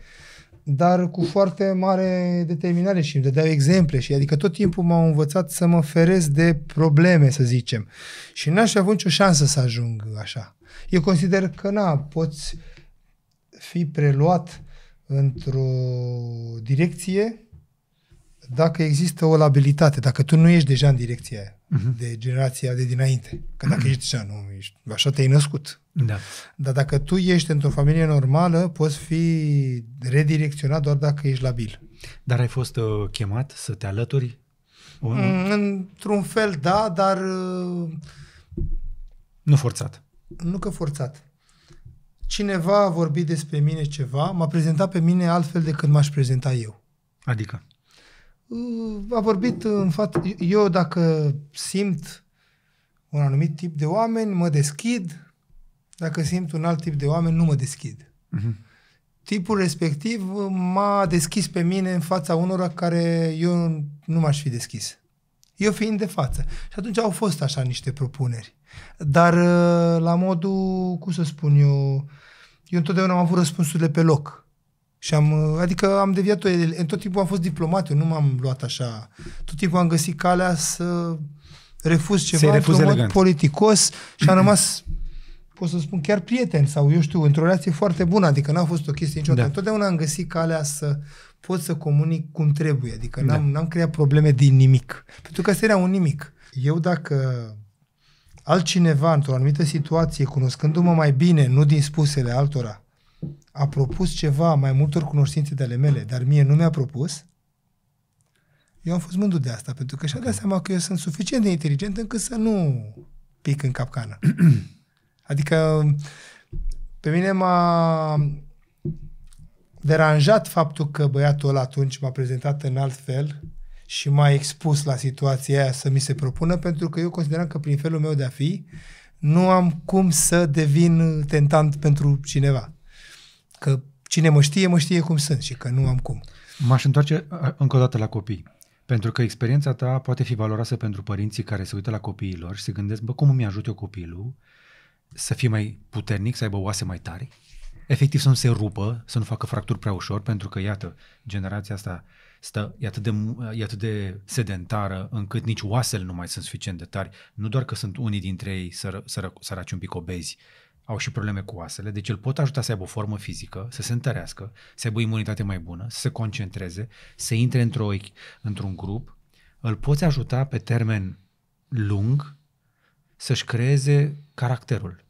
dar cu foarte mare determinare și îmi dădeau exemple și adică tot timpul m-au învățat să mă ferez de probleme, să zicem. Și n-aș avea nicio șansă să ajung așa. Eu consider că, na, poți fi preluat într-o direcție dacă există o labilitate, dacă tu nu ești deja în direcția aia, uh-huh. de generația de dinainte, că dacă uh-huh. ești deja, nu ești, așa te-ai născut. Da. Dar dacă tu ești într-o familie normală, poți fi redirecționat doar dacă ești labil. Dar ai fost uh, chemat să te alături? Mm, într-un fel, da, dar... Uh, nu forțat. Nu că forțat. Cineva a vorbit despre mine ceva, m-a prezentat pe mine altfel decât m-aș prezenta eu. Adică? Mm, a vorbit în față. Eu dacă simt un anumit tip de oameni, mă deschid. Dacă simt un alt tip de oameni, nu mă deschid. Uh-huh. Tipul respectiv m-a deschis pe mine în fața unora care eu nu m-aș fi deschis. Eu fiind de față. Și atunci au fost așa niște propuneri. Dar uh, la modul, cum să spun eu, eu întotdeauna am avut răspunsurile pe loc. Și am, uh, adică am deviat în tot timpul am fost diplomat, eu nu m-am luat așa. Tot timpul am găsit calea să refuz ceva refuz într-un elegant. politicos și am <clears throat> rămas pot să spun chiar prieten sau eu știu, într-o relație foarte bună, adică n-a fost o chestie niciodată. Da. Totdeauna am găsit calea să pot să comunic cum trebuie, adică n-am, da. n-am creat probleme din nimic. Pentru că asta era un nimic. Eu dacă altcineva într-o anumită situație, cunoscându-mă mai bine, nu din spusele altora, a propus ceva mai multor cunoștințe de ale mele, dar mie nu mi-a propus, eu am fost mândru de asta, pentru că și-a okay. dat seama că eu sunt suficient de inteligent încât să nu pic în capcană. <clears throat> adică pe mine m-a deranjat faptul că băiatul ăla atunci m-a prezentat în alt fel și m-a expus la situația aia să mi se propună, pentru că eu consideram că prin felul meu de a fi, nu am cum să devin tentant pentru cineva că cine mă știe, mă știe cum sunt și că nu am cum. M-aș întoarce încă o dată la copii. Pentru că experiența ta poate fi valoroasă pentru părinții care se uită la copiilor și se gândesc, bă, cum îmi ajut eu copilul să fie mai puternic, să aibă oase mai tari, efectiv să nu se rupă, să nu facă fracturi prea ușor, pentru că, iată, generația asta stă, e, atât de, e atât de sedentară încât nici oasele nu mai sunt suficient de tari. Nu doar că sunt unii dintre ei sără, sără, săraci un pic obezi, au și probleme cu oasele, deci îl pot ajuta să aibă o formă fizică, să se întărească, să aibă imunitate mai bună, să se concentreze, să intre într-o, într-un grup, îl poți ajuta pe termen lung să-și creeze caracterul.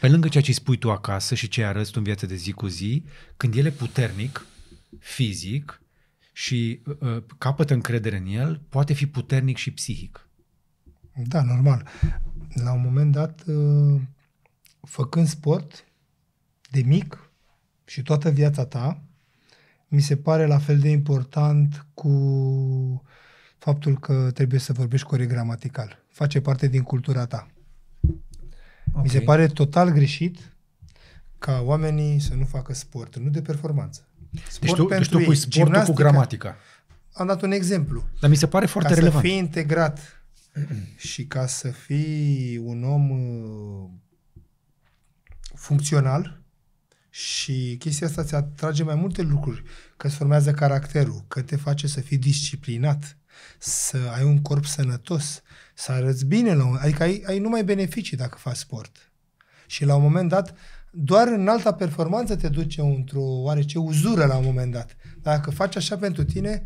Pe lângă ceea ce îi spui tu acasă și ce arăți tu în viața de zi cu zi, când el e puternic, fizic și uh, capătă încredere în el, poate fi puternic și psihic. Da, normal. La un moment dat, uh făcând sport de mic și toată viața ta, mi se pare la fel de important cu faptul că trebuie să vorbești corect gramatical. Face parte din cultura ta. Okay. Mi se pare total greșit ca oamenii să nu facă sport, nu de performanță. Deci sport deci tu, pentru deci tu pui sportul cu gramatica. Am dat un exemplu. Dar mi se pare foarte ca relevant. Să fii integrat și ca să fii un om uh, funcțional și chestia asta ți atrage mai multe lucruri, că îți formează caracterul, că te face să fii disciplinat, să ai un corp sănătos, să arăți bine la un... Adică ai, ai numai beneficii dacă faci sport. Și la un moment dat, doar în alta performanță te duce într-o oarece uzură la un moment dat. Dacă faci așa pentru tine,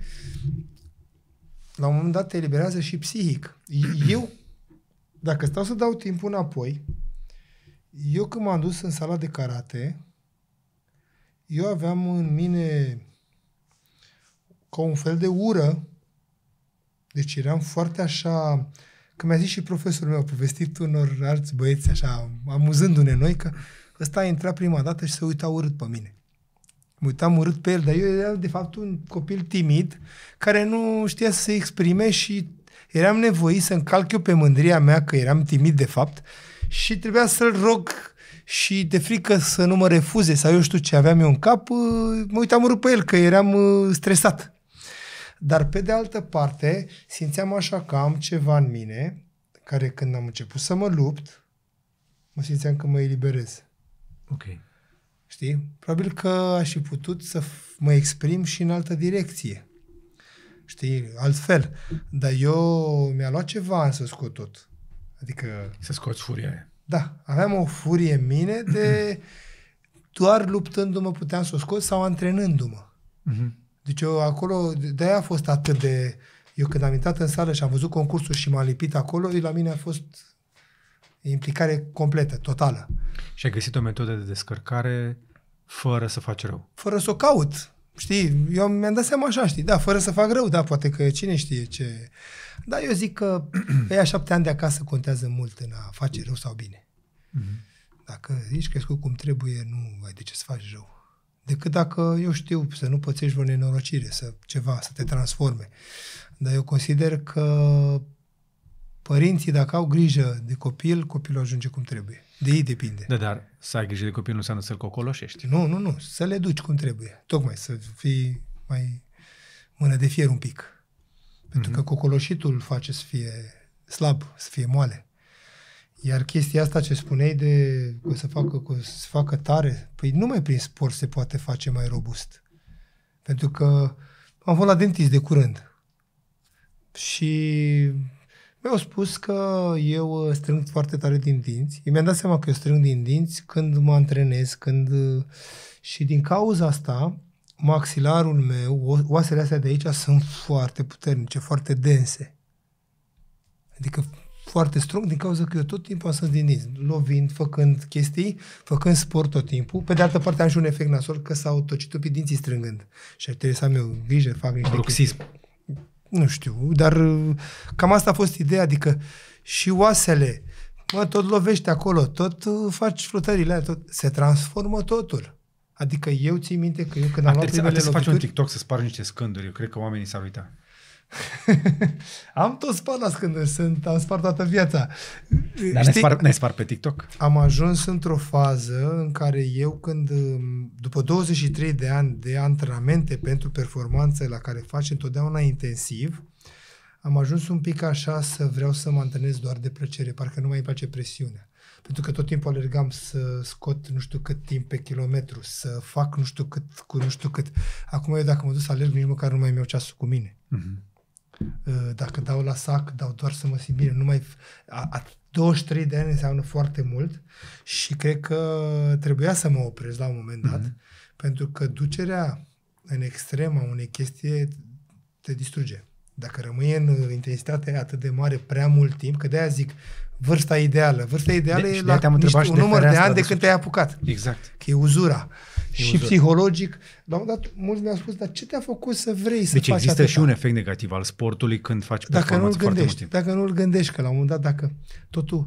la un moment dat te eliberează și psihic. Eu, dacă stau să dau timpul înapoi, eu când m-am dus în sala de karate, eu aveam în mine ca un fel de ură. Deci eram foarte așa... Că mi-a zis și profesorul meu, povestit unor alți băieți, așa, amuzându-ne noi, că ăsta a intrat prima dată și se uita urât pe mine. Mă uitam urât pe el, dar eu eram de fapt un copil timid care nu știa să se exprime și eram nevoit să încalc eu pe mândria mea că eram timid de fapt și trebuia să-l rog și de frică să nu mă refuze sau eu știu ce aveam eu în cap, uh, mă uitam urât pe el că eram uh, stresat. Dar pe de altă parte simțeam așa că am ceva în mine care când am început să mă lupt, mă simțeam că mă eliberez. Ok. Știi? Probabil că aș fi putut să mă exprim și în altă direcție. Știi? Altfel. Dar eu mi-a luat ceva să scot tot. Adică... Să scoți furia aia. Da, aveam o furie în mine de <clears throat> doar luptându-mă puteam să o scot sau antrenându-mă. Uh-huh. Deci eu acolo, de-aia a fost atât de... Eu când am intrat în sală și am văzut concursul și m-am lipit acolo, la mine a fost implicare completă, totală. Și ai găsit o metodă de descărcare fără să faci rău. Fără să o caut. Știi, eu mi-am dat seama așa, știi, da, fără să fac rău, da, poate că cine știe ce... Dar eu zic că pe <clears throat> aia șapte ani de acasă contează mult în a face rău sau bine. Mm-hmm. Dacă ești crescut cum trebuie, nu ai de ce să faci rău. Decât dacă, eu știu, să nu pățești vreo nenorocire, să ceva, să te transforme. Dar eu consider că părinții, dacă au grijă de copil, copilul ajunge cum trebuie. De ei depinde. Da, dar să ai grijă de copil nu înseamnă să-l cocoloșești. Nu, nu, nu. Să le duci cum trebuie. Tocmai să fii mai mână de fier un pic. Pentru mm-hmm. că mhm. cocoloșitul face să fie slab, să fie moale. Iar chestia asta ce spuneai de că să facă, că să facă tare, păi numai prin sport se poate face mai robust. Pentru că am fost la dentist de curând și mi-au spus că eu uh, strâng foarte tare din dinți. mi-am dat seama că eu strâng din dinți când mă antrenez, când... Uh, și din cauza asta maxilarul meu, oasele astea de aici sunt foarte puternice, foarte dense. Adică foarte strong din cauza că eu tot timpul am sunt din dinți, lovind, făcând chestii, făcând sport tot timpul. Pe de altă parte am și un efect nasol că s-au tocit pe dinții strângând. Și trebuie să am eu grijă, fac niște Bruxism. Nu știu, dar uh, cam asta a fost ideea, adică și oasele, mă, tot lovești acolo, tot uh, faci flutările, tot, se transformă totul. Adică eu ții minte că eu când am luat primele să faci un TikTok să spargi niște scânduri. Eu cred că oamenii s-ar uita. <laughs> am tot spart la scânduri, sunt, am spart toată viața. Dar ne spar, ne spar pe TikTok? Am ajuns într-o fază în care eu când, um, după 23 de ani de antrenamente pentru performanțe la care faci întotdeauna intensiv, am ajuns un pic așa să vreau să mă antrenez doar de plăcere, parcă nu mai îmi place presiunea pentru că tot timpul alergam să scot nu știu cât timp pe kilometru, să fac nu știu cât cu nu știu cât. Acum eu dacă mă duc să alerg, nici măcar nu mai mi-au ceasul cu mine. Mm-hmm. Dacă dau la sac, dau doar să mă simt bine. Nu mai, a, a, 23 de ani înseamnă foarte mult și cred că trebuia să mă opresc la un moment dat, mm-hmm. pentru că ducerea în extrem a unei chestii te distruge dacă rămâi în uh, intensitate atât de mare prea mult timp, că de-aia zic vârsta ideală. Vârsta deci, ideală de, e la te-am niște, un număr de, de ani de când te-ai apucat. Exact. Că e uzura. E și uzura. psihologic. La un dat, mulți mi-au spus, dar ce te-a făcut să vrei să deci faci există atâta? și un efect negativ al sportului când faci dacă nu gândești, mult timp. Dacă nu-l gândești, că la un moment dat, dacă totul,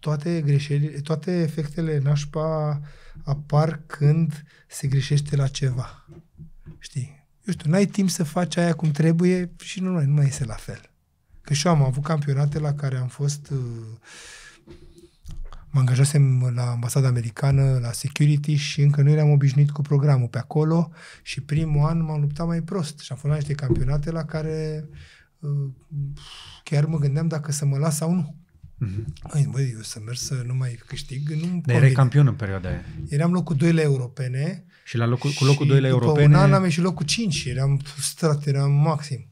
toate greșelile, toate efectele nașpa apar când se greșește la ceva. Știi? eu știu, n-ai timp să faci aia cum trebuie și nu, nu mai este la fel. Că și eu am avut campionate la care am fost uh, mă angajasem la ambasada americană, la security și încă nu eram obișnuit cu programul pe acolo și primul an m-am luptat mai prost și am fost la niște campionate la care uh, chiar mă gândeam dacă să mă las sau nu. Mm-hmm. Băi, eu să merg să nu mai câștig, nu Dar erai campion în perioada aia. Eram locul 2 la europene și la locul, cu locul 2 la europene... un an am ieșit locul 5, eram frustrat, eram maxim.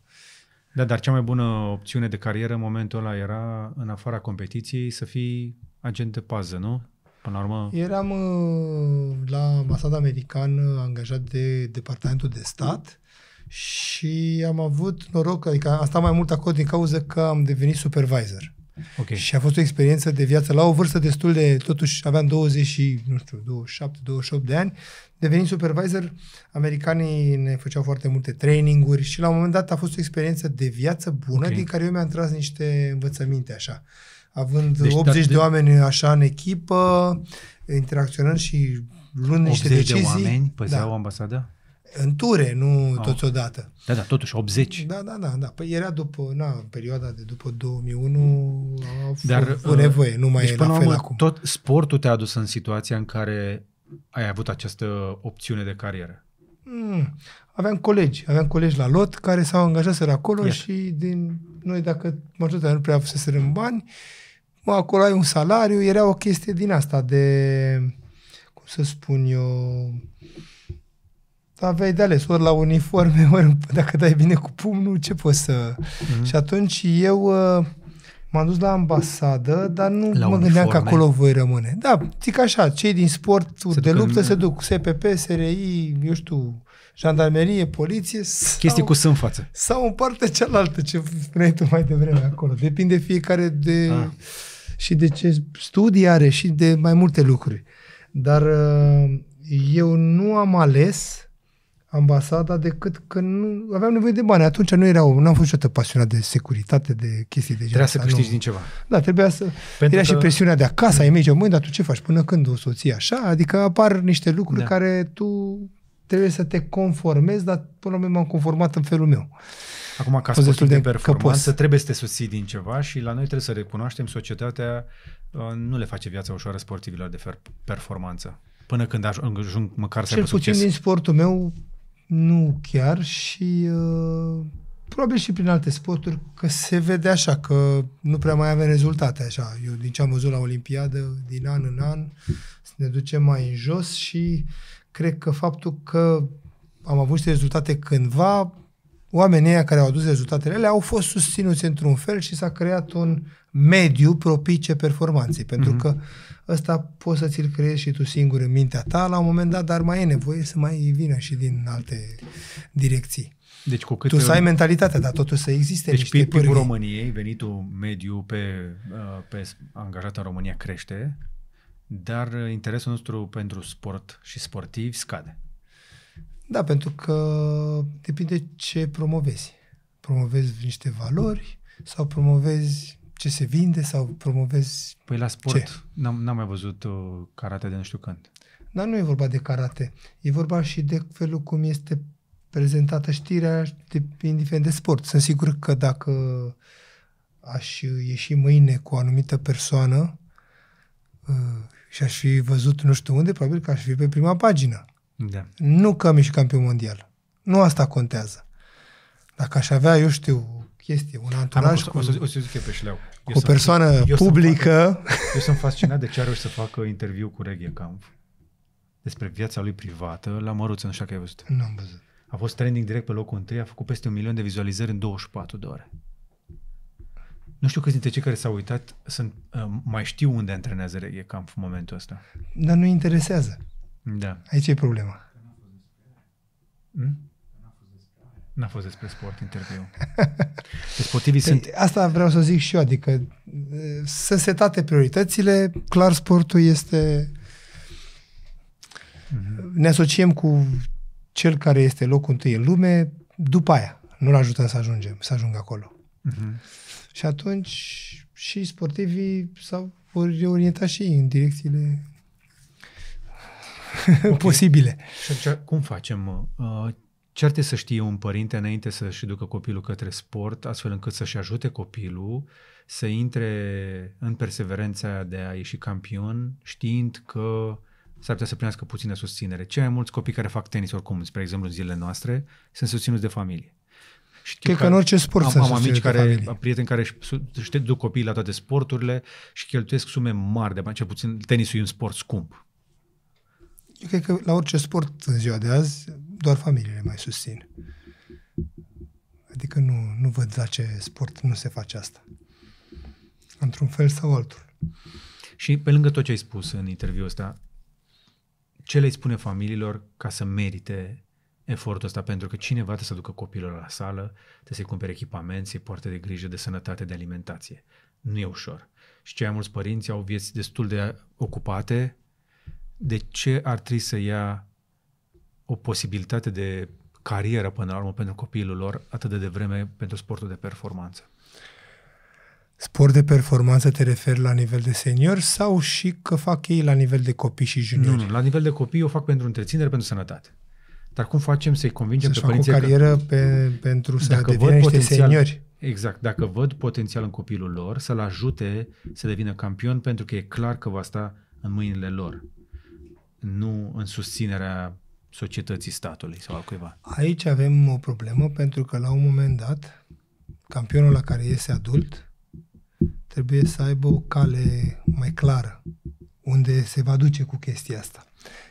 Da, dar cea mai bună opțiune de carieră în momentul ăla era, în afara competiției, să fii agent de pază, nu? Până la urmă... Eram uh, la ambasada americană angajat de Departamentul de Stat și am avut noroc, adică am stat mai mult acolo din cauza că am devenit supervisor. Okay. Și a fost o experiență de viață la o vârstă destul de, totuși aveam 20 și, nu știu, 27, 28 de ani, devenind supervisor, americanii ne făceau foarte multe traininguri și la un moment dat a fost o experiență de viață bună okay. din care eu mi-am tras niște învățăminte așa. Având deci, 80 da, de... de oameni așa în echipă, interacționând și luând niște decizii. 80 de oameni păzeau da. ambasada? În ture, nu oh. Ah. toți odată. Da, da, totuși 80. Da, da, da, da. Păi era după, na, în perioada de după 2001 a Dar, fost o nevoie, uh, nu mai deci, e la fel acum. Tot sportul te-a adus în situația în care ai avut această opțiune de carieră? Mm. Aveam colegi, aveam colegi la lot care s-au angajat să acolo Iată. și din noi, dacă ajută, nu prea fuseserăm bani, mă, acolo ai un salariu, era o chestie din asta de, cum să spun eu, da, aveai de ales, ori la uniforme, <laughs> ori dacă dai bine cu pumnul, ce poți să... Mm-hmm. Și atunci eu ă, M-am dus la ambasadă, dar nu la mă gândeam că acolo voi rămâne. Da, zic așa, cei din sport, de luptă în... se duc, SPP, SRI, eu știu, jandarmerie, poliție. Sau, Chestii cu sân față. Sau în partea cealaltă, ce spuneai tu mai devreme acolo. Depinde fiecare de... Ah. și de ce studii are și de mai multe lucruri. Dar uh, eu nu am ales ambasada decât că nu, aveam nevoie de bani. Atunci nu erau, nu am fost niciodată pasionat de securitate, de chestii de genul Trebuia asta, să câștigi nu. din ceva. Da, trebuia să... Pentru era că... și presiunea de acasă, ai mei, măi, dar tu ce faci până când o soție așa? Adică apar niște lucruri da. care tu trebuie să te conformezi, dar până la m-am conformat în felul meu. Acum, ca să de performanță, trebuie să te susții din ceva și la noi trebuie să recunoaștem societatea uh, nu le face viața ușoară sportivilor de performanță până când ajung măcar să Cel puțin succes. din sportul meu nu chiar și uh, probabil și prin alte sporturi că se vede așa, că nu prea mai avem rezultate așa. Eu din ce am văzut la Olimpiadă, din an în an, ne ducem mai în jos și cred că faptul că am avut și rezultate cândva oamenii aia care au adus rezultatele alea au fost susținuți într-un fel și s-a creat un mediu propice performanței, pentru mm-hmm. că ăsta poți să ți-l creezi și tu singur în mintea ta la un moment dat, dar mai e nevoie să mai vină și din alte direcții. Deci cu câte... Tu să ai mentalitatea, dar totuși să existe deci, niște Deci României, venitul mediu pe, uh, pe angajat în România crește, dar uh, interesul nostru pentru sport și sportivi scade. Da, pentru că depinde ce promovezi. Promovezi niște valori sau promovezi ce se vinde sau promovezi Păi la sport ce? N-am, n-am mai văzut uh, karate de nu știu când. Dar nu e vorba de karate. E vorba și de felul cum este prezentată știrea, de, indiferent de sport. Sunt sigur că dacă aș ieși mâine cu o anumită persoană uh, și aș fi văzut nu știu unde, probabil că aș fi pe prima pagină. Da. Nu că am ieșit campion mondial. Nu asta contează. Dacă aș avea, eu știu, chestie, un anturaj am, cu, o, să, o să zic eu pe șleau. Eu cu o persoană eu publică. Sunt, eu sunt fascinat de ce are să facă interviu cu Reghe Camp despre viața lui privată la Măruță, nu știu că ai văzut. Nu am văzut. A fost trending direct pe locul 1, a făcut peste un milion de vizualizări în 24 de ore. Nu știu câți dintre cei care s-au uitat sunt, uh, mai știu unde antrenează Reghe Camp în momentul ăsta. Dar nu interesează. Da. Aici e problema. Nu hmm? N-a fost despre sport interviu. <laughs> sportivii păi, sunt... Asta vreau să zic și eu, adică uh, sunt setate prioritățile, clar sportul este... Mm-hmm. Ne asociem cu cel care este locul întâi în lume, după aia nu-l ajutăm să ajungem, să ajungă acolo. Mm-hmm. Și atunci și sportivii s-au reorientat și în direcțiile okay. <laughs> posibile. Și cum facem? Uh, Ce ar să știe un părinte înainte să-și ducă copilul către sport, astfel încât să-și ajute copilul să intre în perseverența de a ieși campion, știind că s-ar putea să primească puțină susținere. Cei mai mulți copii care fac tenis, oricum, spre exemplu, în zilele noastre, sunt susținuți de familie. Știu Cred că, că în orice sport am, am amici care, familie. prieteni care își duc copiii la toate sporturile și cheltuiesc sume mari de bani, cel puțin tenisul e un sport scump eu cred că la orice sport în ziua de azi, doar familiile mai susțin. Adică nu, nu văd la ce sport nu se face asta. Într-un fel sau altul. Și pe lângă tot ce ai spus în interviul ăsta, ce le spune familiilor ca să merite efortul ăsta? Pentru că cineva trebuie să ducă copilul la sală, trebuie să-i cumpere echipament, să-i poarte de grijă, de sănătate, de alimentație. Nu e ușor. Și cei mai mulți părinți au vieți destul de ocupate, de ce ar trebui să ia o posibilitate de carieră până la urmă pentru copilul lor atât de devreme pentru sportul de performanță? Sport de performanță te referi la nivel de senior sau și că fac ei la nivel de copii și juniori? Nu, nu, la nivel de copii o fac pentru întreținere, pentru sănătate. Dar cum facem să-i convingem să pe părinții o carieră că, pe, pentru să devină niște seniori? Exact, dacă văd potențial în copilul lor, să-l ajute să devină campion pentru că e clar că va sta în mâinile lor nu în susținerea societății statului sau cuiva. Aici avem o problemă pentru că la un moment dat campionul la care iese adult trebuie să aibă o cale mai clară unde se va duce cu chestia asta.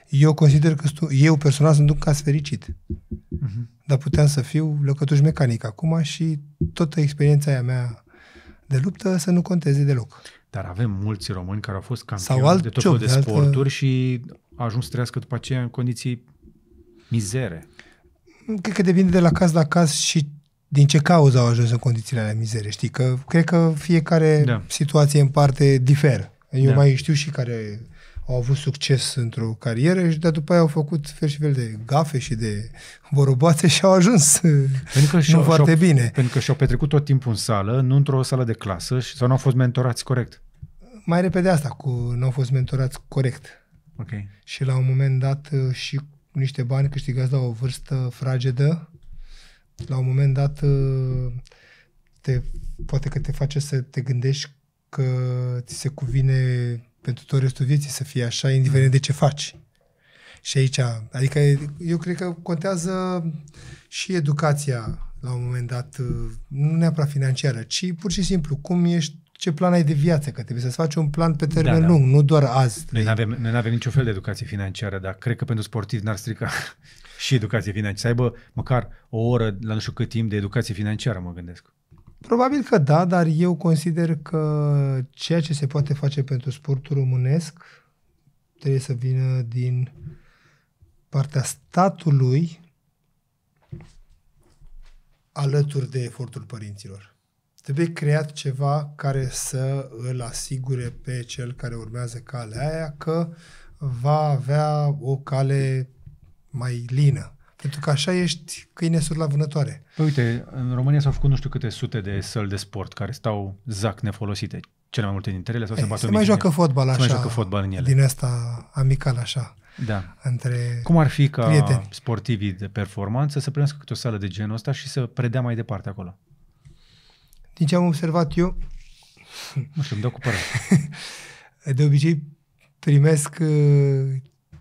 Eu consider că stu- eu personal sunt un caz fericit. Uh-huh. Dar puteam să fiu lăcătuș mecanic acum și toată experiența aia mea de luptă să nu conteze deloc. Dar avem mulți români care au fost campioni de tot felul de sporturi altă... și a ajuns să trăiască după aceea în condiții mizere. Cred că depinde de la caz la caz și din ce cauză au ajuns în condițiile alea mizere, știi? Că cred că fiecare da. situație în parte diferă. Eu da. mai știu și care au avut succes într-o carieră și de după aia au făcut fel și fel de gafe și de boroboate și au ajuns pentru că și nu foarte și bine. Pentru că și-au petrecut tot timpul în sală, nu într-o sală de clasă și, sau nu au fost mentorați corect. Mai repede asta, cu nu au fost mentorați corect. Okay. Și la un moment dat uh, și niște bani câștigați la o vârstă fragedă, la un moment dat uh, te, poate că te face să te gândești că ți se cuvine pentru tot restul vieții să fie așa, indiferent mm. de ce faci. Și aici, adică eu cred că contează și educația la un moment dat, uh, nu neapărat financiară, ci pur și simplu cum ești ce plan ai de viață, că trebuie să-ți faci un plan pe termen da, da. lung, nu doar azi. Noi nu avem, noi avem niciun fel de educație financiară, dar cred că pentru sportiv n-ar strica <laughs> și educație financiară. Să aibă măcar o oră, la nu știu cât timp, de educație financiară, mă gândesc. Probabil că da, dar eu consider că ceea ce se poate face pentru sportul românesc trebuie să vină din partea statului alături de efortul părinților. Trebuie creat ceva care să îl asigure pe cel care urmează calea aia că va avea o cale mai lină. Pentru că așa ești câine sur la vânătoare. Păi uite, în România s-au făcut nu știu câte sute de săli de sport care stau zac nefolosite. Cele mai multe dintre ele sau Ei, se, se mai joacă fotbal așa. Se mai joacă fotbal în ele. Din asta amical așa. Da. Între Cum ar fi ca prieteni. sportivii de performanță să primească câte o sală de genul ăsta și să predea mai departe acolo? Din ce am observat eu... Nu știu, îmi dau cu părere. <laughs> De obicei primesc uh,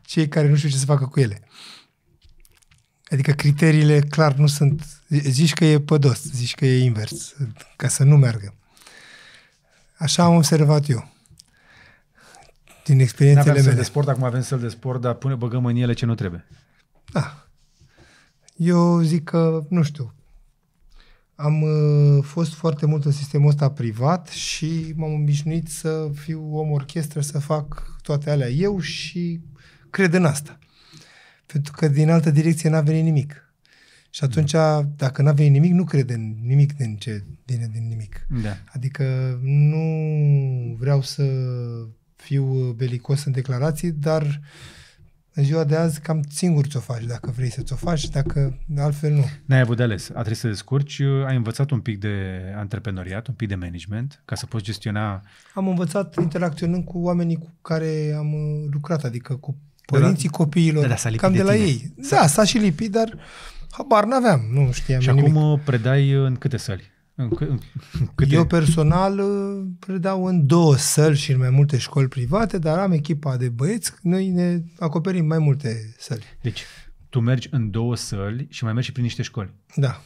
cei care nu știu ce să facă cu ele. Adică criteriile clar nu sunt... Zici că e pădos, zici că e invers, ca să nu meargă. Așa am observat eu. Din experiențele mele. de sport, acum avem săl de sport, dar pune, băgăm în ele ce nu trebuie. Da. Eu zic că, nu știu, am uh, fost foarte mult în sistemul ăsta privat și m-am obișnuit să fiu om orchestră, să fac toate alea eu și cred în asta. Pentru că din altă direcție n-a venit nimic. Și atunci, da. dacă n-a venit nimic, nu cred în nimic din ce vine din nimic. Da. Adică nu vreau să fiu belicos în declarații, dar uh, în ziua de azi cam singur ți-o faci dacă vrei să ți-o faci, dacă altfel nu. N-ai avut de ales, a trebuit să descurci, ai învățat un pic de antreprenoriat, un pic de management, ca să poți gestiona... Am învățat interacționând cu oamenii cu care am uh, lucrat, adică cu părinții de la, copiilor, de la s-a cam de, de la ei. Da, s-a și lipit, dar habar n-aveam, nu știam Și nimic. acum predai în câte săli? câte... Eu personal uh, predau în două săli și în mai multe școli private, dar am echipa de băieți, noi ne acoperim mai multe săli. Deci, tu mergi în două săli și mai mergi și prin niște școli. Da.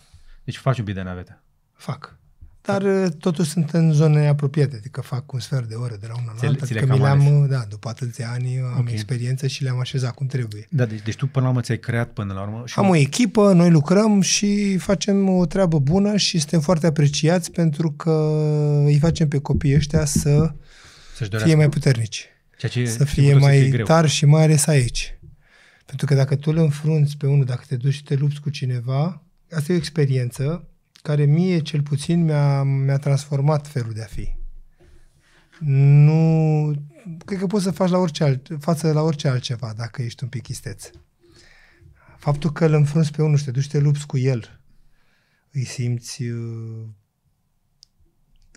Deci faci un pic de navetă. Fac dar uh, totuși sunt în zone apropiate, adică fac un sfert de oră de la una la alta, adică mi le-am, ales. da, după atâția ani uh, am okay. experiență și le-am așezat cum trebuie. Da, deci, deci tu până la urmă ți-ai creat până la urmă și... Am o echipă, noi lucrăm și facem o treabă bună și suntem foarte apreciați pentru că îi facem pe copiii ăștia să fie mai puternici, Ceea ce să fie mai tari și mai ales aici. Pentru că dacă tu îl înfrunți pe unul, dacă te duci și te lupți cu cineva, asta e o experiență care mie, cel puțin, mi-a, mi-a transformat felul de a fi. Nu... Cred că poți să faci la orice alt, față la orice altceva dacă ești un pic isteț. Faptul că îl înfrunți pe unul și te duci, te lupți cu el, îi simți, uh,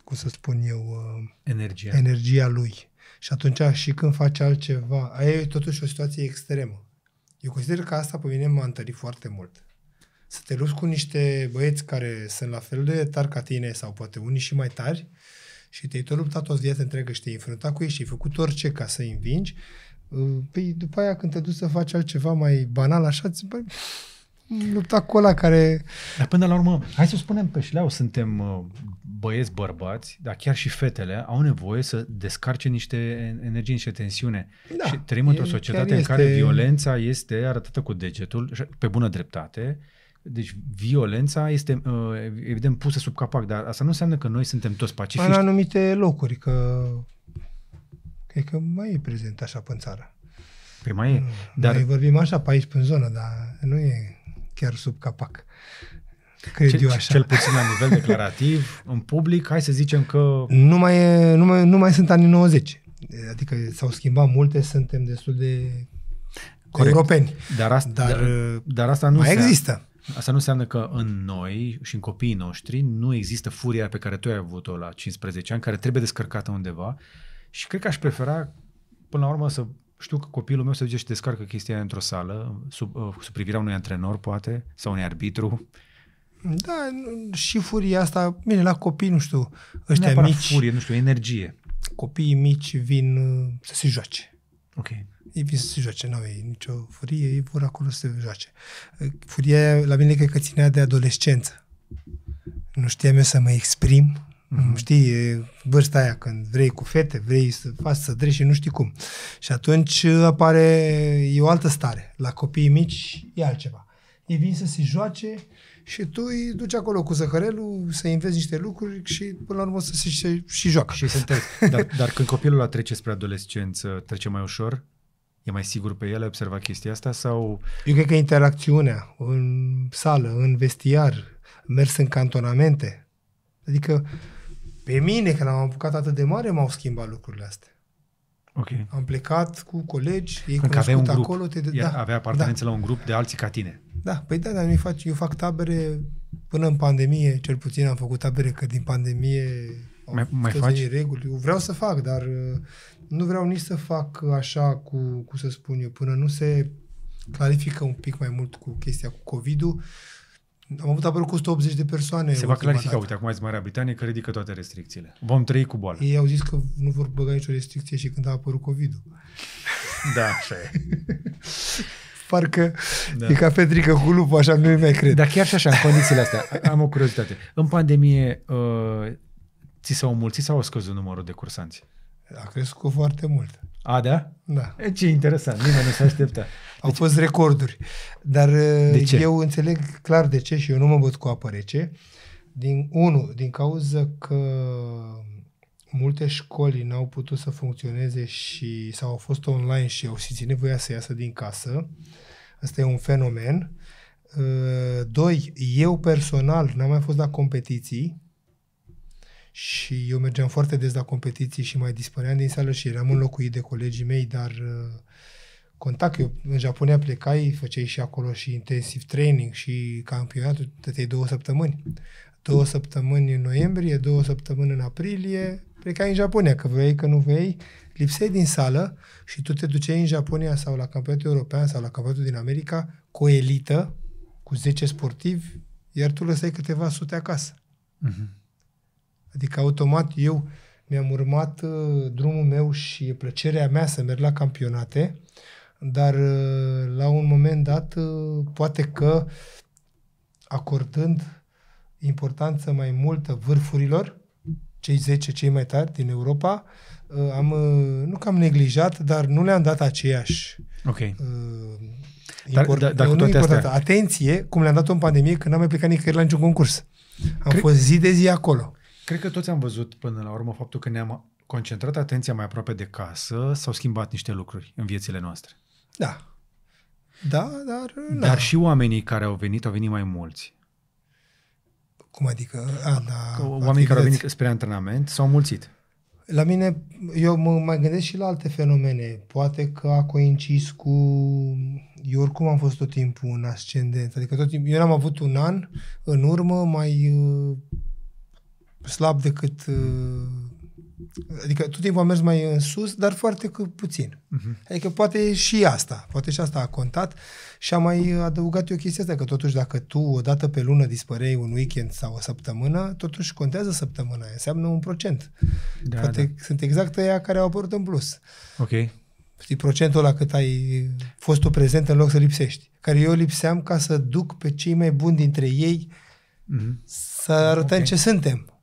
cum să spun eu, uh, energia, energia lui. Și atunci și când faci altceva, aia e totuși o situație extremă. Eu consider că asta pe mine m-a întărit foarte mult să te lupți cu niște băieți care sunt la fel de tari ca tine sau poate unii și mai tari și te-ai tot luptat toți viața întreagă și te-ai înfruntat cu ei și ai făcut orice ca să-i învingi, uh, păi după aia când te duci să faci altceva mai banal așa, ți bă, lupta cu ăla care... Dar până la urmă, hai să spunem pe șleau, suntem uh, băieți, bărbați, dar chiar și fetele au nevoie să descarce niște energie, niște tensiune. Da, și trăim într-o societate este... în care violența este arătată cu degetul, pe bună dreptate, deci violența este uh, evident pusă sub capac, dar asta nu înseamnă că noi suntem toți pacifiști. În anumite locuri, că cred că mai e prezent așa pe țară. Păi mai e. Dar... Noi vorbim așa pe aici, pe zonă, dar nu e chiar sub capac. Cred ce, eu așa. Cel puțin la nivel declarativ, <laughs> în public, hai să zicem că... Nu mai, e, nu mai, nu mai sunt anii 90. Adică s-au schimbat multe, suntem destul de Corect. europeni. Dar asta, dar, dar, uh, dar asta nu mai se... există. Asta nu înseamnă că în noi și în copiii noștri nu există furia pe care tu ai avut-o la 15 ani, care trebuie descărcată undeva și cred că aș prefera până la urmă să știu că copilul meu se duce și descarcă chestia într-o sală, sub, uh, sub privirea unui antrenor poate, sau unui arbitru. Da, și furia asta, bine, la copii, nu știu, ăștia mici... furie, nu știu, energie. Copiii mici vin uh, să se joace. Ok ei vin să se joace, nu au ei nicio furie, ei vor acolo să se joace. Furia la mine cred că ținea de adolescență. Nu știam eu să mă exprim, Mm-hmm. Știi, e vârsta aia când vrei cu fete, vrei să faci să treci și nu știi cum. Și atunci apare, e o altă stare. La copiii mici e altceva. Ei vin să se joace și tu îi duci acolo cu zăhărelul să i înveți niște lucruri și până la urmă să se și, și joacă. Și Dar, dar când copilul la trece spre adolescență, trece mai ușor? e mai sigur pe el? Ai observat chestia asta? sau? Eu cred că interacțiunea în sală, în vestiar, mers în cantonamente. Adică pe mine, când am apucat atât de mare, m-au schimbat lucrurile astea. Okay. Am plecat cu colegi, ei Încă avea un grup. acolo. Te, da, avea da. apartenență da. la un grup de alții ca tine. Da, păi da, dar fac, eu fac tabere până în pandemie, cel puțin am făcut tabere, că din pandemie mai, mai faci? reguli. Eu vreau să fac, dar nu vreau nici să fac așa cu, cu să spun eu, până nu se clarifică un pic mai mult cu chestia cu COVID-ul. Am avut aproape 180 de persoane. Se va clarifica, uite, acum este Marea Britanie care ridică toate restricțiile. Vom trăi cu boala. Ei au zis că nu vor băga nicio restricție și când a apărut COVID-ul. Da, așa e. <laughs> Parcă da. e ca Petrică cu lupul, așa nu i mai cred. Dar chiar și așa, în condițiile astea, <laughs> am o curiozitate. În pandemie, uh, ți s-au mulțit sau a scăzut numărul de cursanți? A crescut foarte mult. A, da? Da. E Ce interesant, nimeni nu s-a aștepta. Deci... Au fost recorduri. Dar de uh, ce? eu înțeleg clar de ce și eu nu mă văd cu apă rece. Din, unu, din cauza că multe școli n-au putut să funcționeze și sau au fost online și au simțit nevoia să iasă din casă. Asta e un fenomen. Uh, doi, eu personal n-am mai fost la competiții și eu mergeam foarte des la competiții și mai dispăream din sală și eram înlocuit de colegii mei, dar uh, contact, eu în Japonia plecai, făceai și acolo și intensiv training și campionatul, tăteai două săptămâni. Două săptămâni în noiembrie, două săptămâni în aprilie, plecai în Japonia, că vrei, că nu vei, lipseai din sală și tu te duceai în Japonia sau la campionatul european sau la campionatul din America cu o elită, cu 10 sportivi, iar tu lăsai câteva sute acasă. Mm-hmm. Adică automat eu mi-am urmat uh, drumul meu și e plăcerea mea să merg la campionate, dar uh, la un moment dat uh, poate că acordând importanță mai multă vârfurilor, cei 10 cei mai tari din Europa, uh, am, uh, nu că am neglijat, dar nu le-am dat aceeași Ok. Uh, import, dar, dar, dar nu importantă. Atenție, cum le-am dat-o în pandemie, când n-am mai plecat nicăieri la niciun concurs. Am Cred... fost zi de zi acolo. Cred că toți am văzut până la urmă faptul că ne-am concentrat atenția mai aproape de casă, s-au schimbat niște lucruri în viețile noastre. Da. Da, dar... Da. Dar și oamenii care au venit, au venit mai mulți. Cum adică? A, da, oamenii care au venit spre antrenament s-au mulțit. La mine, eu mă mai gândesc și la alte fenomene. Poate că a coincis cu... Eu oricum am fost tot timpul în ascendent. Adică tot timpul... Eu n-am avut un an în urmă mai slab decât... Uh, adică tot timpul am mers mai în sus, dar foarte puțin. Uh-huh. Adică poate și asta, poate și asta a contat și am mai adăugat eu chestia asta, că totuși dacă tu o dată pe lună dispărei un weekend sau o săptămână, totuși contează săptămâna, înseamnă un procent. Da, poate da. sunt exact aia care au apărut în plus. Ok. Știi, procentul la cât ai fost tu prezent în loc să lipsești. Care eu lipseam ca să duc pe cei mai buni dintre ei mm-hmm. să arătăm okay. ce suntem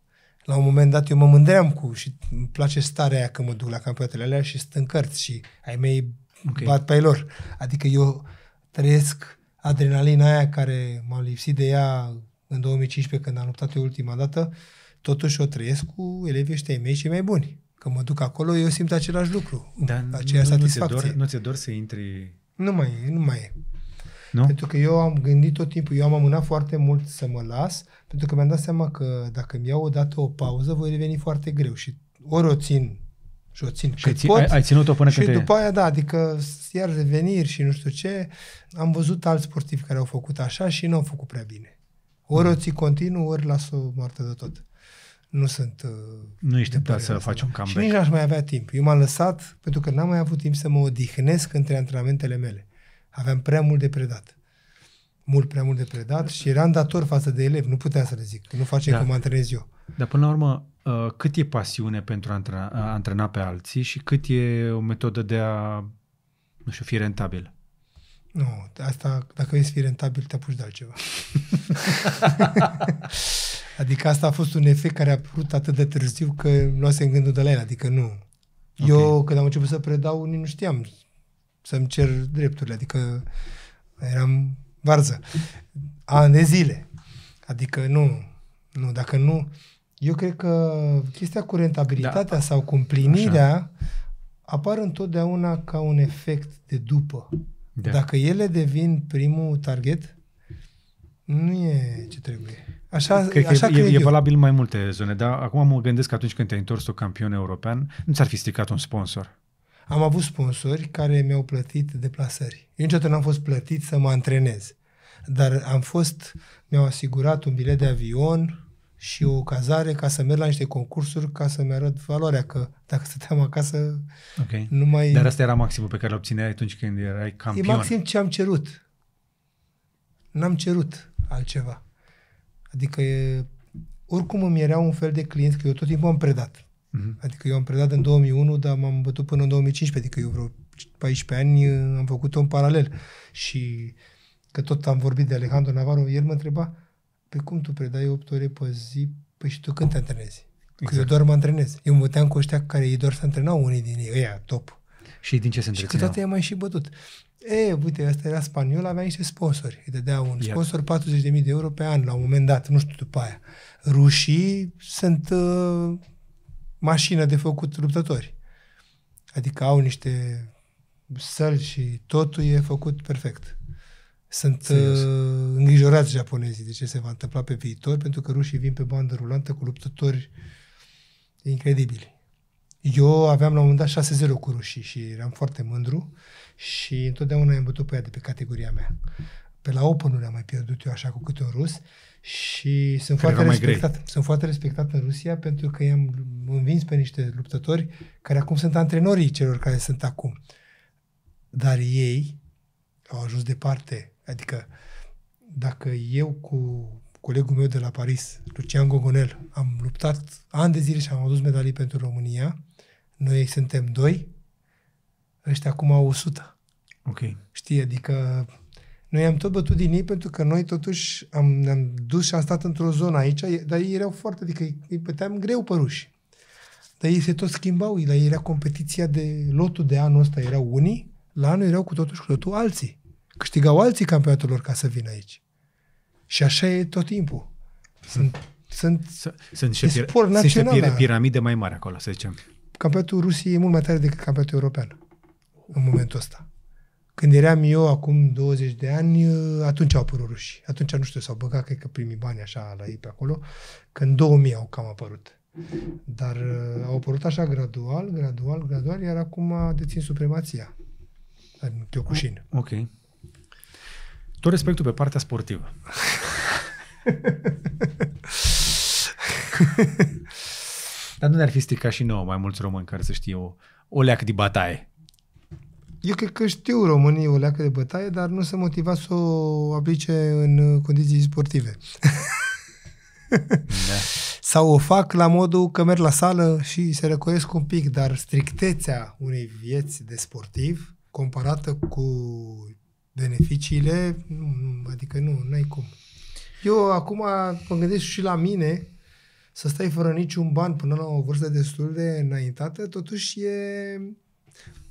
la un moment dat eu mă mândream cu și îmi place starea aia când mă duc la campionatele alea și în cărți și ai mei okay. bat pe lor. Adică eu trăiesc adrenalina aia care m-a lipsit de ea în 2015 când am luptat eu ultima dată, totuși o trăiesc cu elevii ăștia mei cei mai buni. Că mă duc acolo, eu simt același lucru, Da, aceea nu, satisfacție. Nu ți-e dor, nu ți-e dor să intri... Nu mai e, nu mai e. Nu? Pentru că eu am gândit tot timpul, eu am amânat foarte mult să mă las pentru că mi-am dat seama că dacă îmi iau odată o pauză, voi reveni foarte greu și ori o țin și o țin cât ți, pot. Ai, ai ținut-o până și când Și după aia, da, adică iar reveniri și nu știu ce. Am văzut alți sportivi care au făcut așa și nu au făcut prea bine. Ori mm. o ții continuu, ori las-o moartă de tot. Nu sunt... Uh, nu ești teptat să faci da. un comeback. Și nici n-aș mai avea timp. Eu m-am lăsat pentru că n-am mai avut timp să mă odihnesc între antrenamentele mele. Aveam prea mult de predat mult prea mult de predat și eram dator față de elevi, nu puteam să le zic, că nu facem da. cum antrenez eu. Dar până la urmă, uh, cât e pasiune pentru a antrena, a antrena pe alții și cât e o metodă de a, nu știu, fi rentabil? Nu, asta, dacă vrei să fii rentabil, te apuci de altceva. <laughs> adică asta a fost un efect care a apărut atât de târziu că luasem gândul de la el, adică nu. Okay. Eu, când am început să predau, nici nu știam să-mi cer drepturile, adică eram varză, ani de zile. Adică nu, nu, dacă nu, eu cred că chestia cu rentabilitatea da. sau cu împlinirea Așa. apar întotdeauna ca un efect de după. Da. Dacă ele devin primul target, nu e ce trebuie. Așa, cred că așa e, cred e, e valabil mai multe zone, dar acum mă gândesc că atunci când te-ai întors tu campion european, nu ți-ar fi stricat un sponsor. Am avut sponsori care mi-au plătit deplasări. Eu niciodată n-am fost plătit să mă antrenez, dar am fost, mi-au asigurat un bilet de avion și o cazare ca să merg la niște concursuri ca să-mi arăt valoarea, că dacă stăteam acasă okay. nu mai... Dar asta era maximul pe care l obțineai atunci când erai campion. E maxim ce am cerut. N-am cerut altceva. Adică e... oricum îmi era un fel de client, că eu tot timpul am predat Mm-hmm. Adică eu am predat în 2001, dar m-am bătut până în 2015, adică eu vreo 14 ani uh, am făcut-o în paralel. Și că tot am vorbit de Alejandro Navarro, el mă întreba, pe păi cum tu predai 8 ore pe zi, păi și tu când te antrenezi? Că exact. eu doar mă antrenez. Eu mă băteam cu ăștia care ei doar se antrenau unii din ei, ăia, top. Și din ce se întrețineau? Și câteodată i-am mai și bătut. E, uite, asta era spaniol, avea niște sponsori. Îi dădea un sponsor 40.000 de euro pe an, la un moment dat, nu știu după aia. Rușii sunt uh, mașină de făcut luptători. Adică au niște săl și totul e făcut perfect. Sunt uh, Serios. uh, îngrijorați japonezii de ce se va întâmpla pe viitor, pentru că rușii vin pe bandă rulantă cu luptători incredibili. Eu aveam la un moment dat 6-0 cu rușii și eram foarte mândru și întotdeauna am bătut pe ea de pe categoria mea. Pe la Open nu am mai pierdut eu așa cu câte un rus și sunt Care foarte, respectat, sunt foarte respectat în Rusia pentru că i-am învins pe niște luptători care acum sunt antrenorii celor care sunt acum. Dar ei au ajuns departe. Adică dacă eu cu colegul meu de la Paris, Lucian Gogonel, am luptat ani de zile și am adus medalii pentru România, noi suntem doi, ăștia acum au 100. Ok. Știi, adică noi am tot bătut din ei pentru că noi totuși am, ne-am dus și am stat într-o zonă aici, dar ei erau foarte, adică îi băteam greu păruși. Dar ei se tot schimbau, la ei era competiția de lotul de anul ăsta, erau unii, la anul erau cu totuși cu totul alții. Câștigau alții campionatul lor ca să vină aici. Și așa e tot timpul. Sunt, sunt, sunt, și, pir- sport sunt da. piramide mai mari acolo, să zicem. Campionatul Rusiei e mult mai tare decât campionatul european în momentul ăsta. Când eram eu acum 20 de ani, ă, atunci au apărut rușii. Atunci, nu știu, s-au băgat, cred că primii bani așa la ei pe acolo, Când 2000 au cam apărut. Dar uh, au apărut așa gradual, gradual, gradual, iar acum dețin supremația în Kyokushin. Ok. Tot respectul pe partea sportivă. <laughs> Dar nu ne-ar fi stricat și nouă mai mulți români care să știe o, o leac de bataie eu cred că știu românii o leacă de bătaie, dar nu sunt motivat să o aplice în uh, condiții sportive. da. <laughs> Sau o fac la modul că merg la sală și se răcoiesc un pic, dar strictețea unei vieți de sportiv comparată cu beneficiile, adică nu, n-ai cum. Eu acum mă gândesc și la mine, să stai fără niciun ban până la o vârstă destul de înaintată, totuși e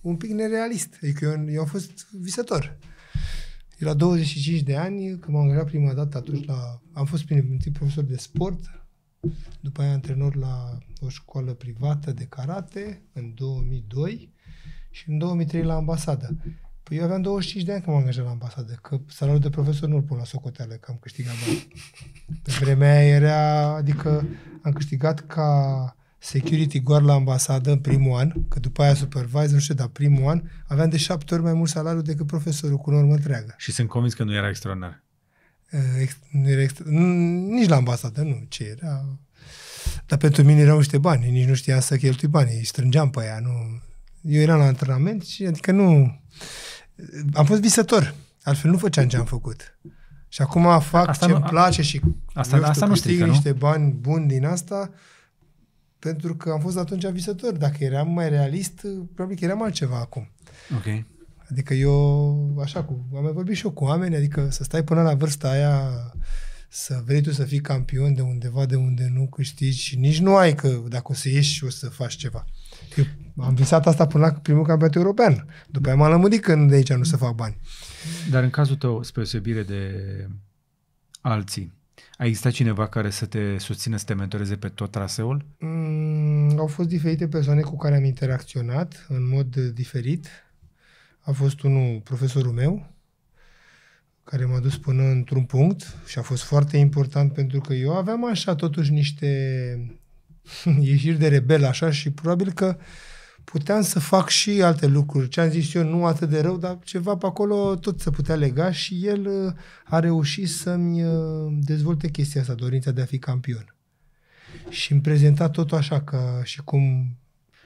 un pic nerealist. Adică eu, eu am fost visător. De la 25 de ani, când m-am angajat prima dată atunci la... Am fost prin timp profesor de sport, după aia antrenor la o școală privată de karate în 2002 și în 2003 la ambasadă. Păi eu aveam 25 de ani când m-am angajat la ambasadă, că salariul de profesor nu-l pun la socoteală, că am câștigat bani. Pe vremea era, adică am câștigat ca security guard la ambasadă în primul an, că după aia supervisor, nu știu, dar primul an, aveam de șapte ori mai mult salariu decât profesorul cu normă întreagă. Și sunt convins că nu era extraordinar. Uh, ex, nu era extra, nici la ambasadă, nu, ce era... Dar pentru mine erau niște bani, nici nu știam să cheltui banii, îi strângeam pe aia, nu... Eu eram la antrenament și adică nu... Am fost visător, altfel nu făceam ce am făcut. Și acum fac ce-mi place și asta, eu știu, asta nu strică, niște nu? bani buni din asta, pentru că am fost atunci visător. Dacă eram mai realist, probabil că eram altceva acum. Ok. Adică eu, așa, cu, am mai vorbit și eu cu oameni, adică să stai până la vârsta aia, să vrei tu să fii campion de undeva, de unde nu câștigi și nici nu ai că dacă o să ieși o să faci ceva. Eu am visat asta până la primul campionat european. După aia m-am lămurit când de aici nu se fac bani. Dar în cazul tău, spre osebire de alții, a existat cineva care să te susțină, să te mentoreze pe tot traseul? Mm, au fost diferite persoane cu care am interacționat în mod diferit. A fost unul, profesorul meu, care m-a dus până într-un punct și a fost foarte important pentru că eu aveam așa totuși niște <laughs> ieșiri de rebel așa și probabil că uh, puteam să fac și alte lucruri. Ce am zis eu, nu atât de rău, dar ceva pe acolo tot se putea lega și el uh, a reușit să-mi uh, dezvolte chestia asta, dorința de a fi campion. Și îmi prezenta totul așa, că și cum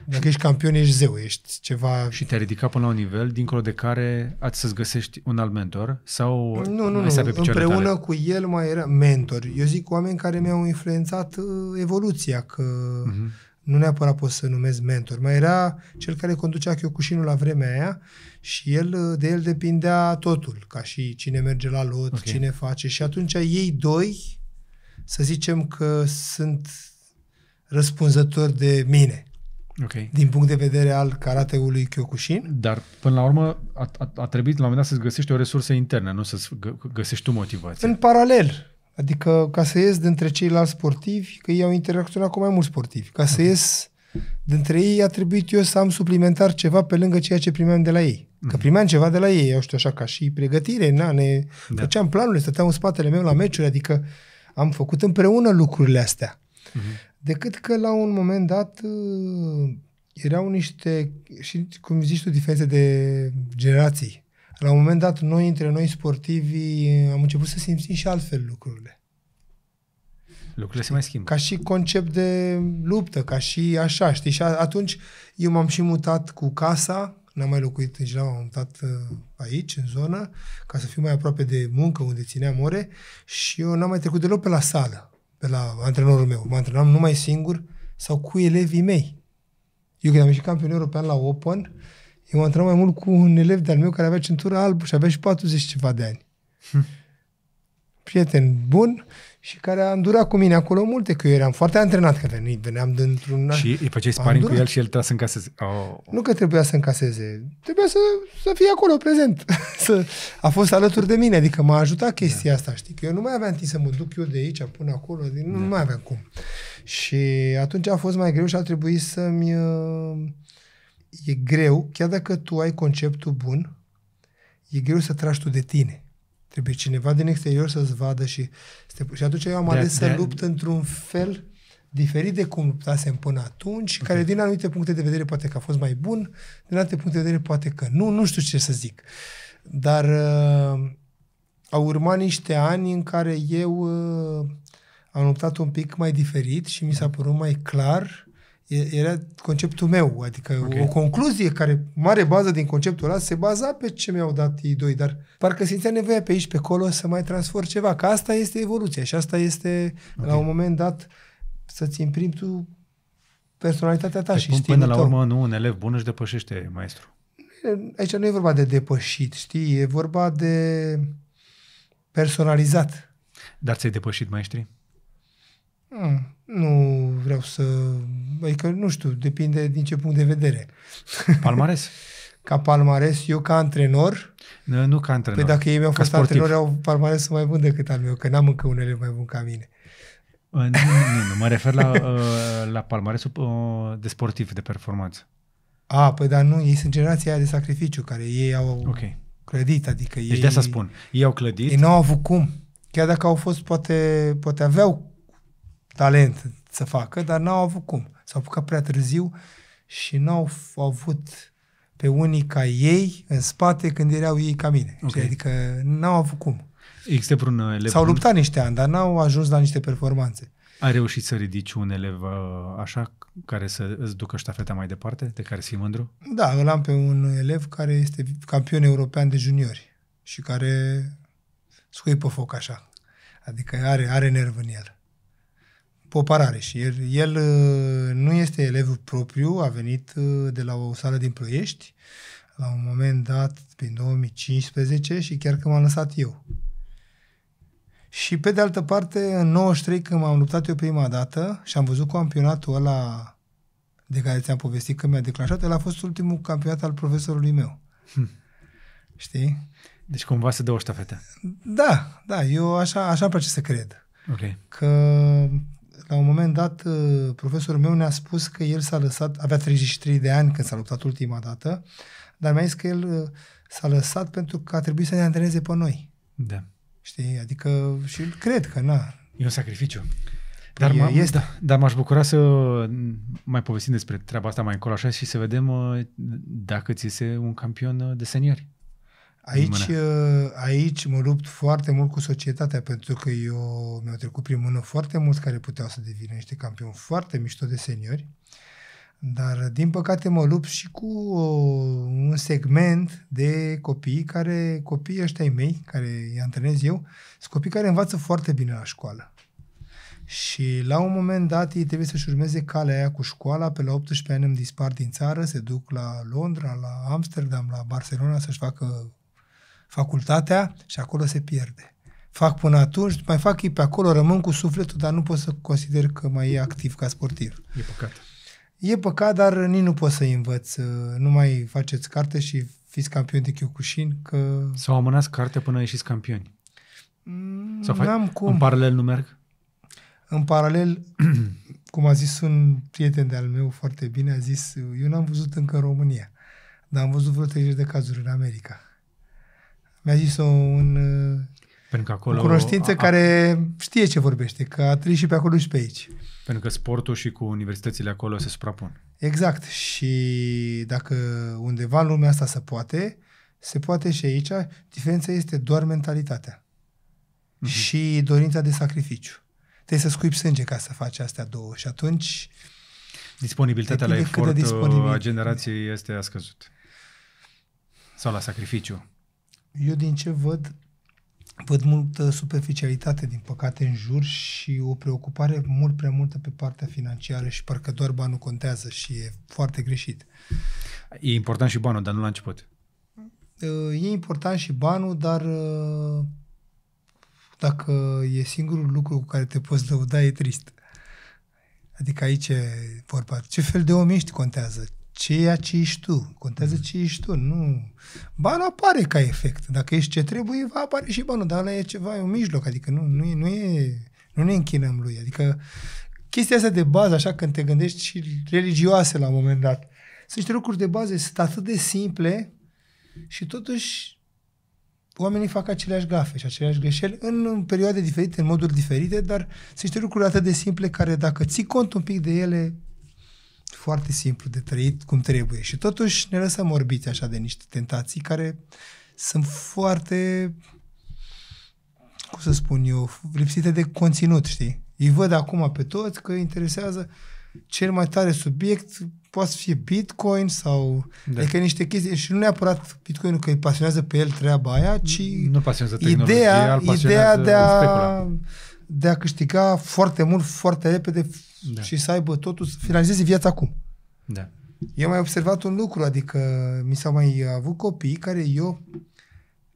dacă ești campion, ești zeu, ești ceva... Și te-a ridicat până la un nivel dincolo de care ați să-ți găsești un alt mentor sau... Nu, nu, nu. Pe împreună tale? cu el mai era mentor. Eu zic oameni care mi-au influențat uh, evoluția, că uh-huh nu neapărat pot să numesc mentor, mai era cel care conducea Chiocușinul la vremea aia și el, de el depindea totul, ca și cine merge la lot, okay. cine face și atunci ei doi, să zicem că sunt răspunzători de mine. Okay. Din punct de vedere al karateului Kyokushin. Dar, până la urmă, a, a, a trebuit la un moment dat să-ți găsești o resursă internă, nu să-ți găsești tu motivație. În paralel. Adică ca să ies dintre ceilalți sportivi, că ei au interacționat cu mai mulți sportivi, ca să ies dintre ei a trebuit eu să am suplimentar ceva pe lângă ceea ce primeam de la ei. Că mhm. primeam ceva de la ei, eu știu așa, ca și pregătire, na, ne da. făceam planurile, stăteam în spatele meu la meciuri, adică am făcut împreună lucrurile astea. Uh-huh. Decât că la un moment dat uh, erau niște, și cum zici tu, diferențe de generații la un moment dat, noi, între noi sportivi, am început să simțim și altfel lucrurile. Lucrurile se mai schimbă. Ca și concept de luptă, ca și așa, știi? Și atunci eu m-am și mutat cu casa, n-am mai locuit în Jilava, m-am mutat uh, aici, în zonă, ca să fiu mai aproape de muncă, unde țineam ore și eu n-am mai trecut deloc pe la sală, pe la antrenorul meu. Mă antrenam numai singur sau cu elevii mei. Eu când am ieșit campion european la Open, eu m-am mai mult cu un elev de-al meu care avea centură albă și avea și 40 ceva de ani. Hm. <laughs> Prieten bun și care a îndurat cu mine acolo multe, că eu eram foarte antrenat, că venit, veneam dintr-un Și îi făceai sparing cu el și el trebuia să încaseze. Oh. Nu că trebuia să încaseze, trebuia să, să fie acolo, prezent. <laughs> să, a fost alături de mine, adică m-a ajutat chestia yeah. Da. asta, știi? Că eu nu mai aveam timp să mă duc eu de aici până acolo, nu, yeah. Da. nu mai aveam cum. Și atunci a fost mai greu și a trebuit să-mi... Uh, e greu, chiar dacă tu ai conceptul bun, e greu să tragi tu de tine. Trebuie cineva din exterior să-ți vadă și, să te... și atunci eu am ales de, să de, lupt într-un fel diferit de cum luptasem până atunci, okay. care din anumite puncte de vedere poate că a fost mai bun, din alte puncte de vedere poate că nu, nu știu ce să zic. Dar uh, au urmat niște ani în care eu uh, am luptat un pic mai diferit și mi s-a da. părut mai clar era conceptul meu, adică okay. o concluzie care, mare bază din conceptul ăla, se baza pe ce mi-au dat ei doi, dar parcă simțea nevoia pe aici, pe acolo, să mai transform ceva, că asta este evoluția și asta este, okay. la un moment dat, să-ți imprimi tu personalitatea ta pe păi și cum, Până la urmă, nu, un elev bun își depășește maestru. Aici nu e vorba de depășit, știi, e vorba de personalizat. Dar ți-ai depășit maestrii? Mm, nu vreau să Adică, nu știu, depinde din ce punct de vedere. Palmares. <laughs> ca palmares, eu ca antrenor. Nu, nu ca antrenor. Păi dacă ei mi-au fost antrenori, au palmaresul mai bun decât al meu, că n-am încă unele mai bun ca mine. Nu, nu, nu, mă refer la, <laughs> uh, la palmaresul uh, de sportiv, de performanță. A, păi dar nu, ei sunt generația aia de sacrificiu, care ei au okay. clădit, adică ei... Deci de asta spun, ei au clădit... Ei n-au avut cum, chiar dacă au fost, poate, poate aveau talent, să facă, dar n-au avut cum. S-au apucat prea târziu și n-au avut pe unii ca ei în spate când erau ei ca mine. Okay. Adică n-au avut cum. Există vreun uh, elev... S-au luptat niște ani, dar n-au ajuns la niște performanțe. Ai reușit să ridici un elev uh, așa care să îți ducă ștafeta mai departe, de care să mândru? Da, îl am pe un elev care este campion european de juniori și care scuipă foc așa. Adică are, are nerv în el poparare și el, el uh, nu este elevul propriu, a venit uh, de la o sală din Ploiești la un moment dat, prin 2015 și chiar că m-am lăsat eu. Și pe de altă parte, în 93, când m-am luptat eu prima dată și am văzut campionatul ăla de care ți-am povestit că mi-a declanșat, el a fost ultimul campionat al profesorului meu. Hm. Știi? Deci cumva se dă o ștafetă. Da, da, eu așa, așa îmi place să cred. Okay. Că la un moment dat, uh, profesorul meu ne-a spus că el s-a lăsat, avea 33 de ani când s-a luptat ultima dată, dar mi-a zis că el uh, s-a lăsat pentru că a trebuit să ne antreneze pe noi. Da. Știi? Adică și cred că, na. E un sacrificiu. Dar, păi, m este. Da, dar m-aș bucura să mai povestim despre treaba asta mai încolo așa și să vedem uh, dacă ți iese un campion de seniori. Aici, uh, aici mă lupt foarte mult cu societatea pentru că eu mi-au trecut prin mână foarte mulți care puteau să devină niște campioni foarte mișto de seniori, dar din păcate mă lupt și cu uh, un segment de copii care, copiii ăștia mei, care îi antrenez eu, sunt copii care învață foarte bine la școală. Și la un moment dat ei trebuie să-și urmeze calea aia cu școala, pe la 18 ani îmi dispar din țară, se duc la Londra, la Amsterdam, la Barcelona să-și facă facultatea și acolo se pierde. Fac până atunci, mai fac ei pe acolo, rămân cu sufletul, dar nu pot să consider că mai e activ ca sportiv. E păcat. E păcat, dar nici nu pot să-i învăț. Uh, nu mai faceți carte și fiți campioni de Kyokushin, că... Sau amânați carte până ieșiți campioni. Mm, Sau fac... N-am cum. În paralel nu merg? În paralel, <clears throat> cum a zis un prieten de-al meu foarte bine, a zis, eu n-am văzut încă în România, dar am văzut vreo 30 de cazuri în America. Mi-a zis-o un uh, pentru că acolo, o cunoștință a, a, care știe ce vorbește, că a trăit și pe acolo și pe aici. Pentru că sportul și cu universitățile acolo se suprapun. Exact. Și dacă undeva în lumea asta se poate, se poate și aici. Diferența este doar mentalitatea uh-huh. și dorința de sacrificiu. Trebuie să scuipi sânge ca să faci astea două și atunci... Disponibilitatea la efort uh, a generației este a scăzut. Sau la sacrificiu. Eu din ce văd, văd multă superficialitate, din păcate, în jur și o preocupare mult prea multă pe partea financiară și parcă doar banul contează și e foarte greșit. E important și banul, dar nu la început. Uh, e important și banul, dar uh, dacă e singurul lucru cu care te poți lăuda, e trist. Adică aici e vorba. Ce fel de om ești contează ceea ce ești tu. Contează ce ești tu, nu... Banul apare ca efect. Dacă ești ce trebuie, va apare și banul, dar ăla e ceva, e un mijloc, adică nu, nu, e, nu, e, nu ne închinăm lui. Adică chestia asta de bază, așa când te gândești și religioase la un moment dat, sunt niște lucruri de bază, sunt atât de simple și totuși oamenii fac aceleași gafe și aceleași greșeli în perioade diferite, în moduri diferite, dar sunt niște lucruri atât de simple care dacă ții cont un pic de ele, foarte simplu de trăit cum trebuie și totuși ne lăsăm orbiți așa de niște tentații care sunt foarte, cum să spun eu, lipsite de conținut, știi? Îi văd acum pe toți că interesează cel mai tare subiect poate să fie Bitcoin sau da. adică niște chestii și nu neapărat Bitcoinul că îi pasionează pe el treaba aia, ci nu pasionează ideea, ideea de a de a câștiga foarte mult, foarte repede da. și să aibă totul, să finalizeze viața acum. Da. Eu am mai observat un lucru, adică mi s-au mai avut copii care eu,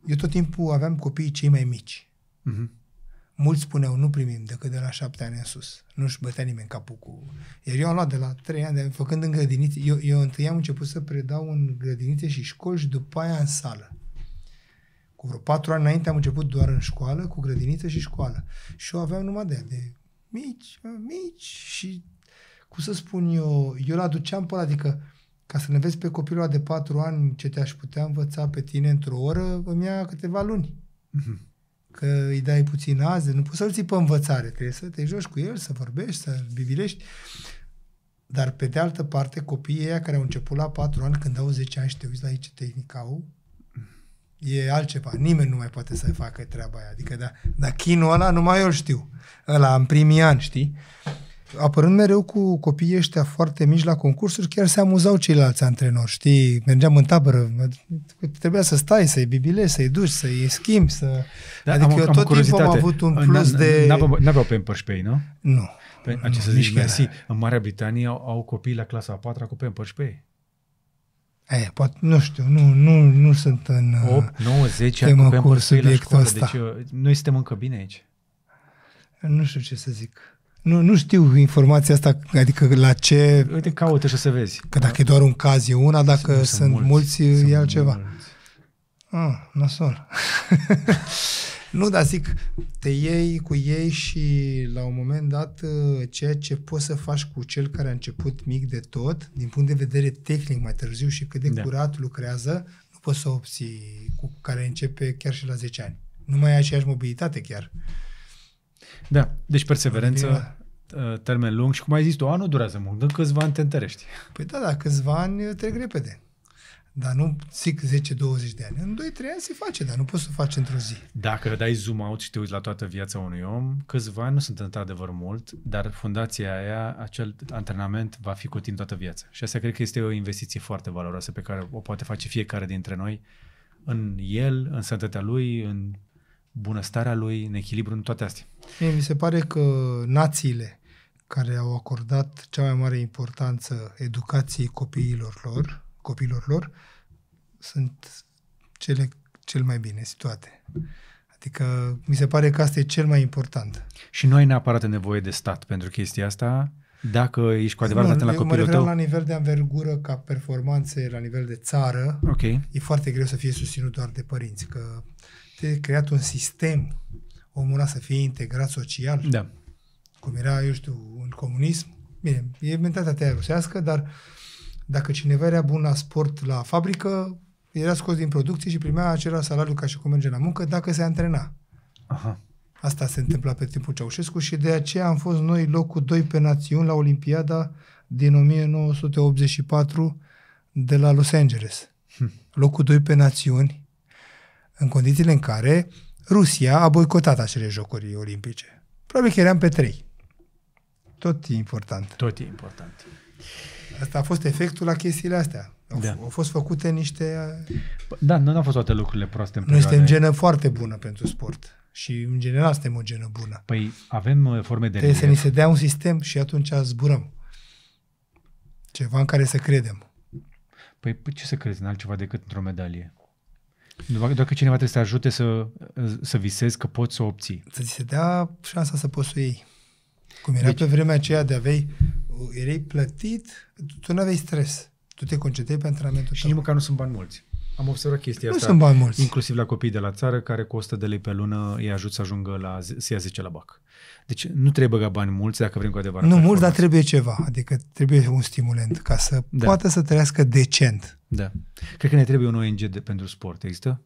eu tot timpul aveam copiii cei mai mici. Mm-hmm. Mulți spuneau, nu primim decât de la șapte ani în sus. nu își bătea nimeni capul cu... Iar eu am luat de la trei ani, de, făcând în grădinițe. Eu, eu întâi am început să predau în grădinițe și școli și după aia în sală. Cu vreo patru ani înainte am început doar în școală, cu grădiniță și școală. Și eu aveam numai de de mici, mici și, cum să spun eu, eu l aduceam pe ăla, adică ca să ne vezi pe copilul de patru ani ce te-aș putea învăța pe tine într-o oră, îmi ia câteva luni. Mm-hmm. Că îi dai puțin azi, nu poți să-l ții pe învățare, trebuie să te joci cu el, să vorbești, să bivilești. Dar pe de altă parte, copiii ăia care au început la patru ani, când au 10 ani și te uiți la ei ce tehnică au, e altceva. Nimeni nu mai poate să facă treaba aia. Adică, da, dar chinul ăla numai eu știu. Ăla în primii ani, știi? Apărând mereu cu copiii ăștia foarte mici la concursuri, chiar se amuzau ceilalți antrenori, știi? Mergeam în tabără, trebuia să stai, să-i bibilezi, să-i duci, să-i schimbi, să... Da, adică am, eu tot am timpul am avut un plus de... N-aveau Pampers pe ei, nu? Nu. Pe, păi, ce să zic, în Marea Britanie au, copii la clasa a patra cu Pampers pe ei. E, poate, nu știu, nu, nu, nu sunt în 8, 9, 10 temă ani cu subiectul școală, deci ăsta. Deci eu, noi suntem încă bine aici. Nu știu ce să zic. Nu, nu știu informația asta, adică la ce... Uite, caută și să vezi. Că dacă da? e doar un caz e una, dacă sunt, sunt mulți, mulți e altceva. Mulți. Ah, nasol. <laughs> <laughs> Nu, dar zic, te iei cu ei și la un moment dat uh, ceea ce poți să faci cu cel care a început mic de tot, din punct de vedere tehnic mai târziu și cât de da. curat lucrează, nu poți să obții cu care începe chiar și la 10 ani. Nu mai ai aceeași mobilitate chiar. Da, deci perseverență, adică- uh, termen lung și cum ai zis tu, anul durează mult, în câțiva ani te întărești. Păi da, da, câțiva ani trec repede. Dar nu zic 10-20 de ani. În 2-3 ani se face, dar nu poți să faci într-o zi. Dacă dai zoom out și te uiți la toată viața unui om, câțiva ani nu sunt într-adevăr mult, dar fundația aia, acel antrenament va fi cu tine toată viața. Și asta cred că este o investiție foarte valoroasă pe care o poate face fiecare dintre noi în el, în sănătatea lui, în bunăstarea lui, în echilibru, în toate astea. Mie mi se pare că națiile care au acordat cea mai mare importanță educației copiilor lor, copilor lor sunt cele cel mai bine situate. Adică mi se pare că asta e cel mai important. Și nu ai neapărat nevoie de stat pentru chestia asta? Dacă ești cu adevărat atent la copilul mă tău? la nivel de anvergură, ca performanțe la nivel de țară, okay. e foarte greu să fie susținut doar de părinți, că te creat un sistem omul să fie integrat social, da. cum era, eu știu, în comunism. Bine, e mentalitatea rusească, dar uh, dacă cineva era bun la sport la fabrică, era scos din producție și primea același salariu ca și cum merge la muncă dacă se antrena. Aha. Asta se întâmpla pe timpul Ceaușescu și de aceea am fost noi locul 2 pe națiuni la Olimpiada din 1984 de la Los Angeles. Hm. Locul 2 pe națiuni, în condițiile în care Rusia a boicotat acele jocuri olimpice. Probabil că eram pe 3. Tot e important. Tot e important. Asta a fost efectul la chestiile astea. Au, da. au fost făcute niște... Da, nu au fost toate lucrurile proaste în perioada Noi suntem genă foarte bună pentru sport. Și în general suntem o genă bună. Păi avem uh, forme de... Trebuie să ni se dea un sistem și atunci zburăm. Ceva în care să credem. Păi, păi ce să crezi în altceva decât într-o medalie? Doar că cineva trebuie să ajute să, uh, să visezi că poți să o obții. Să ți se dea șansa să poți să iei. Cum era deci, pe vremea aceea de avea erai plătit, tu, tu nu aveai stres. Tu te concentrai pe antrenamentul Și tău. nici măcar nu sunt bani mulți. Am observat chestia nu asta. Nu sunt bani mulți. Inclusiv la copii de la țară care cu 100 de lei pe lună îi ajut să ajungă la, să ia 10 la BAC. Deci nu trebuie băga bani mulți dacă vrem cu adevărat. Nu mulți, dar trebuie ceva. Adică trebuie un stimulant ca să da. poată să trăiască decent. Da. Cred că ne trebuie un ONG de, pentru sport. Există?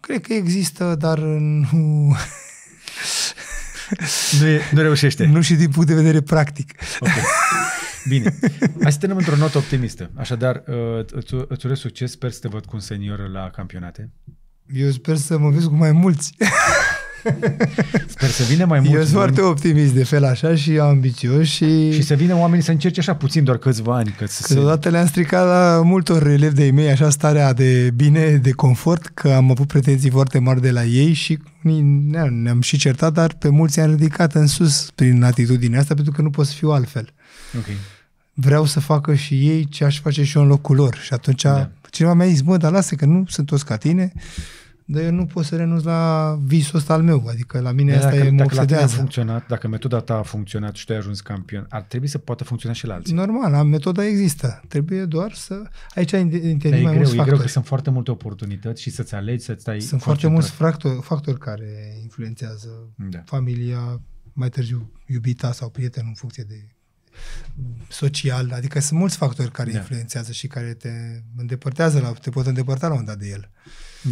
Cred că există, dar nu... <laughs> Nu, e, nu reușește. Nu și din punct de vedere practic. Okay. Bine. Hai să terminăm într-o notă optimistă. Așadar, uh, îți, urez succes. Sper să te văd cu un senior la campionate. Eu sper să mă vezi cu mai mulți. <laughs> <laughs> Sper să vină mai mulți. Eu sunt foarte optimist de fel așa și ambițios și... Și să vină oamenii să încerce așa puțin, doar câțiva ani. Că să Câteodată se... le-am stricat la multor relevi de-ai mei așa starea de bine, de confort, că am avut pretenții foarte mari de la ei și ne-am, și certat, dar pe mulți am ridicat în sus prin atitudinea asta, pentru că nu pot să fiu altfel. Okay. Vreau să facă și ei ce aș face și eu în locul lor. Și atunci da. cineva mi-a zis, mă, dar lasă că nu sunt toți ca tine, dar eu nu pot să renunț la visul ăsta al meu, adică la mine asta e, mă dacă obsedează. Dacă funcționat, dacă metoda ta a funcționat și tu ai ajuns campion, ar trebui să poată funcționa și la alții. Normal, metoda există, trebuie doar să... Aici intervin mai greu, mulți factori. E greu că sunt foarte multe oportunități și să-ți alegi, să-ți stai Sunt foarte mulți factori, factori care influențează da. familia, mai târziu iubita sau prietenul în funcție de social, adică sunt mulți factori care da. influențează și care te îndepărtează, la, te pot îndepărta la un dat de el.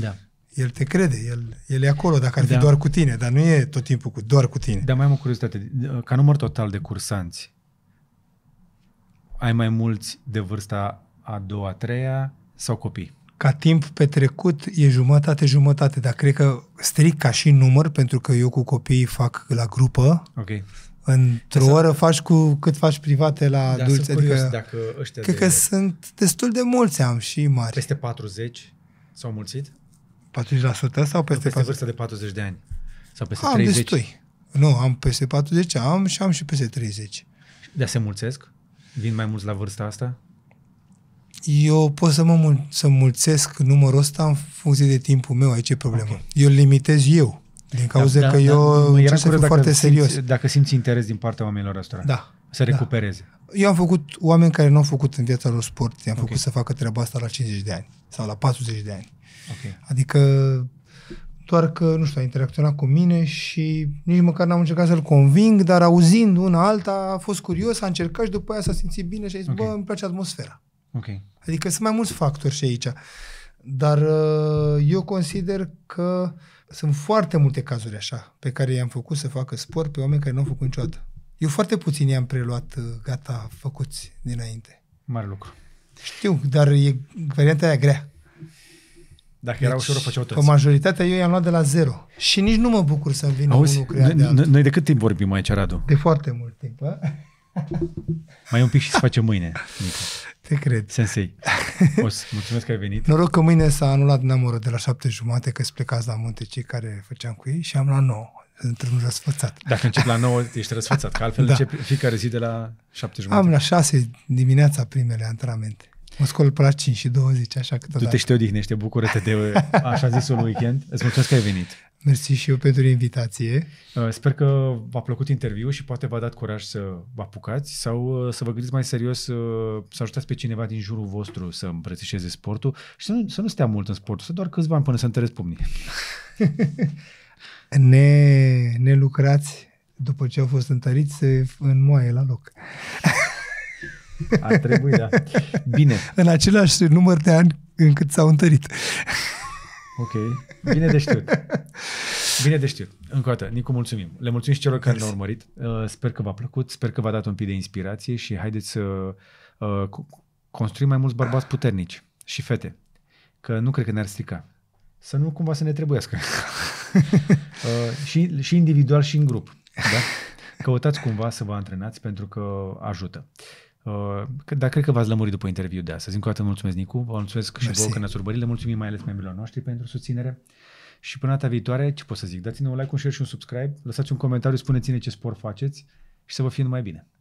Da. El te crede, el, el e acolo dacă ar fi da. doar cu tine, dar nu e tot timpul cu doar cu tine. Dar mai am o curiozitate. Ca număr total de cursanți, ai mai mulți de vârsta a doua, a treia sau copii? Ca timp petrecut e jumătate-jumătate, dar cred că stric ca și număr, pentru că eu cu copiii fac la grupă. Ok. Într-o oră faci cu cât faci private la da, adulți. Sunt adică, dacă ăștia cred de... că sunt destul de mulți am și mari. Peste 40 s-au mulțit? 40% sau peste, peste 40%? vârsta de 40 de ani? Sau peste am 30? Destui. Nu, am peste 40, am și am și peste 30. Dar se mulțesc? Vin mai mulți la vârsta asta? Eu pot să mă mul- să mulțesc numărul ăsta în funcție de timpul meu, aici e problema. Okay. Eu limitez eu, din da, cauza da, că da, eu da, să fiu foarte simți, serios. Dacă simți interes din partea oamenilor ăsta, Da. Să da. recupereze. Da. Eu am făcut oameni care nu au făcut în viața lor sport, i-am okay. făcut să facă treaba asta la 50 de ani sau la 40 de ani. Okay. Adică doar că, nu știu, a interacționat cu mine și nici măcar n-am încercat să-l conving, dar auzind una alta a fost curios, a încercat și după aia s-a simțit bine și a zis, okay. bă, îmi place atmosfera. Okay. Adică sunt mai mulți factori și aici. Dar uh, eu consider că sunt foarte multe cazuri așa pe care i-am făcut să facă sport pe oameni care nu au făcut niciodată. Eu foarte puțin i-am preluat uh, gata făcuți dinainte. Mare lucru. Știu, dar e varianta aia grea. Dacă deci, era ușor, o făceau toți. O majoritatea eu i-am luat de la zero. Și nici nu mă bucur să-mi vină Auzi, unul creat de Noi de cât timp vorbim aici, Radu? De foarte mult timp, a? Mai un pic și să facem mâine. Te cred. Sensei, <laughs> Os, mulțumesc că ai venit. Noroc că mâine s-a anulat namorul de la șapte jumate, că plecați la munte cei care făceam cu ei și am la nouă într-un răsfățat. Dacă încep la 9, ești răsfățat, că altfel da. începi fiecare zi de la 7 jumătate. Am la 6 dimineața primele antrenamente. Mă scol pe la 5 și 20, așa câteodată. Tu te știi odihnește, bucură-te de <laughs> așa zisul weekend. Îți mulțumesc că ai venit. Mersi și eu pentru invitație. Uh, sper că v-a plăcut interviu și poate v-a dat curaj să vă apucați sau uh, să vă gândiți mai serios uh, să ajutați pe cineva din jurul vostru să îmbrățișeze sportul și să nu, să nu stea mult în sport, să doar câțiva ani până să întăresc pumnii. <laughs> ne, ne lucrați după ce au fost întăriți, în moaie la loc. <laughs> da. Bine. În același număr de ani încât s-au întărit. Ok. Bine de știut. Bine de știut. Încă o dată, Nicu, mulțumim. Le mulțumim și celor care ne-au urmărit. Uh, sper că v-a plăcut, sper că v-a dat un pic de inspirație și haideți să uh, construim mai mulți bărbați puternici și fete. Că nu cred că ne-ar strica. Să nu cumva să ne trebuiască. <laughs> Uh, și, și individual și în grup. Da? Căutați cumva să vă antrenați pentru că ajută. Uh, dar cred că v-ați lămurit după interviu de astăzi. Încă o dată mulțumesc, Nicu. Vă mulțumesc și Mersi. vouă că ne-ați urmărit. Le mulțumim mai ales membrilor noștri pentru susținere. Și până data viitoare, ce pot să zic? Dați-ne un like, un share și un subscribe. Lăsați un comentariu, spuneți-ne ce spor faceți și să vă fie numai bine.